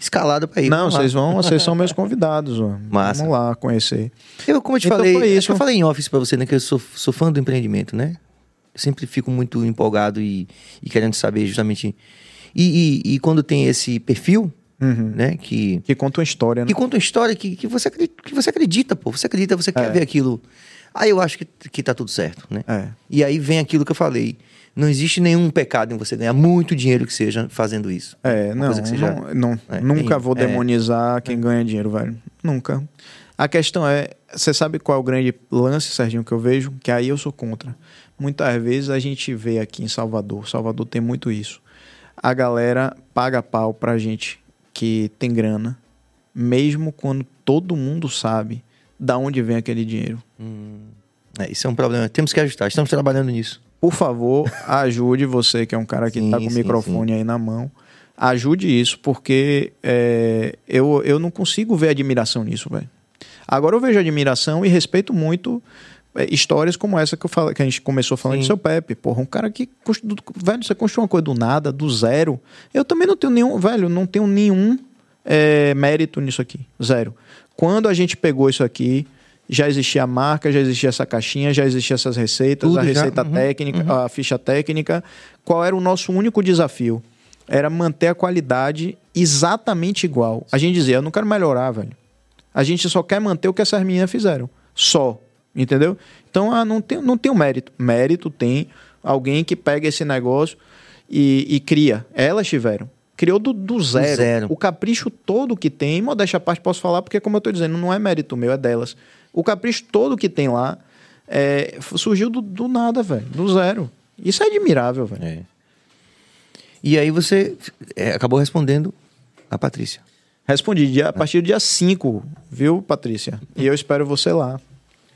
escalado para ir. Não, vocês vão, vocês são meus convidados. Mano. Massa. Vamos lá conhecer. Eu, como eu te então falei, foi isso. eu falei em office para você, né? Que eu sou, sou fã do empreendimento, né? Eu sempre fico muito empolgado e, e querendo saber justamente. E, e, e, quando tem esse perfil, uhum. né? Que, que conta uma história, né? Que conta uma história que, que, você, acredita, que você acredita, pô. Você acredita, você é. quer ver aquilo. Aí eu acho que, que tá tudo certo, né? É. E aí vem aquilo que eu falei. Não existe nenhum pecado em você ganhar muito dinheiro que seja fazendo isso. É, não, não é, nunca é, vou é. demonizar é, quem ganha dinheiro, velho. Nunca. A questão é, você sabe qual é o grande lance, Serginho, que eu vejo? Que aí eu sou contra. Muitas vezes a gente vê aqui em Salvador, Salvador tem muito isso. A galera paga pau pra gente que tem grana, mesmo quando todo mundo sabe da onde vem aquele dinheiro. Hum. É, isso é um problema. Temos que ajustar. Estamos trabalhando nisso por favor, ajude você, que é um cara que está com o microfone sim. aí na mão. Ajude isso, porque é, eu, eu não consigo ver admiração nisso, velho. Agora eu vejo admiração e respeito muito é, histórias como essa que, eu falo, que a gente começou falando Sim. do seu Pepe. Porra, um cara que. Velho, você construiu uma coisa do nada, do zero. Eu também não tenho nenhum. Velho, não tenho nenhum é, mérito nisso aqui. Zero. Quando a gente pegou isso aqui, já existia a marca, já existia essa caixinha, já existiam essas receitas, Tudo a receita uhum, técnica, uhum. a ficha técnica. Qual era o nosso único desafio? Era manter a qualidade exatamente igual. A gente dizia, eu não quero melhorar, velho. A gente só quer manter o que essas meninas fizeram. Só. Entendeu? Então, ah, não tem, não tem um mérito. Mérito tem alguém que pega esse negócio e, e cria. Elas tiveram. Criou do, do zero. zero. O capricho todo que tem, modéstia à parte posso falar, porque como eu estou dizendo, não é mérito meu, é delas. O capricho todo que tem lá é, surgiu do, do nada, velho. Do zero. Isso é admirável, velho. É. E aí você é, acabou respondendo a Patrícia. Respondi dia, a é. partir do dia 5, viu, Patrícia? E eu espero você lá.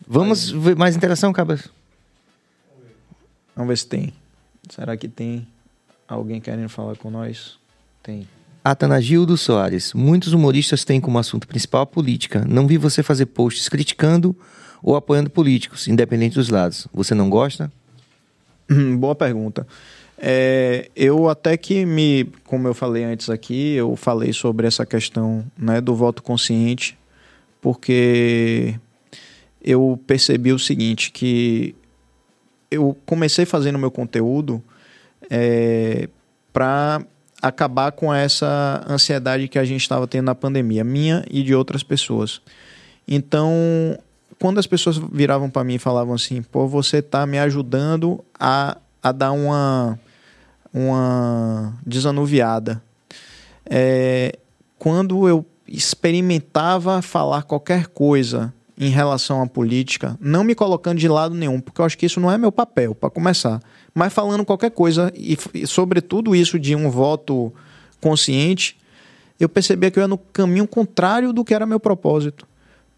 Vamos aí. ver mais interação, Cabas? Vamos ver se tem. Será que tem alguém querendo falar com nós? Tem. Atanagildo Soares. Muitos humoristas têm como assunto principal a política. Não vi você fazer posts criticando ou apoiando políticos, independente dos lados. Você não gosta? Hum, boa pergunta. É, eu até que me, como eu falei antes aqui, eu falei sobre essa questão né, do voto consciente, porque eu percebi o seguinte, que eu comecei fazendo meu conteúdo é, para acabar com essa ansiedade que a gente estava tendo na pandemia, minha e de outras pessoas. Então, quando as pessoas viravam para mim e falavam assim, pô, você está me ajudando a, a dar uma, uma desanuviada. É, quando eu experimentava falar qualquer coisa em relação à política, não me colocando de lado nenhum, porque eu acho que isso não é meu papel, para começar mas falando qualquer coisa, e, e sobretudo isso de um voto consciente, eu percebia que eu ia no caminho contrário do que era meu propósito.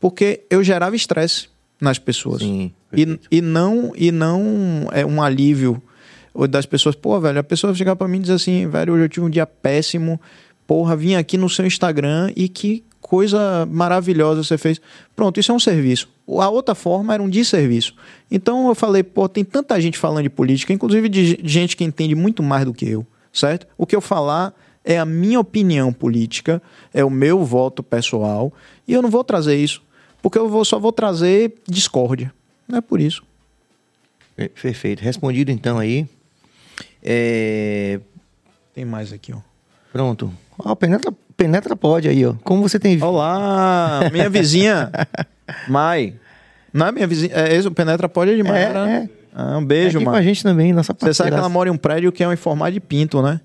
Porque eu gerava estresse nas pessoas. Sim, e, e não e não é um alívio das pessoas. Pô, velho, a pessoa chegar para mim e dizer assim, velho, hoje eu tive um dia péssimo. Porra, vim aqui no seu Instagram e que coisa maravilhosa você fez. Pronto, isso é um serviço. A outra forma era um desserviço. Então eu falei, pô, tem tanta gente falando de política, inclusive de gente que entende muito mais do que eu, certo? O que eu falar é a minha opinião política, é o meu voto pessoal, e eu não vou trazer isso, porque eu vou, só vou trazer discórdia. Não é por isso. Perfeito. Respondido então aí. É... Tem mais aqui, ó. Pronto. Ó, a Pernambuco Penetra pode aí, ó. Como você tem. Olá, minha vizinha. Mai. Não é minha vizinha. É, isso, Penetra pode é demais, é, né? É. Ah, um beijo, é mano. com a gente também, nossa Você sabe que ela mora em um prédio que é um informado de pinto, né?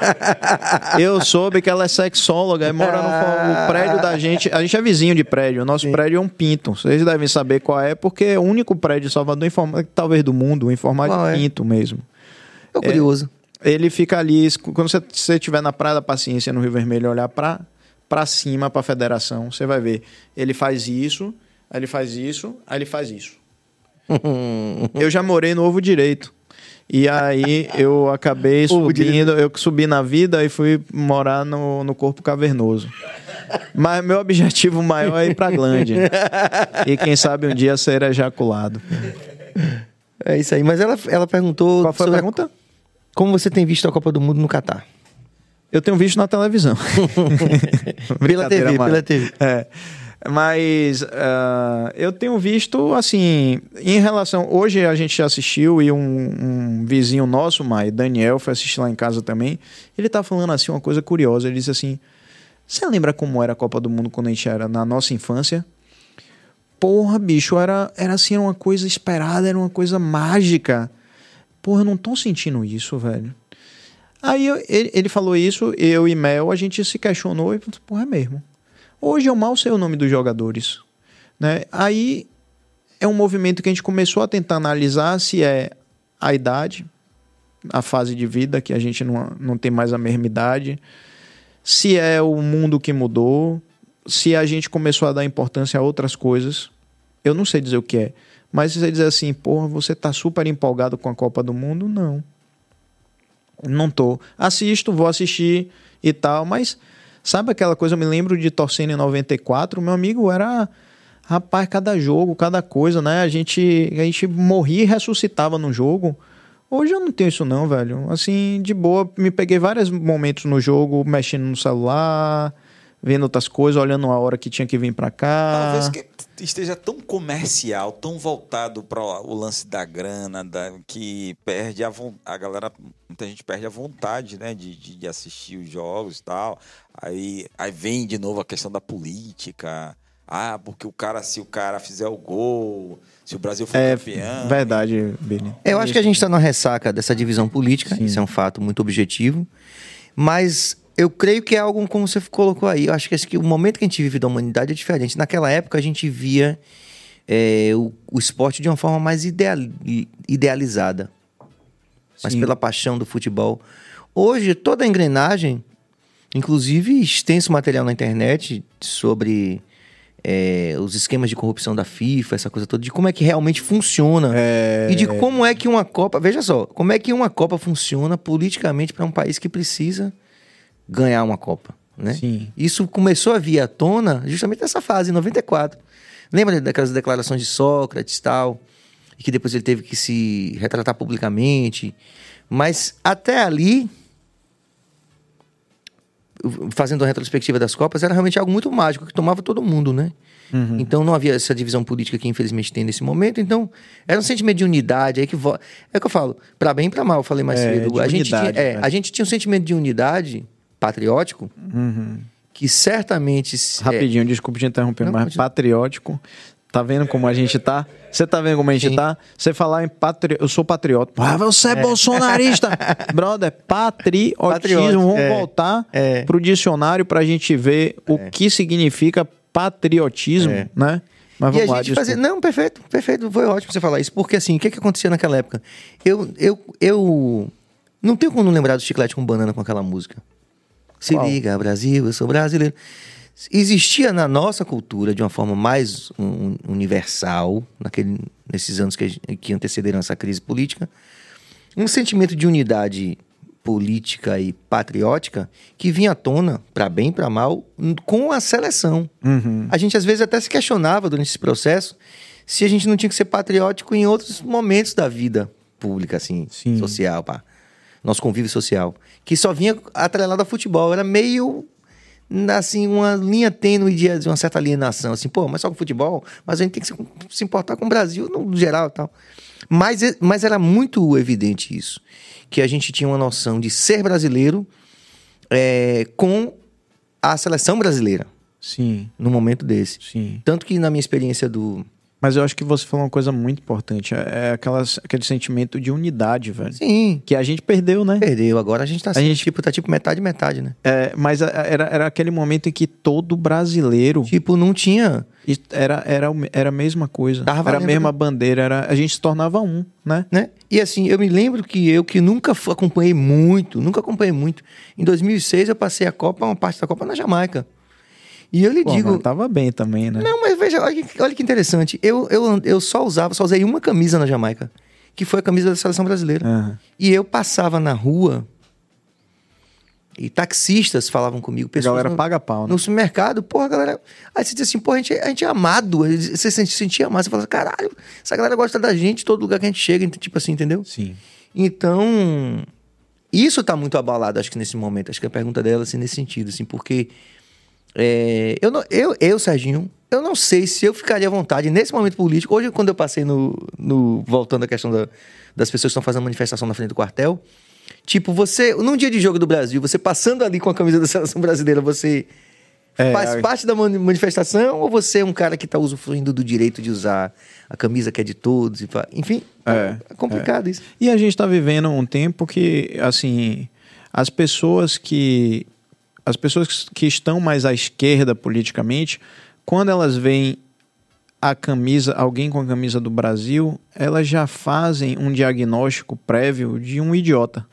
Eu soube que ela é sexóloga e mora no prédio da gente. A gente é vizinho de prédio. O nosso Sim. prédio é um pinto. Vocês devem saber qual é, porque é o único prédio de Salvador, talvez do mundo, um informado é? pinto mesmo. É curioso ele fica ali. Quando você estiver na Praia da Paciência, no Rio Vermelho, olhar para pra cima, pra federação, você vai ver. Ele faz isso, aí ele faz isso, aí ele faz isso. eu já morei no ovo direito. E aí eu acabei subindo, eu subi na vida e fui morar no, no corpo cavernoso. Mas meu objetivo maior é ir pra Grande e quem sabe um dia ser ejaculado. É isso aí. Mas ela, ela perguntou. Qual foi a pergunta? A... Como você tem visto a Copa do Mundo no Catar? Eu tenho visto na televisão. pela TV, pela TV. É. Mas uh, eu tenho visto, assim, em relação. Hoje a gente assistiu e um, um vizinho nosso, Mai, Daniel, foi assistir lá em casa também. Ele tá falando, assim, uma coisa curiosa. Ele disse assim: Você lembra como era a Copa do Mundo quando a gente era na nossa infância? Porra, bicho, era, era assim, era uma coisa esperada, era uma coisa mágica. Porra, eu não tô sentindo isso, velho. Aí eu, ele, ele, falou isso, eu e Mel, a gente se questionou e falou, porra, é mesmo. Hoje eu mal sei o nome dos jogadores. Né? Aí é um movimento que a gente começou a tentar analisar se é a idade, a fase de vida, que a gente não, não tem mais a mesma idade, se é o mundo que mudou, se a gente começou a dar importância a outras coisas. Eu não sei dizer o que é. Mas se você dizer assim, porra, você tá super empolgado com a Copa do Mundo, não. Não tô. Assisto, vou assistir e tal, mas sabe aquela coisa, eu me lembro de torcendo em 94, meu amigo era rapaz, cada jogo, cada coisa, né? A gente a gente morria e ressuscitava no jogo. Hoje eu não tenho isso não, velho. Assim, de boa, me peguei vários momentos no jogo mexendo no celular, vendo outras coisas, olhando a hora que tinha que vir para cá. Talvez que esteja tão comercial, tão voltado para o lance da grana, da, que perde a a galera, muita gente perde a vontade, né, de, de, de assistir os jogos e tal. Aí, aí vem de novo a questão da política. Ah, porque o cara, se o cara fizer o gol, se o Brasil for é, campeão. Verdade, Billy. Eu acho que a gente está na ressaca dessa divisão política, Sim. isso é um fato muito objetivo. Mas eu creio que é algo como você colocou aí. Eu acho que, acho que o momento que a gente vive da humanidade é diferente. Naquela época a gente via é, o, o, esporte de uma forma mais ideal, idealizada. Sim. Mas pela paixão do futebol. Hoje, toda a engrenagem, inclusive extenso material na internet sobre é, os esquemas de corrupção da FIFA, essa coisa toda, de como é que realmente funciona. É... E de como é que uma Copa. Veja só, como é que uma Copa funciona politicamente para um país que precisa ganhar uma Copa. Né? Sim. Isso começou a vir à tona justamente nessa fase, em 94. Lembra daquelas declarações de Sócrates e tal, e que depois ele teve que se retratar publicamente. Mas até ali, fazendo a retrospectiva das Copas, era realmente algo muito mágico que tomava todo mundo, né? Uhum. Então não havia essa divisão política que infelizmente tem nesse momento. Então era um sentimento de unidade aí é que vo... é o que eu falo, para bem e para mal. Eu falei mais é, cedo. A, unidade, gente tinha, é, né? a gente tinha um sentimento de unidade patriótico, uhum. que certamente. É- Rapidinho, é... desculpe te interromper, Não, mas continua. patriótico. Tá vendo como a gente tá? Você tá vendo como a gente Sim. tá? Você falar em patriota. Eu sou patriota. Ah, você é, é. bolsonarista! Brother, patriotismo. Vamos é. voltar é. pro dicionário pra gente ver é. o que significa patriotismo, é. né? Mas vamos e a lá, gente Não, perfeito, perfeito. Foi ótimo você falar isso. Porque assim, o que, que acontecia naquela época? Eu, eu, eu não tenho como não lembrar do chiclete com banana com aquela música. Se Qual? liga, Brasil, eu sou brasileiro. Existia na nossa cultura, de uma forma mais um, universal, naquele, nesses anos que, que antecederam essa crise política, um sentimento de unidade política e patriótica que vinha à tona, para bem e para mal, com a seleção. Uhum. A gente às vezes até se questionava durante esse processo se a gente não tinha que ser patriótico em outros momentos da vida pública, assim, Sim. social, pá nosso convívio social, que só vinha atrelado a futebol. Era meio assim, uma linha tênue de, uma certa alienação, assim, pô, mas só com futebol, mas a gente tem que se, se importar com o Brasil no geral e tal. Mas, mas era muito evidente isso, que a gente tinha uma noção de ser brasileiro é, com a seleção brasileira. Sim. No momento desse. Sim. Tanto que na minha experiência do, mas eu acho que você falou uma coisa muito importante. É, é aquelas, aquele sentimento de unidade, velho. Sim. Que a gente perdeu, né? Perdeu. Agora a gente tá, a assim, gente... Tipo, tá tipo metade, metade, né? É, mas era, era aquele momento em que todo brasileiro. Tipo, não tinha. Era, era, era a mesma coisa. Tava era a mesma do... bandeira. Era, a gente se tornava um, né? né? E assim, eu me lembro que eu, que nunca acompanhei muito, nunca acompanhei muito. Em 2006, eu passei a Copa, uma parte da Copa na Jamaica. E eu lhe Pô, digo. Mas tava bem também, né? Não, mas veja, olha, olha que interessante. Eu, eu, eu só usava, só usei uma camisa na Jamaica, que foi a camisa da seleção brasileira. Uhum. E eu passava na rua. E taxistas falavam comigo. Pessoas a galera no, paga pau, né? No supermercado, porra, a galera. Aí você diz assim, porra, a gente, é, a gente é amado. Você se sentia amado. Você fala, assim, caralho, essa galera gosta da gente, todo lugar que a gente chega, então, tipo assim, entendeu? Sim. Então, isso tá muito abalado, acho que nesse momento. Acho que a pergunta dela, assim, nesse sentido, assim, porque é, eu, não, eu, eu, Serginho, eu não sei se eu ficaria à vontade nesse momento político. Hoje, quando eu passei no. no voltando à questão da, das pessoas que estão fazendo manifestação na frente do quartel. Tipo, você. Num dia de jogo do Brasil, você passando ali com a camisa da seleção brasileira, você. É, faz parte da manifestação ou você é um cara que está usufruindo do direito de usar a camisa que é de todos? E fa... Enfim, tá é, é complicado é. isso. E a gente está vivendo um tempo que, assim, as pessoas que as pessoas que estão mais à esquerda politicamente, quando elas veem a camisa, alguém com a camisa do Brasil, elas já fazem um diagnóstico prévio de um idiota.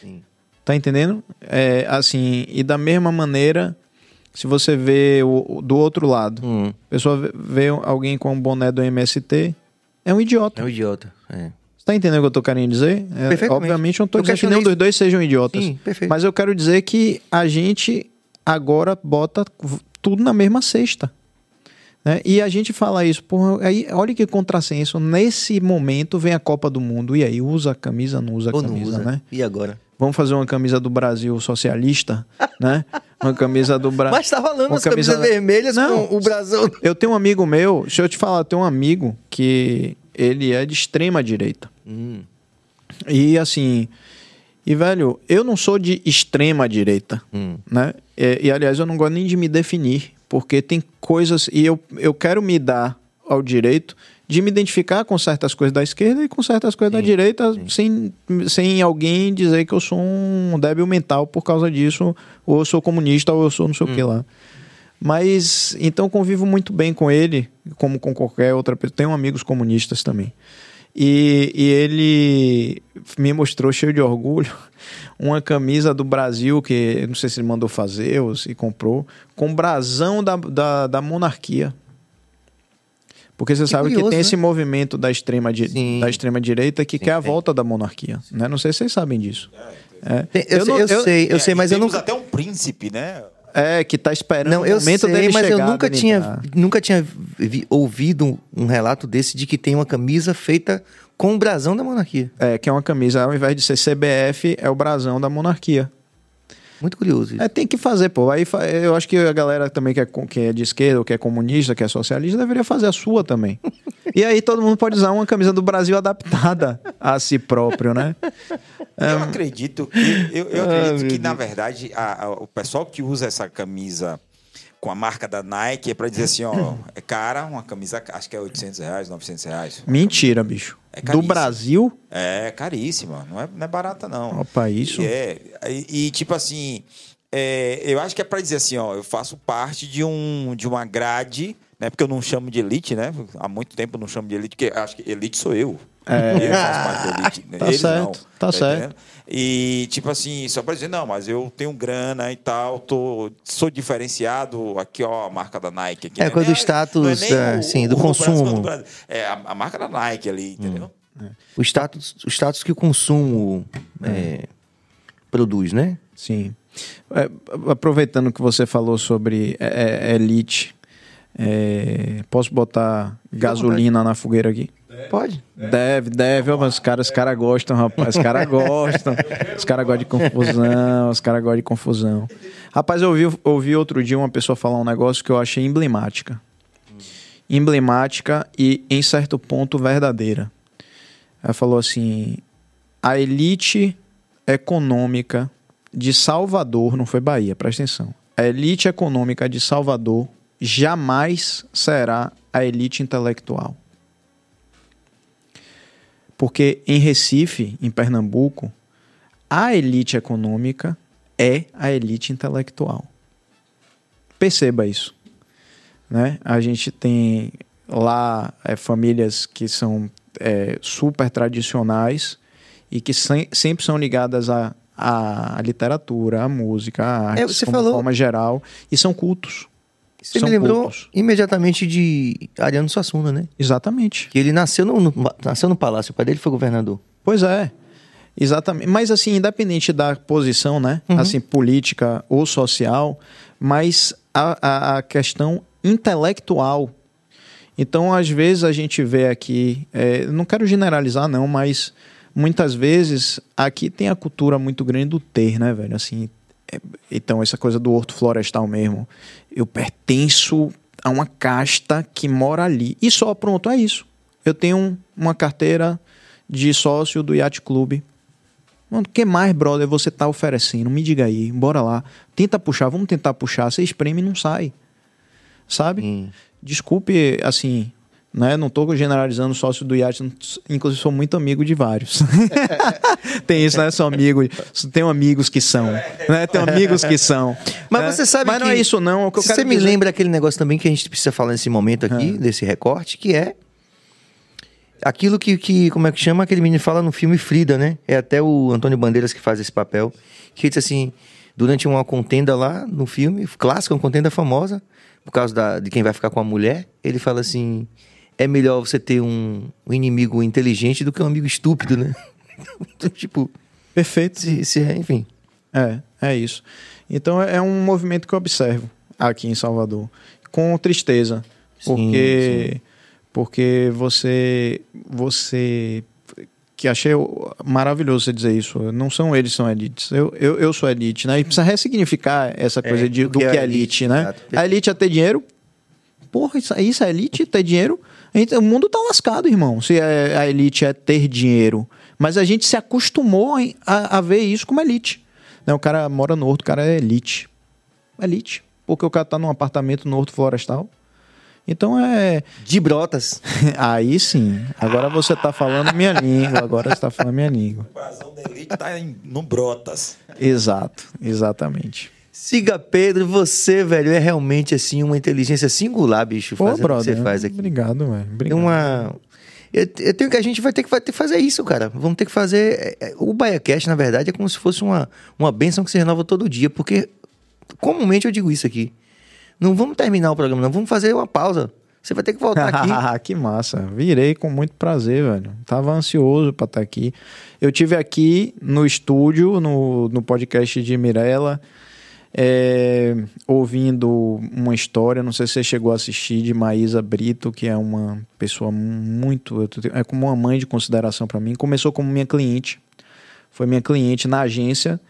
Sim. Tá entendendo? É, assim, e da mesma maneira, se você vê o, do outro lado, a hum. pessoa vê alguém com um boné do MST, é um idiota. É um idiota, é. Tá entendendo o que eu tô querendo dizer? É, obviamente, eu não tô eu dizendo que nenhum dos dois sejam idiotas. Sim, perfeito. Mas eu quero dizer que a gente agora bota tudo na mesma cesta. Né? E a gente fala isso, porra, aí, olha que contrassenso. Nesse momento vem a Copa do Mundo. E aí, usa a camisa, não usa a camisa, usa. né? E agora? Vamos fazer uma camisa do Brasil socialista, né? Uma camisa do Brasil. Mas tá falando as camisa... camisas vermelhas não, com o Brasil. Eu tenho um amigo meu, deixa eu te falar, eu tenho um amigo que ele é de extrema direita. Hum. E assim. E, velho, eu não sou de extrema direita, hum. né? E, e, aliás, eu não gosto nem de me definir, porque tem coisas... E eu, eu quero me dar ao direito de me identificar com certas coisas da esquerda e com certas coisas sim, da direita, sem, sem alguém dizer que eu sou um débil mental por causa disso, ou eu sou comunista, ou eu sou não sei hum. o que hum. lá. Mas então convivo muito bem com ele, como com qualquer outra pessoa. Tenho amigos comunistas também. E, e, ele me mostrou cheio de orgulho uma camisa do Brasil que não sei se ele mandou fazer ou se comprou com brasão da, da, da monarquia porque você que sabe curioso, que tem né? esse movimento da extrema, di da extrema direita que Sim, quer a volta da monarquia né? não sei se vocês sabem disso é, é. eu, eu, não, eu, eu sei eu é, sei mas eu não até um príncipe né é, que tá esperando Não, eu sei, dele mas chegar, eu nunca tinha, nunca tinha vi, ouvido um, um, relato desse de que tem uma camisa feita com o brasão da monarquia. É, que é uma camisa, ao invés de ser CBF, é o brasão da monarquia. Muito curioso isso. É, tem que fazer, pô. Aí eu acho que a galera também que é, que é de esquerda, ou que é comunista, que é socialista, deveria fazer a sua também. e aí todo mundo pode usar uma camisa do Brasil adaptada a si próprio, né? Eu acredito que, eu, eu ah, acredito que na verdade, a, a, o pessoal que usa essa camisa com a marca da Nike é para dizer assim, ó, é cara, uma camisa, acho que é 800 reais, 900 reais. Mentira, bicho. É Do Brasil? É, caríssima. Não é, não é barata, não. Opa, isso. E é, e, e tipo assim, é, eu acho que é para dizer assim, ó, eu faço parte de, um, de uma grade, né? Porque eu não chamo de elite, né? Há muito tempo eu não chamo de elite, porque acho que elite sou eu. É. Eu faço parte da elite. Né? Tá Eles certo, não, tá, tá, certo. Entendendo? E, tipo assim, só para dizer, não, mas eu tenho grana e tal, tô, sou diferenciado. Aqui, ó, a marca da Nike. Aqui, é, né? coisa do é status, é o, sim, do consumo. é a, a, marca da Nike ali, entendeu? Hum. É. O, status, o status que o consumo hum. é, produz, né? Sim. É, aproveitando que você falou sobre é, elite, posso botar gasolina na fogueira aqui? Pode? É. Deve, deve. Ó, mas os caras cara gostam, rapaz. Os caras gostam. Os caras gostam de confusão. Os caras gostam de confusão. Rapaz, eu ouvi, ouvi outro dia uma pessoa falar um negócio que eu achei emblemática. Emblemática e, em certo ponto, verdadeira. Ela falou assim: a elite econômica de Salvador, não foi Bahia, presta atenção. A elite econômica de Salvador jamais será a elite intelectual. Porque em Recife, em Pernambuco, a elite econômica é a elite intelectual. Perceba isso. Né? A gente tem lá é, famílias que são é, super tradicionais e que se, sempre são ligadas à, à literatura, à música, à é, arte, de forma geral, e são cultos. Você me lembrou poucos. imediatamente de Ariano Suassuna, né? Exatamente. Que ele nasceu no, no, nasceu no palácio, o pai dele foi governador. Pois é. Exatamente. Mas assim, independente da posição, né? Uhum. Assim, política ou social, mas a, a, a, questão intelectual. Então, às vezes, a gente vê aqui, é, não quero generalizar, não, mas muitas vezes aqui tem a cultura muito grande do ter, né, velho? Assim, então, essa coisa do horto florestal mesmo. Eu pertenço a uma casta que mora ali. E só, pronto, é isso. Eu tenho uma carteira de sócio do Yacht Clube. Mano, o que mais, brother, você tá oferecendo? Me diga aí, bora lá. Tenta puxar, vamos tentar puxar. Você espreme e não sai. Sabe? Hum. Desculpe, assim, né? Não estou generalizando o sócio do iate, inclusive sou muito amigo de vários. tem isso, né? Sou amigo, tenho amigos que são, né? Tenho amigos que são. Mas né? você sabe Mas que não é isso não, que Você me lembra aquele negócio também que a gente precisa falar nesse momento aqui, é. desse recorte, que é aquilo que, que, como é que chama, aquele menino fala no filme Frida, né? É até o Antônio Bandeiras que faz esse papel, que diz assim, durante uma contenda lá no filme, clássico, uma contenda famosa, por causa da, de quem vai ficar com a mulher, ele fala assim: é melhor você ter um, um inimigo inteligente do que um amigo estúpido, né? Então, tipo. Perfeito. Se, se, é, enfim. É, é isso. Então é, é um movimento que eu observo aqui em Salvador. Com tristeza. porque. Sim. Porque você. Você que achei maravilhoso você dizer isso. Não são eles são elites. Eu, eu, eu sou elite, né? E precisa ressignificar essa coisa é, de, do que, que é, é elite, elite né? A elite é ter dinheiro. Porra, isso, isso é elite, ter dinheiro. Então, o mundo tá lascado, irmão, se a elite é ter dinheiro. Mas a gente se acostumou a, ver isso como elite. Né, o cara mora no Horto, o cara é elite. Elite. Porque o cara tá num apartamento no Horto Florestal. Então é. De brotas. Aí sim. Agora você tá falando minha língua. Agora você tá falando minha língua. O brasão da elite tá no brotas. Exato, exatamente. Siga Pedro, você, velho, é realmente assim uma inteligência singular, bicho, Pô, fazendo brother, o que você faz aqui. Obrigado, velho. Obrigado. Uma eu, eu, tenho que a gente vai ter que, vai ter que fazer isso, cara. Vamos ter que fazer é, é, o BaiaCast, na verdade, é como se fosse uma uma benção que se renova todo dia, porque comumente eu digo isso aqui. Não vamos terminar o programa, não, vamos fazer uma pausa. Você vai ter que voltar aqui. que massa. Virei com muito prazer, velho. Tava ansioso para estar tá aqui. Eu tive aqui no estúdio, no, no podcast de Mirella é, ouvindo uma história, não sei se você chegou a assistir, de Maísa Brito, que é uma pessoa muito. É como uma mãe de consideração para mim. Começou como minha cliente, foi minha cliente na agência.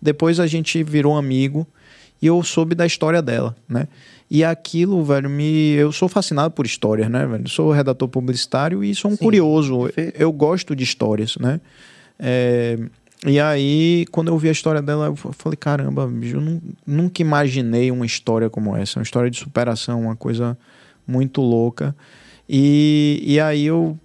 Depois a gente virou amigo e eu soube da história dela, né? E aquilo, velho, me. Eu sou fascinado por histórias, né, velho? Sou redator publicitário e sou um Sim, curioso. Perfeito. Eu gosto de histórias, né? É, e aí, quando eu vi a história dela, eu falei: caramba, eu nunca imaginei uma história como essa. Uma história de superação, uma coisa muito louca. E, e aí eu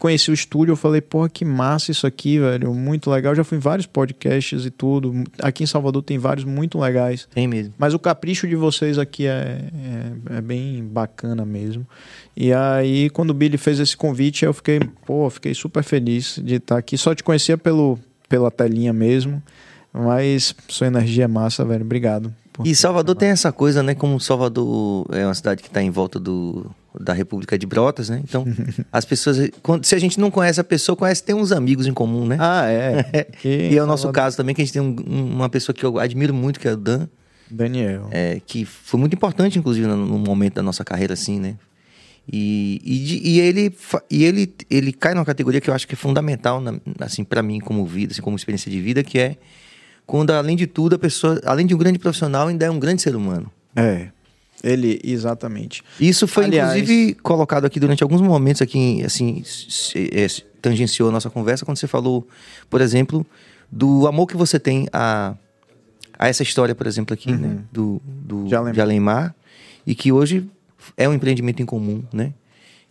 conheci o estúdio, eu falei, porra, que massa isso aqui, velho, muito legal. Eu já fui em vários podcasts e tudo. Aqui em Salvador tem vários muito legais. Tem mesmo. Mas o capricho de vocês aqui é, é, é bem bacana mesmo. E aí, quando o Billy fez esse convite, eu fiquei, pô, fiquei super feliz de estar aqui. Só te conhecia pelo pela telinha mesmo. Mas sua energia é massa, velho. Obrigado. E Salvador tem essa coisa, né? Como Salvador é uma cidade que está em volta do, da República de Brotas, né? Então, as pessoas. Quando, se a gente não conhece a pessoa, conhece, tem uns amigos em comum, né? Ah, é. e é o nosso caso também, que a gente tem um, uma pessoa que eu admiro muito, que é o Dan. Daniel. É, que foi muito importante, inclusive, no, no momento da nossa carreira, assim, né? E, e, e, ele, e ele, ele cai numa categoria que eu acho que é fundamental, na, assim, para mim, como vida, assim, como experiência de vida, que é quando, além de tudo, a pessoa, além de um grande profissional, ainda é um grande ser humano. É. Ele, exatamente. Isso foi, Aliás, inclusive, colocado aqui durante alguns momentos aqui, assim, é, tangenciou a nossa conversa, quando você falou, por exemplo, do amor que você tem a, a essa história, por exemplo, aqui, né, uhum. né? Do, do de Alemar. E que hoje é um empreendimento em comum, né?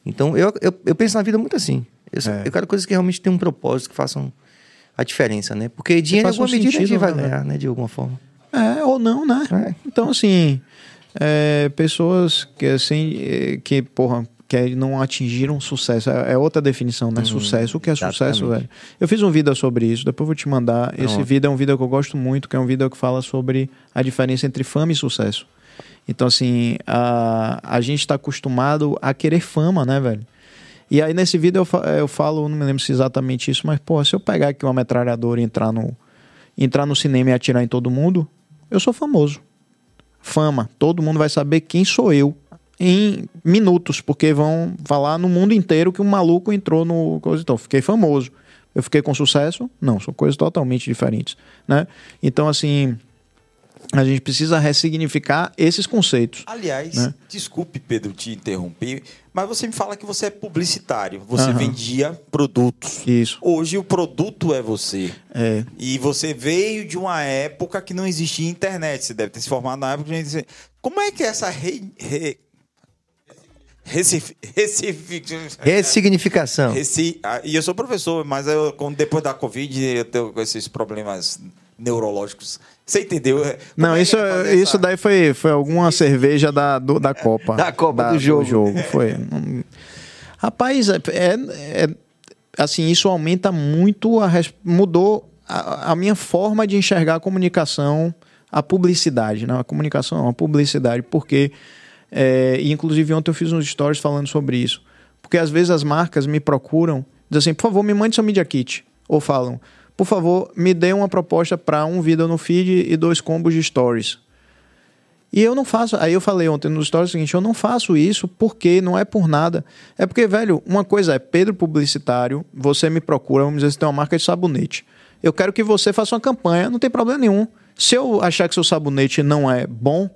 Então, eu, eu, eu penso na vida muito assim. Eu, é. eu quero coisas que realmente tenham um propósito, que façam a diferença, né? Porque dinheiro, em alguma um medida, sentido, a gente vai né? ganhar, né? De alguma forma. É, ou não, né? É. Então, assim, é, pessoas que, assim, é, que, porra, que não atingiram sucesso. É, é outra definição, né? Hum, sucesso. O que é exatamente. sucesso, velho? Eu fiz um vídeo sobre isso, depois vou te mandar. Esse vídeo é um vídeo que eu gosto muito, que é um vídeo que fala sobre a diferença entre fama e sucesso. Então, assim, a, a gente está acostumado a querer fama, né, velho? E aí nesse vídeo eu, falo, eu falo, não me lembro se exatamente isso, mas, pô, se eu pegar aqui uma metralhadora e entrar no, entrar no cinema e atirar em todo mundo, eu sou famoso. Fama. Todo mundo vai saber quem sou eu em minutos, porque vão falar no mundo inteiro que um maluco entrou no. então, fiquei famoso. Eu fiquei com sucesso? Não, são coisas totalmente diferentes, né? Então, assim, a gente precisa ressignificar esses conceitos. Aliás, né? desculpe, Pedro, te interromper, mas você me fala que você é publicitário, você uhum. vendia produtos. Isso. Hoje o produto é você. É. E você veio de uma época que não existia internet. Você deve ter se formado na época. De... Como é que é essa re... Re... Recife, Recife, Ressignificação. Ah, e eu sou professor, mas eu, depois da Covid eu tenho esses problemas neurológicos. Você entendeu? Como não, é isso, é- isso daí foi, foi alguma cerveja da, do, da Copa. Da Copa, da, do jogo. Do jogo. Foi. Rapaz, é, é, é, assim, isso aumenta muito a. Mudou a, a, minha forma de enxergar a comunicação, a publicidade. Não, né? a comunicação não, a publicidade, porque. É, e inclusive ontem eu fiz uns stories falando sobre isso. Porque às vezes as marcas me procuram, dizem assim, por favor, me mande seu Media Kit. Ou falam, por favor, me dê uma proposta para um vídeo no feed e dois combos de stories. E eu não faço. Aí eu falei ontem no stories o seguinte: eu não faço isso porque não é por nada. É porque, velho, uma coisa é Pedro Publicitário, você me procura, vamos dizer, você tem uma marca de sabonete. Eu quero que você faça uma campanha, não tem problema nenhum. Se eu achar que seu sabonete não é bom,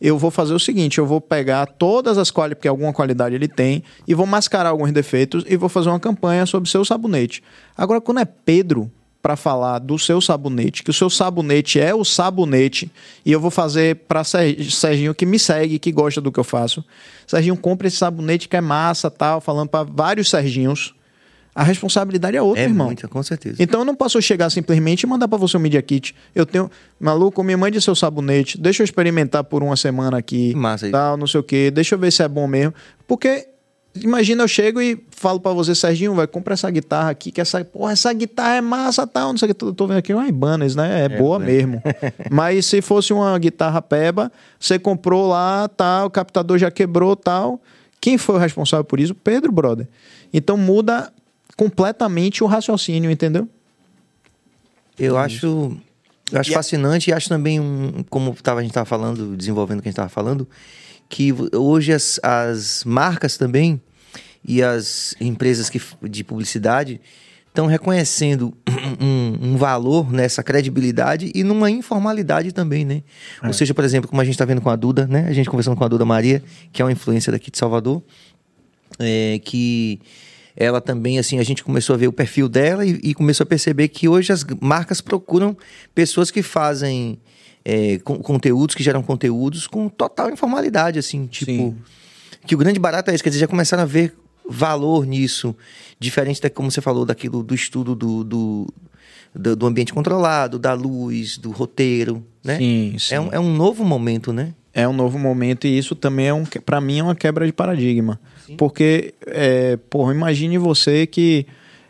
eu vou fazer o seguinte: eu vou pegar todas as qualidades, porque alguma qualidade ele tem, e vou mascarar alguns defeitos e vou fazer uma campanha sobre seu sabonete. Agora, quando é Pedro, para falar do seu sabonete, que o seu sabonete é o sabonete, e eu vou fazer para Serginho que me segue, que gosta do que eu faço. Serginho, compra esse sabonete que é massa, tal, falando para vários Serginhos. A responsabilidade é outra, é irmão. Muita, com certeza. Então eu não posso chegar simplesmente e mandar para você um media kit. Eu tenho, maluco, me mande seu sabonete, deixa eu experimentar por uma semana aqui, massa tal, isso. não sei o quê, deixa eu ver se é bom mesmo, porque Imagina eu chego e falo para você, Serginho, vai comprar essa guitarra aqui, que essa, porra, essa guitarra é massa, tal, não sei o que, eu tô vendo aqui uma Ibanez, né? É, é boa né? mesmo. Mas se fosse uma guitarra Peba, você comprou lá, tal, o captador já quebrou, tal. Quem foi o responsável por isso? Pedro, brother. Então muda completamente o raciocínio, entendeu? Eu acho, eu acho e é fascinante é... e acho também um, como tava, a gente tava falando, desenvolvendo o que a gente estava falando, que hoje as, as marcas também e as empresas que, de publicidade estão reconhecendo um, um, valor nessa credibilidade e numa informalidade também, né? É. Ou seja, por exemplo, como a gente está vendo com a Duda, né? A gente conversando com a Duda Maria, que é uma influência daqui de Salvador, é, que ela também, assim, a gente começou a ver o perfil dela e, e começou a perceber que hoje as marcas procuram pessoas que fazem é, com, conteúdos que geram conteúdos com total informalidade, assim, tipo. Sim. Que o grande barato é esse, quer dizer, já começaram a ver valor nisso, diferente da como você falou, daquilo do estudo do, do, do, do ambiente controlado, da luz, do roteiro, né? Sim, sim. É, um, é um novo momento, né? É um novo momento e isso também é um, para mim é uma quebra de paradigma, sim. porque, é, porra, imagine você que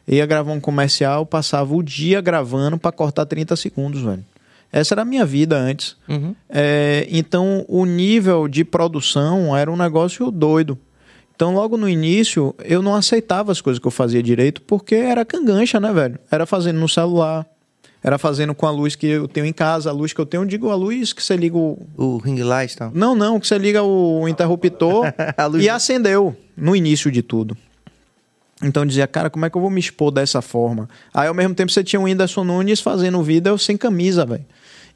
ia gravar um comercial, passava o dia gravando para cortar 30 segundos, velho. Essa era a minha vida antes. Uhum. É, então, o nível de produção era um negócio doido. Então, logo no início, eu não aceitava as coisas que eu fazia direito, porque era cangancha, né, velho? Era fazendo no celular, era fazendo com a luz que eu tenho em casa, a luz que eu tenho, eu digo a luz que você liga o. O ring light, tal. Não, não, que você liga o interruptor e acendeu no início de tudo. Então dizia, cara, como é que eu vou me expor dessa forma? Aí ao mesmo tempo você tinha o Whindersson Nunes fazendo vídeo sem camisa, velho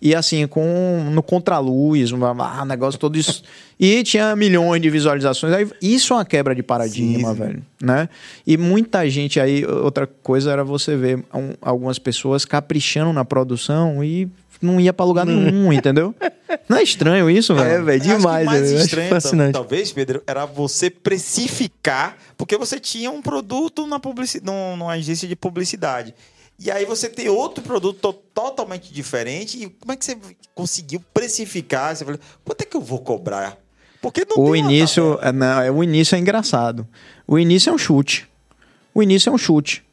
e assim, com no contraluz, um ah, negócio todo isso. E tinha milhões de visualizações. Aí, isso é uma quebra de paradigma, Sim. velho. Né? E muita gente aí, outra coisa era você ver um, algumas pessoas caprichando na produção e não ia para lugar nenhum, entendeu? Não é estranho isso, velho? É, velho, demais. Acho mais véio, é estranho, fascinante. talvez, Pedro, era você precificar, porque você tinha um produto na publici numa agência de publicidade. E aí você tem outro produto to totalmente diferente. E como é que você conseguiu precificar? Você falou, quanto é que eu vou cobrar? Porque não o início, é, não, é o início é engraçado. O início é um chute. O início é um chute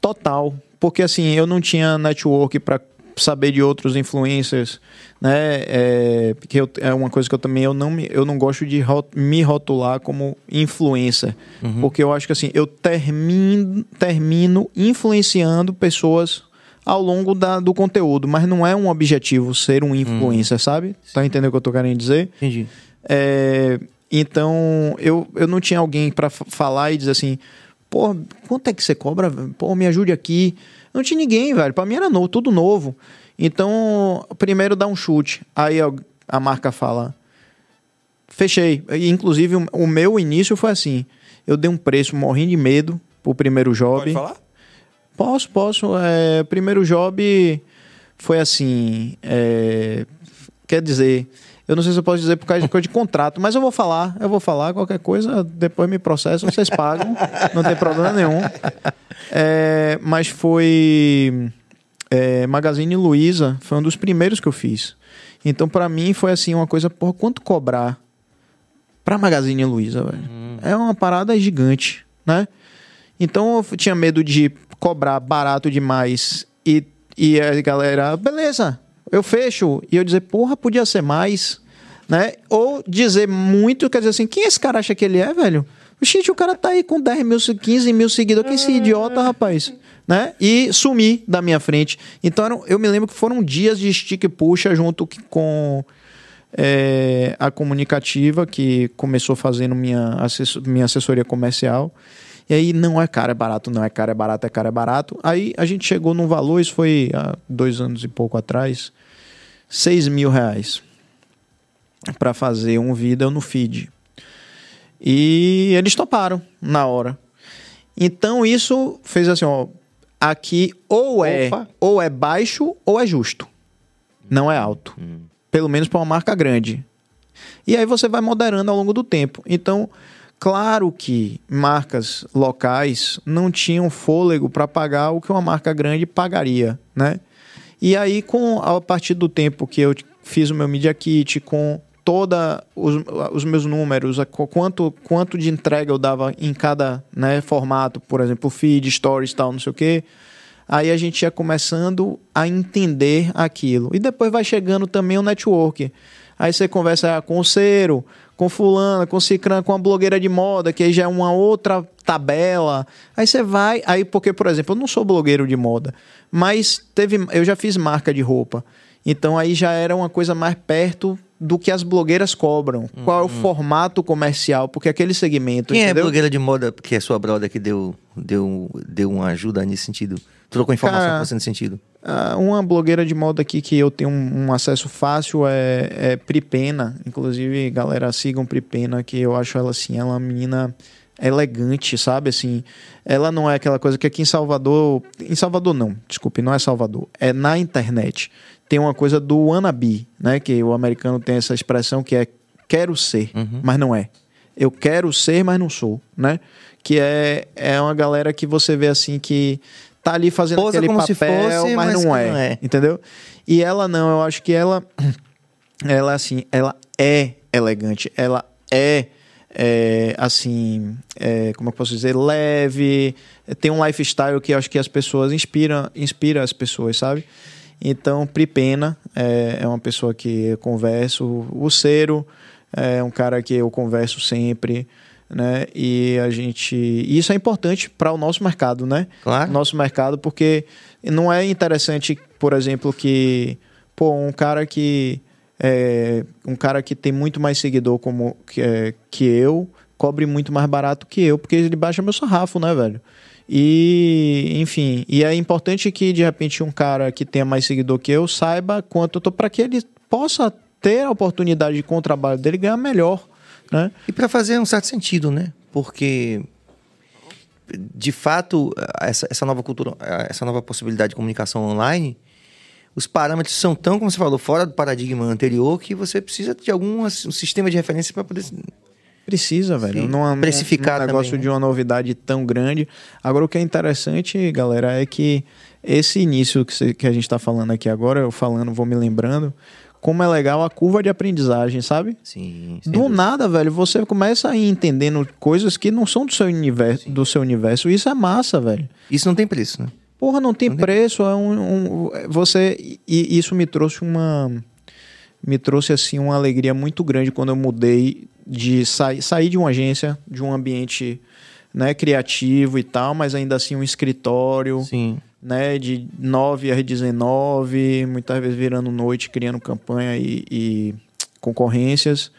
total, porque assim, eu não tinha network para saber de outros influencers, né? É, que eu, é uma coisa que eu também eu não me, eu não gosto de rot, me rotular como influencer, uhum. porque eu acho que assim eu termino, termino influenciando pessoas ao longo da, do conteúdo, mas não é um objetivo ser um influencer, uhum. sabe? Tá entendendo o que eu tô querendo dizer? Entendi. É, então eu, eu não tinha alguém para falar e dizer assim, pô, quanto é que você cobra? Pô, me ajude aqui. Não tinha ninguém, velho. Pra mim era novo, tudo novo. Então, primeiro dá um chute. Aí a marca fala. Fechei. E, inclusive, o meu início foi assim. Eu dei um preço morrendo de medo pro primeiro job. Pode falar? Posso, posso. É, primeiro job foi assim. É, quer dizer, eu não sei se eu posso dizer por causa de coisa de contrato, mas eu vou falar, eu vou falar qualquer coisa, depois me processam, vocês pagam, não tem problema nenhum. É, mas foi. É, Magazine Luiza foi um dos primeiros que eu fiz. Então, para mim, foi assim, uma coisa, porra, quanto cobrar pra Magazine Luiza, velho? Hum. É uma parada gigante, né? Então, eu tinha medo de cobrar barato demais e, e a galera, beleza, eu fecho. E eu dizer, porra, podia ser mais, né? Ou dizer muito, quer dizer assim, quem esse cara acha que ele é, velho? Gente, o cara tá aí com 10 mil, 15 mil seguidores. Que esse idiota, rapaz. Né? E sumir da minha frente. Então eu me lembro que foram dias de stick puxa junto com é, a comunicativa, que começou fazendo minha, assessor, minha assessoria comercial. E aí, não é caro, é barato, não é caro, é barato, é caro, é barato. Aí a gente chegou num valor, isso foi há dois anos e pouco atrás, 6 mil reais para fazer um vídeo no feed. E eles toparam na hora. Então isso fez assim, ó, aqui ou é Opa. ou é baixo ou é justo. Não é alto. Hum. Pelo menos para uma marca grande. E aí você vai moderando ao longo do tempo. Então, claro que marcas locais não tinham fôlego para pagar o que uma marca grande pagaria, né? E aí com a partir do tempo que eu fiz o meu media kit com toda os, os meus números, a, quanto, quanto de entrega eu dava em cada né, formato, por exemplo, feed, stories, tal, não sei o quê. Aí a gente ia começando a entender aquilo. E depois vai chegando também o network. Aí você conversa com o Cero, com fulana, com cicrã, com a blogueira de moda, que aí já é uma outra tabela. Aí você vai, aí porque por exemplo, eu não sou blogueiro de moda, mas teve eu já fiz marca de roupa. Então aí já era uma coisa mais perto do que as blogueiras cobram. Uhum. Qual é o uhum. formato comercial, porque aquele segmento. Quem é entendeu? é blogueira de moda, porque é sua brother que deu, deu, deu uma ajuda nesse sentido? Trocou informação Cara, nesse sentido? Ah, uma blogueira de moda aqui que eu tenho um, um acesso fácil é, é Pripena. Inclusive, galera, sigam Pripena, que eu acho ela assim, ela é uma menina elegante, sabe? Assim, ela não é aquela coisa que aqui em Salvador, em Salvador não, desculpe, não é Salvador, é na internet tem uma coisa do wannabe, né? Que o americano tem essa expressão que é quero ser, uhum. mas não é. Eu quero ser, mas não sou, né? Que é, é uma galera que você vê assim que tá ali fazendo Posa aquele papel, fosse, mas, mas não, é, não, é, Entendeu? E ela não, eu acho que ela ela assim, ela é elegante, ela é, é assim, é, como é eu posso dizer, leve, tem um lifestyle que eu acho que as pessoas inspiram, inspira as pessoas, sabe? Então, Pripena é, é uma pessoa que eu converso, o Cero é um cara que eu converso sempre, né? E a gente, isso é importante para o nosso mercado, né? Claro. Nosso mercado, porque não é interessante, por exemplo, que pô, um cara que é, um cara que tem muito mais seguidor como que, é, que eu cobre muito mais barato que eu, porque ele baixa meu sarrafo, né, velho? E, enfim, e é importante que de repente um cara que tenha mais seguidor que eu saiba quanto eu tô para que ele possa ter a oportunidade de, com o trabalho dele, ganhar melhor, né? E para fazer um certo sentido, né? Porque de fato, essa, essa nova cultura, essa nova possibilidade de comunicação online, os parâmetros são tão, como você falou, fora do paradigma anterior que você precisa de algum um sistema de referência para poder precisa, velho. Sim. Não, há é-, é um negócio também, de né? uma novidade tão grande. Agora, o que é interessante, galera, é que esse início que, cê, que a gente está falando aqui agora, eu falando, vou me lembrando, como é legal a curva de aprendizagem, sabe? Sim. Do dúvida. nada, velho, você começa a ir entendendo coisas que não são do seu universo, do seu universo. Isso é massa, velho. Isso não tem preço, né? Porra, não tem não preço. É um, um, você e isso me trouxe uma me trouxe assim uma alegria muito grande quando eu mudei de sa sair de uma agência, de um ambiente né, criativo e tal, mas ainda assim um escritório. Sim. Né, de 9 às 19, muitas vezes virando noite, criando campanha e, e concorrências.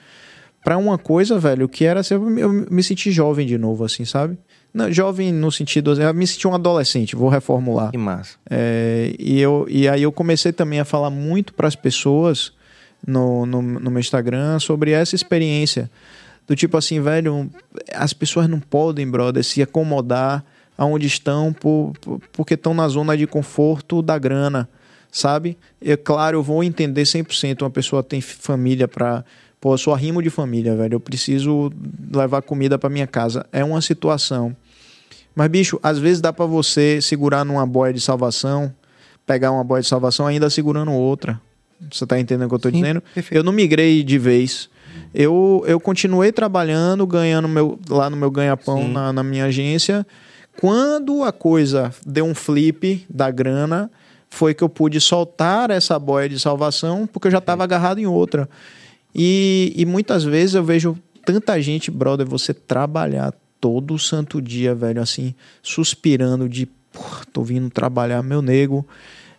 Para uma coisa, velho, que era assim, eu me sentir jovem de novo, assim, sabe? Não, jovem no sentido, eu me senti um adolescente, vou reformular. Que massa. É, e, eu, e aí eu comecei também a falar muito para as pessoas no, no, no meu Instagram sobre essa experiência. Do tipo assim, velho, as pessoas não podem, brother, se acomodar aonde estão por, por, porque estão na zona de conforto da grana, sabe? É claro, eu vou entender 100%. Uma pessoa tem família para Pô, eu sou arrimo de família, velho. Eu preciso levar comida para minha casa. É uma situação. Mas, bicho, às vezes dá para você segurar numa boia de salvação, pegar uma boia de salvação ainda segurando outra. Você está entendendo o que eu estou dizendo? Perfeito. Eu não migrei de vez. Eu, eu continuei trabalhando, ganhando meu, lá no meu ganha-pão na, na minha agência. Quando a coisa deu um flip da grana, foi que eu pude soltar essa boia de salvação, porque eu já estava agarrado em outra. E, e, muitas vezes eu vejo tanta gente, brother, você trabalhar todo santo dia, velho, assim, suspirando de, pô, tô vindo trabalhar, meu nego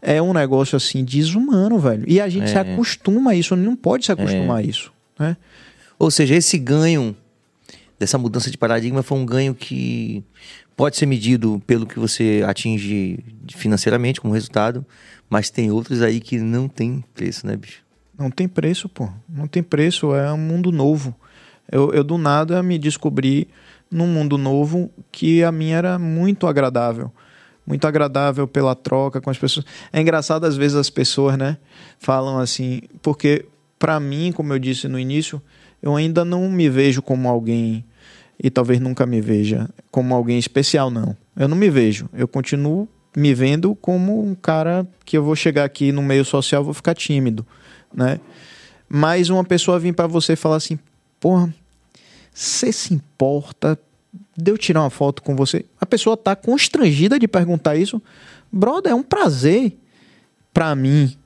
é um negócio assim desumano, velho. E a gente é. se acostuma a isso, não pode se acostumar é. a isso, né? Ou seja, esse ganho dessa mudança de paradigma foi um ganho que pode ser medido pelo que você atinge financeiramente como resultado, mas tem outros aí que não tem preço, né, bicho? Não tem preço, pô. Não tem preço, é um mundo novo. Eu, eu do nada me descobri num mundo novo que a mim era muito agradável muito agradável pela troca com as pessoas. É engraçado às vezes as pessoas, né, falam assim, porque para mim, como eu disse no início, eu ainda não me vejo como alguém e talvez nunca me veja como alguém especial não. Eu não me vejo. Eu continuo me vendo como um cara que eu vou chegar aqui no meio social, vou ficar tímido, né? Mas uma pessoa vir para você e falar assim: "Porra, você se importa de eu tirar uma foto com você? A pessoa tá constrangida de perguntar isso. Brother, é um prazer para mim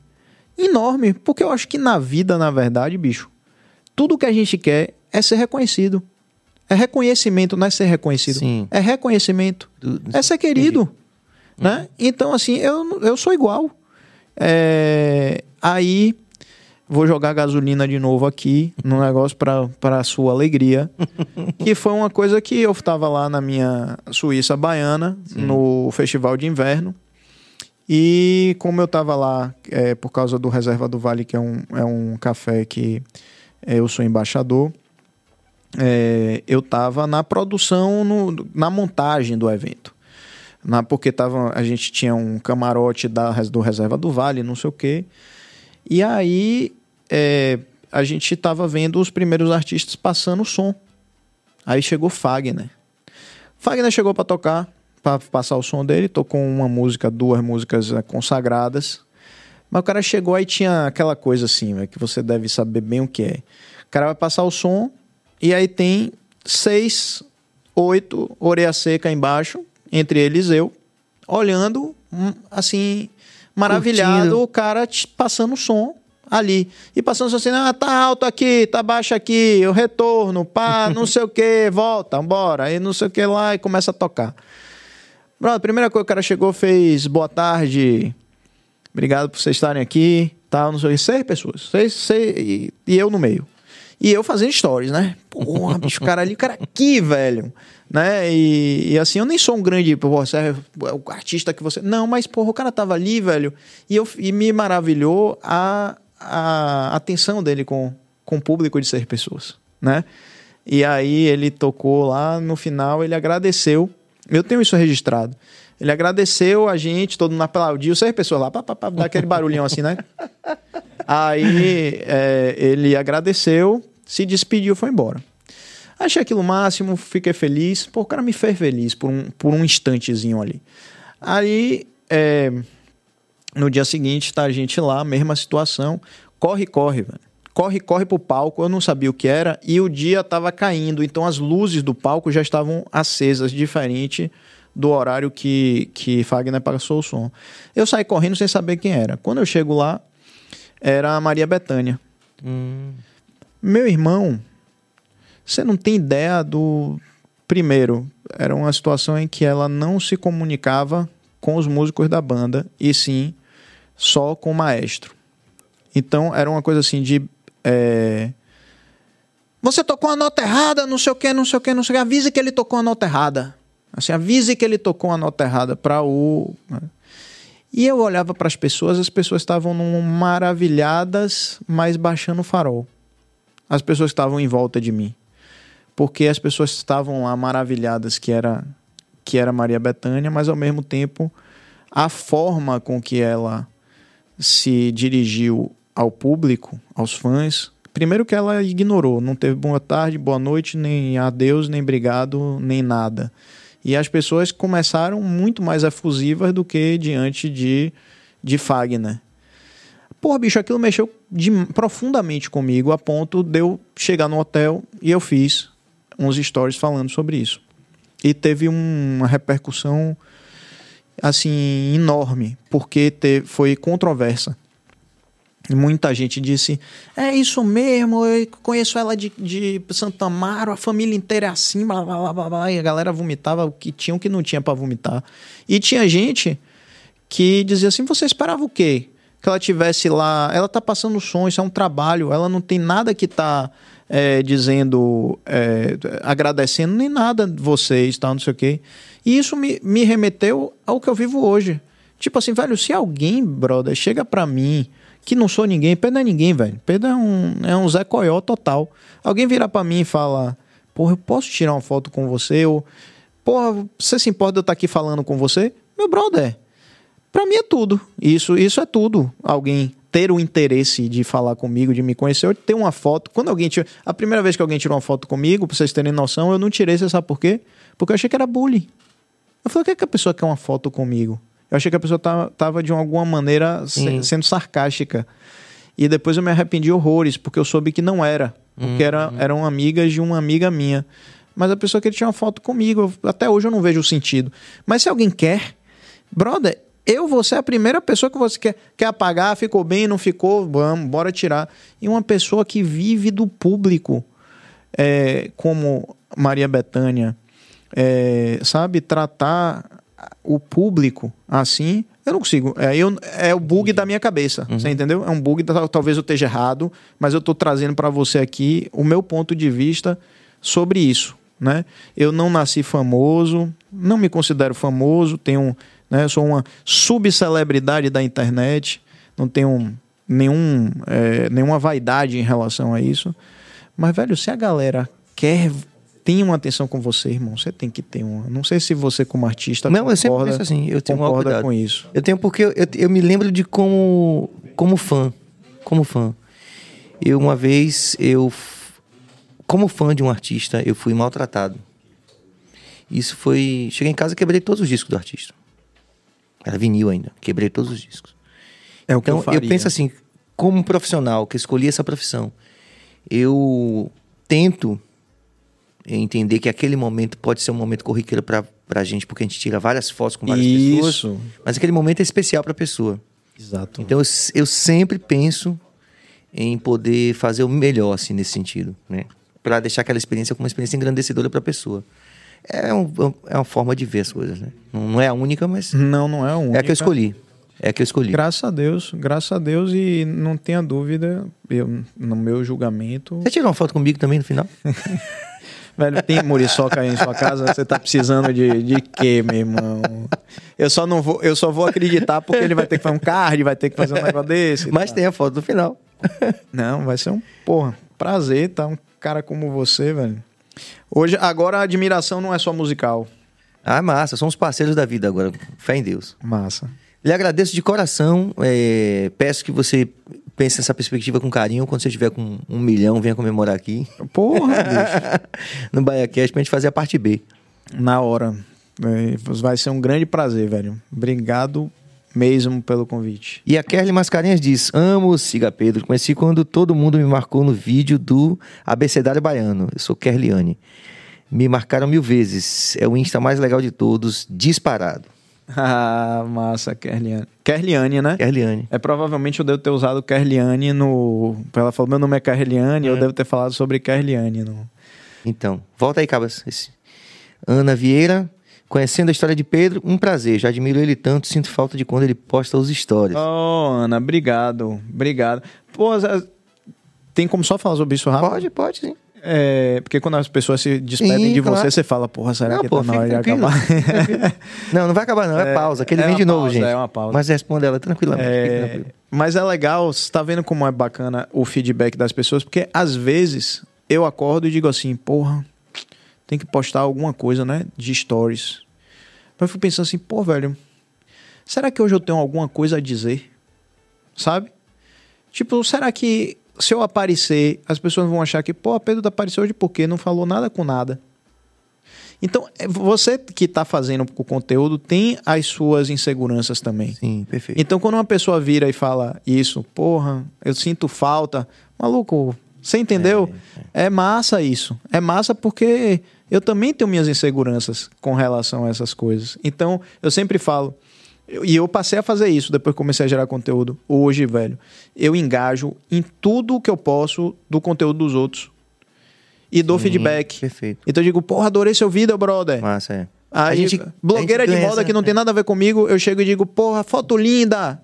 enorme, porque eu acho que na vida, na verdade, bicho, tudo que a gente quer é ser reconhecido. É reconhecimento, não é ser reconhecido. Sim. É reconhecimento. Do, do, é ser querido. Né? Uhum. Então, assim, eu, eu sou igual. É, aí vou jogar gasolina de novo aqui no negócio para a sua alegria. que foi uma coisa que eu estava lá na minha Suíça baiana, Sim. no festival de inverno. E como eu estava lá é, por causa do Reserva do Vale, que é um, é um café que é, eu sou embaixador, é, eu estava na produção, no, na montagem do evento. Na, porque tava, a gente tinha um camarote da, do Reserva do Vale, não sei o quê. E aí é, a gente estava vendo os primeiros artistas passando o som. Aí chegou Fagner. Fagner chegou para tocar, para passar o som dele, tocou uma música, duas músicas é, consagradas. Mas o cara chegou aí tinha aquela coisa assim, que você deve saber bem o que é. O cara vai passar o som e aí tem seis, oito orelha seca embaixo, entre eles eu, olhando hum, assim maravilhado Curtindo. o cara te passando o som ali. E passando assim, ah, tá alto aqui, tá baixo aqui, eu retorno, pá, não sei o que, volta, bora, e não sei o que lá, e começa a tocar. Brother, primeira coisa que o cara chegou fez, boa tarde, obrigado por vocês estarem aqui, tal, tá, não sei o que, seis pessoas, seis, seis e, e eu no meio. E eu fazendo stories, né? Porra, bicho, o cara ali, o cara aqui, velho né? E, e, assim, eu nem sou um grande, pô, você é o artista que você. Não, mas, porra, o cara tava ali, velho, e, eu, e me maravilhou a, a atenção dele com, com o público de seis pessoas, né? E aí ele tocou lá, no final ele agradeceu. Eu tenho isso registrado. Ele agradeceu a gente, todo mundo aplaudiu, seis é pessoas lá, pá, pá, pá, dá aquele barulhão assim, né? Aí é, ele agradeceu, se despediu foi embora. Achei aquilo máximo, fiquei feliz. Pô, o cara me fez feliz por um, por um instantezinho ali. Aí, é, no dia seguinte, tá a gente lá, mesma situação. Corre, corre, velho. Corre, corre pro palco. Eu não sabia o que era e o dia tava caindo, então as luzes do palco já estavam acesas, diferente do horário que, que Fagner passou o som. Eu saí correndo sem saber quem era. Quando eu chego lá, era a Maria Bethânia. Hum. Meu irmão você não tem ideia do. Primeiro, era uma situação em que ela não se comunicava com os músicos da banda, e sim só com o maestro. Então era uma coisa assim de. É... Você tocou a nota errada, não sei o que, não sei o que, não sei o que. Avise que ele tocou a nota errada. Assim, avise que ele tocou a nota errada para o. Né? E eu olhava para as pessoas, as pessoas estavam maravilhadas, mas baixando o farol. As pessoas estavam em volta de mim porque as pessoas estavam lá maravilhadas que era que era Maria Bethânia, mas ao mesmo tempo a forma com que ela se dirigiu ao público, aos fãs, primeiro que ela ignorou, não teve boa tarde, boa noite, nem adeus, nem obrigado, nem nada. E as pessoas começaram muito mais efusivas do que diante de, de Fagner. Porra, bicho, aquilo mexeu de, profundamente comigo a ponto de eu chegar no hotel e eu fiz uns stories falando sobre isso. E teve um, uma repercussão assim enorme, porque te, foi controversa. E muita gente disse: é isso mesmo, eu conheço ela de, de Santo Amaro, a família inteira é assim, blá, blá, blá, blá, e a galera vomitava o que tinha, o que não tinha para vomitar. E tinha gente que dizia assim: você esperava o quê? que ela tivesse lá. Ela tá passando som, isso é um trabalho, ela não tem nada que tá é, dizendo, é, agradecendo, nem nada vocês, tá, não sei o quê. E isso me, me remeteu ao que eu vivo hoje. Tipo assim, velho, se alguém, brother, chega pra mim que não sou ninguém, Pedro é ninguém, velho. Pedro é um, é um Zé Coió total. Alguém virar para mim e falar, porra, eu posso tirar uma foto com você? Ou, porra, você se importa de eu estar tá aqui falando com você? Meu brother, para mim é tudo. Isso, isso é tudo. Alguém ter o interesse de falar comigo, de me conhecer, eu ter uma foto. Quando alguém tira, a primeira vez que alguém tirou uma foto comigo, para vocês terem noção, eu não tirei, você sabe por quê? Porque eu achei que era bullying. Eu falei, o que é que a pessoa quer uma foto comigo? Eu achei que a pessoa tava, de alguma maneira se, sendo sarcástica. E depois eu me arrependi horrores, porque eu soube que não era. Porque era, uhum. eram amigas de uma amiga minha. Mas a pessoa queria tirar uma foto comigo. Eu, até hoje eu não vejo o sentido. Mas se alguém quer, brother, eu vou ser a primeira pessoa que você quer, quer apagar, ficou bem, não ficou, vamos, bora tirar. E uma pessoa que vive do público, é, como Maria Bethânia, é, sabe, tratar o público assim, eu não consigo. É, eu, é o bug da minha cabeça, uhum. você entendeu? É um bug, talvez eu esteja errado, mas eu estou trazendo para você aqui o meu ponto de vista sobre isso. Né? Eu não nasci famoso, não me considero famoso, tenho né? Sou uma subcelebridade da internet, não tenho nenhum, é, nenhuma vaidade em relação a isso. Mas, velho, se a galera quer tem uma atenção com você, irmão. Você tem que ter uma. Não sei se você, como artista, não, concorda, eu sempre penso assim. Eu tenho concorda cuidado. com isso. Eu tenho porque eu, eu, eu, me lembro de como, como fã, como fã. Eu uma vez eu, como fã de um artista, eu fui maltratado. Isso foi. Cheguei em casa e quebrei todos os discos do artista. Era vinil ainda. Quebrei todos os discos. É o então, eu, eu penso assim, como profissional que escolhi essa profissão, eu tento entender que aquele momento pode ser um momento corriqueiro para a gente, porque a gente tira várias fotos com várias Isso. pessoas. Mas aquele momento é especial para a pessoa. Exato. Então eu, eu, sempre penso em poder fazer o melhor assim, nesse sentido, né? Para deixar aquela experiência como uma experiência engrandecedora para a pessoa. É, um, é uma forma de ver as coisas, né? Não é a única, mas. Não, não é a única. É a que eu escolhi. É a que eu escolhi. Graças a Deus, graças a Deus, e não tenha dúvida, eu, no meu julgamento. Você tirou uma foto comigo também no final? Velho, tem muriçoca aí em sua casa? Você tá precisando de, de quê, meu irmão? Eu só não vou, eu só vou acreditar porque ele vai ter que fazer um card, vai ter que fazer um negócio desse. Mas tá. tem a foto do final. Não, vai ser um, porra, prazer tá um cara como você, velho. Hoje, agora a admiração não é só musical. Ah, massa. Somos parceiros da vida agora. Fé em Deus. Massa. Lhe agradeço de coração. É, peço que você pense nessa perspectiva com carinho. Quando você tiver com um milhão, venha comemorar aqui. Porra, bicho. no BaiaCast pra gente fazer a parte B. Na hora. É, vai ser um grande prazer, velho. Obrigado mesmo pelo convite. E a Kerly Mascarenhas diz: Amo Siga Pedro. Conheci quando todo mundo me marcou no vídeo do Abecedário Baiano. Eu sou Kerliane. Me marcaram mil vezes. É o Insta mais legal de todos, disparado. ah, massa, Kerliane. Kerliane, né? Kerliane. É provavelmente eu devo ter usado Kerliane no. Ela falou: meu nome é Kerliane, é. eu devo ter falado sobre Kerliane. No... Então, volta aí, Cabas. Esse. Ana Vieira. Conhecendo a história de Pedro, um prazer. Já admiro ele tanto, sinto falta de quando ele posta os stories. Oh, Ana, obrigado. Obrigado. Pô, tem como só falar sobre isso rápido? Pode, pode, sim. É, porque quando as pessoas se despedem sim, de claro. você, você fala, porra, será não, que pô, tá na hora de acabar? não, não vai acabar, não. É, é pausa. Aquele é vem de pausa, novo, gente. É uma pausa. Mas responde ela tranquilamente. É... Tranquilo. Mas é legal, você tá vendo como é bacana o feedback das pessoas, porque às vezes eu acordo e digo assim, porra, tem que postar alguma coisa, né? De stories. Mas eu fico pensando assim, pô, velho, será que hoje eu tenho alguma coisa a dizer? Sabe? Tipo, será que se eu aparecer, as pessoas vão achar que, pô, Pedro apareceu hoje porque não falou nada com nada. Então, é, você que está fazendo o conteúdo tem as suas inseguranças também. Sim, perfeito. Então, quando uma pessoa vira e fala isso, porra, eu sinto falta, maluco, você entendeu? É, é. é massa isso. É massa porque eu também tenho minhas inseguranças com relação a essas coisas. Então, eu sempre falo, e eu passei a fazer isso depois que comecei a gerar conteúdo. Hoje, velho, eu engajo em tudo que eu posso do conteúdo dos outros. E dou Sim, feedback. Perfeito. Então eu digo, porra, adorei seu vídeo, brother. Massa, é. Aí, gente, blogueira de moda essa, que não tem nada a ver comigo, eu chego e digo, porra, foto linda.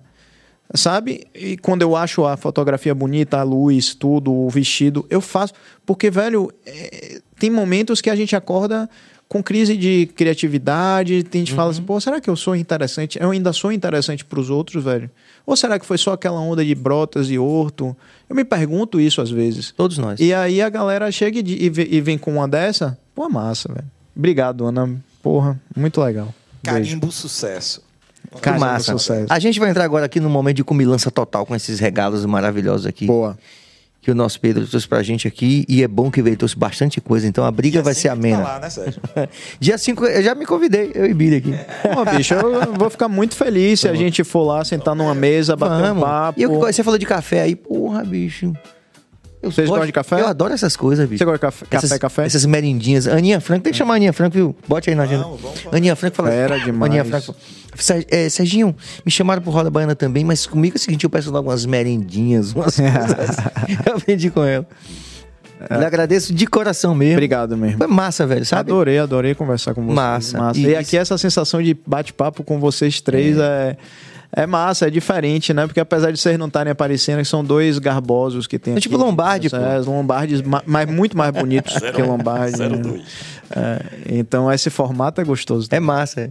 Sabe? E quando eu acho a fotografia bonita, a luz, tudo, o vestido, eu faço. Porque, velho, é tem momentos que a gente acorda com crise de criatividade, tem gente uhum. fala assim, uhum. pô, será que eu sou interessante? Eu ainda sou interessante para os outros, velho? Ou será que foi só aquela onda de brotas e horto? Eu me pergunto isso às vezes. Todos nós. E aí a galera chega e, e, vem com uma dessa, pô, massa, velho. Obrigado, Ana. Porra, muito legal. Carimbo Beijo. sucesso. Carimbo massa. sucesso. A gente vai entrar agora aqui no momento de comilança total com esses regalos maravilhosos aqui. Boa que o nosso Pedro trouxe pra gente aqui. E é bom que veio, trouxe bastante coisa. Então a briga Dia vai ser amena. Tá lá, né, Sérgio? Dia 5, eu já me convidei, eu e Billy aqui. Pô, bicho, eu vou ficar muito feliz se a gente for lá sentar numa mesa, bater Vamos. um papo. E eu, você falou de café aí, porra, bicho. Eu Vocês gostam de café? Eu adoro essas coisas, bicho. Você gosta de café, essas, café, café? Essas merendinhas. Aninha Franco, tem que chamar Aninha Franco, viu? Bote aí na agenda. Não, Aninha Franco fala... Era assim, demais. Aninha Franco... É, Serginho, me chamaram pro Roda Baiana também, mas comigo é o seguinte, eu peço logo umas merendinhas, umas coisas. eu aprendi com ela. É. agradeço de coração mesmo. Obrigado mesmo. Foi massa, velho, sabe? Adorei, adorei conversar com vocês. Massa. massa. E, e aqui essa sensação de bate-papo com vocês três é... é é massa, é diferente, né? Porque apesar de vocês não estarem aparecendo, são dois garbosos que tem. É tipo aqui, Lombardi, pô. É, Lombardes, mas muito mais bonitos que Lombardi. 02. Né? É, então esse formato é gostoso. É também. É massa.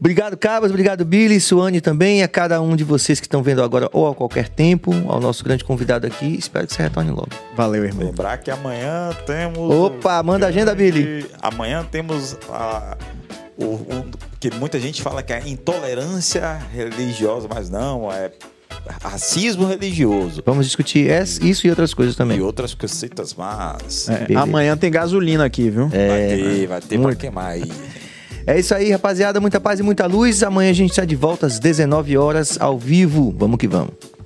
Obrigado, Cabas. Obrigado, Billy, Suane também, a cada um de vocês que estão vendo agora ou a qualquer tempo, ao nosso grande convidado aqui. Espero que você retorne logo. Valeu, irmão. Lembrar que amanhã temos. Opa, manda agenda, Billy. Amanhã temos a o, que muita gente fala que é intolerância religiosa, mas não, é racismo religioso. Vamos discutir isso e outras coisas também. E outras cositas mas é, é amanhã tem gasolina aqui, viu? É, vai ter, vai ter muito. pra queimar aí. É isso aí, rapaziada. Muita paz e muita luz. Amanhã a gente está de volta às 19 horas ao vivo. Vamos que vamos.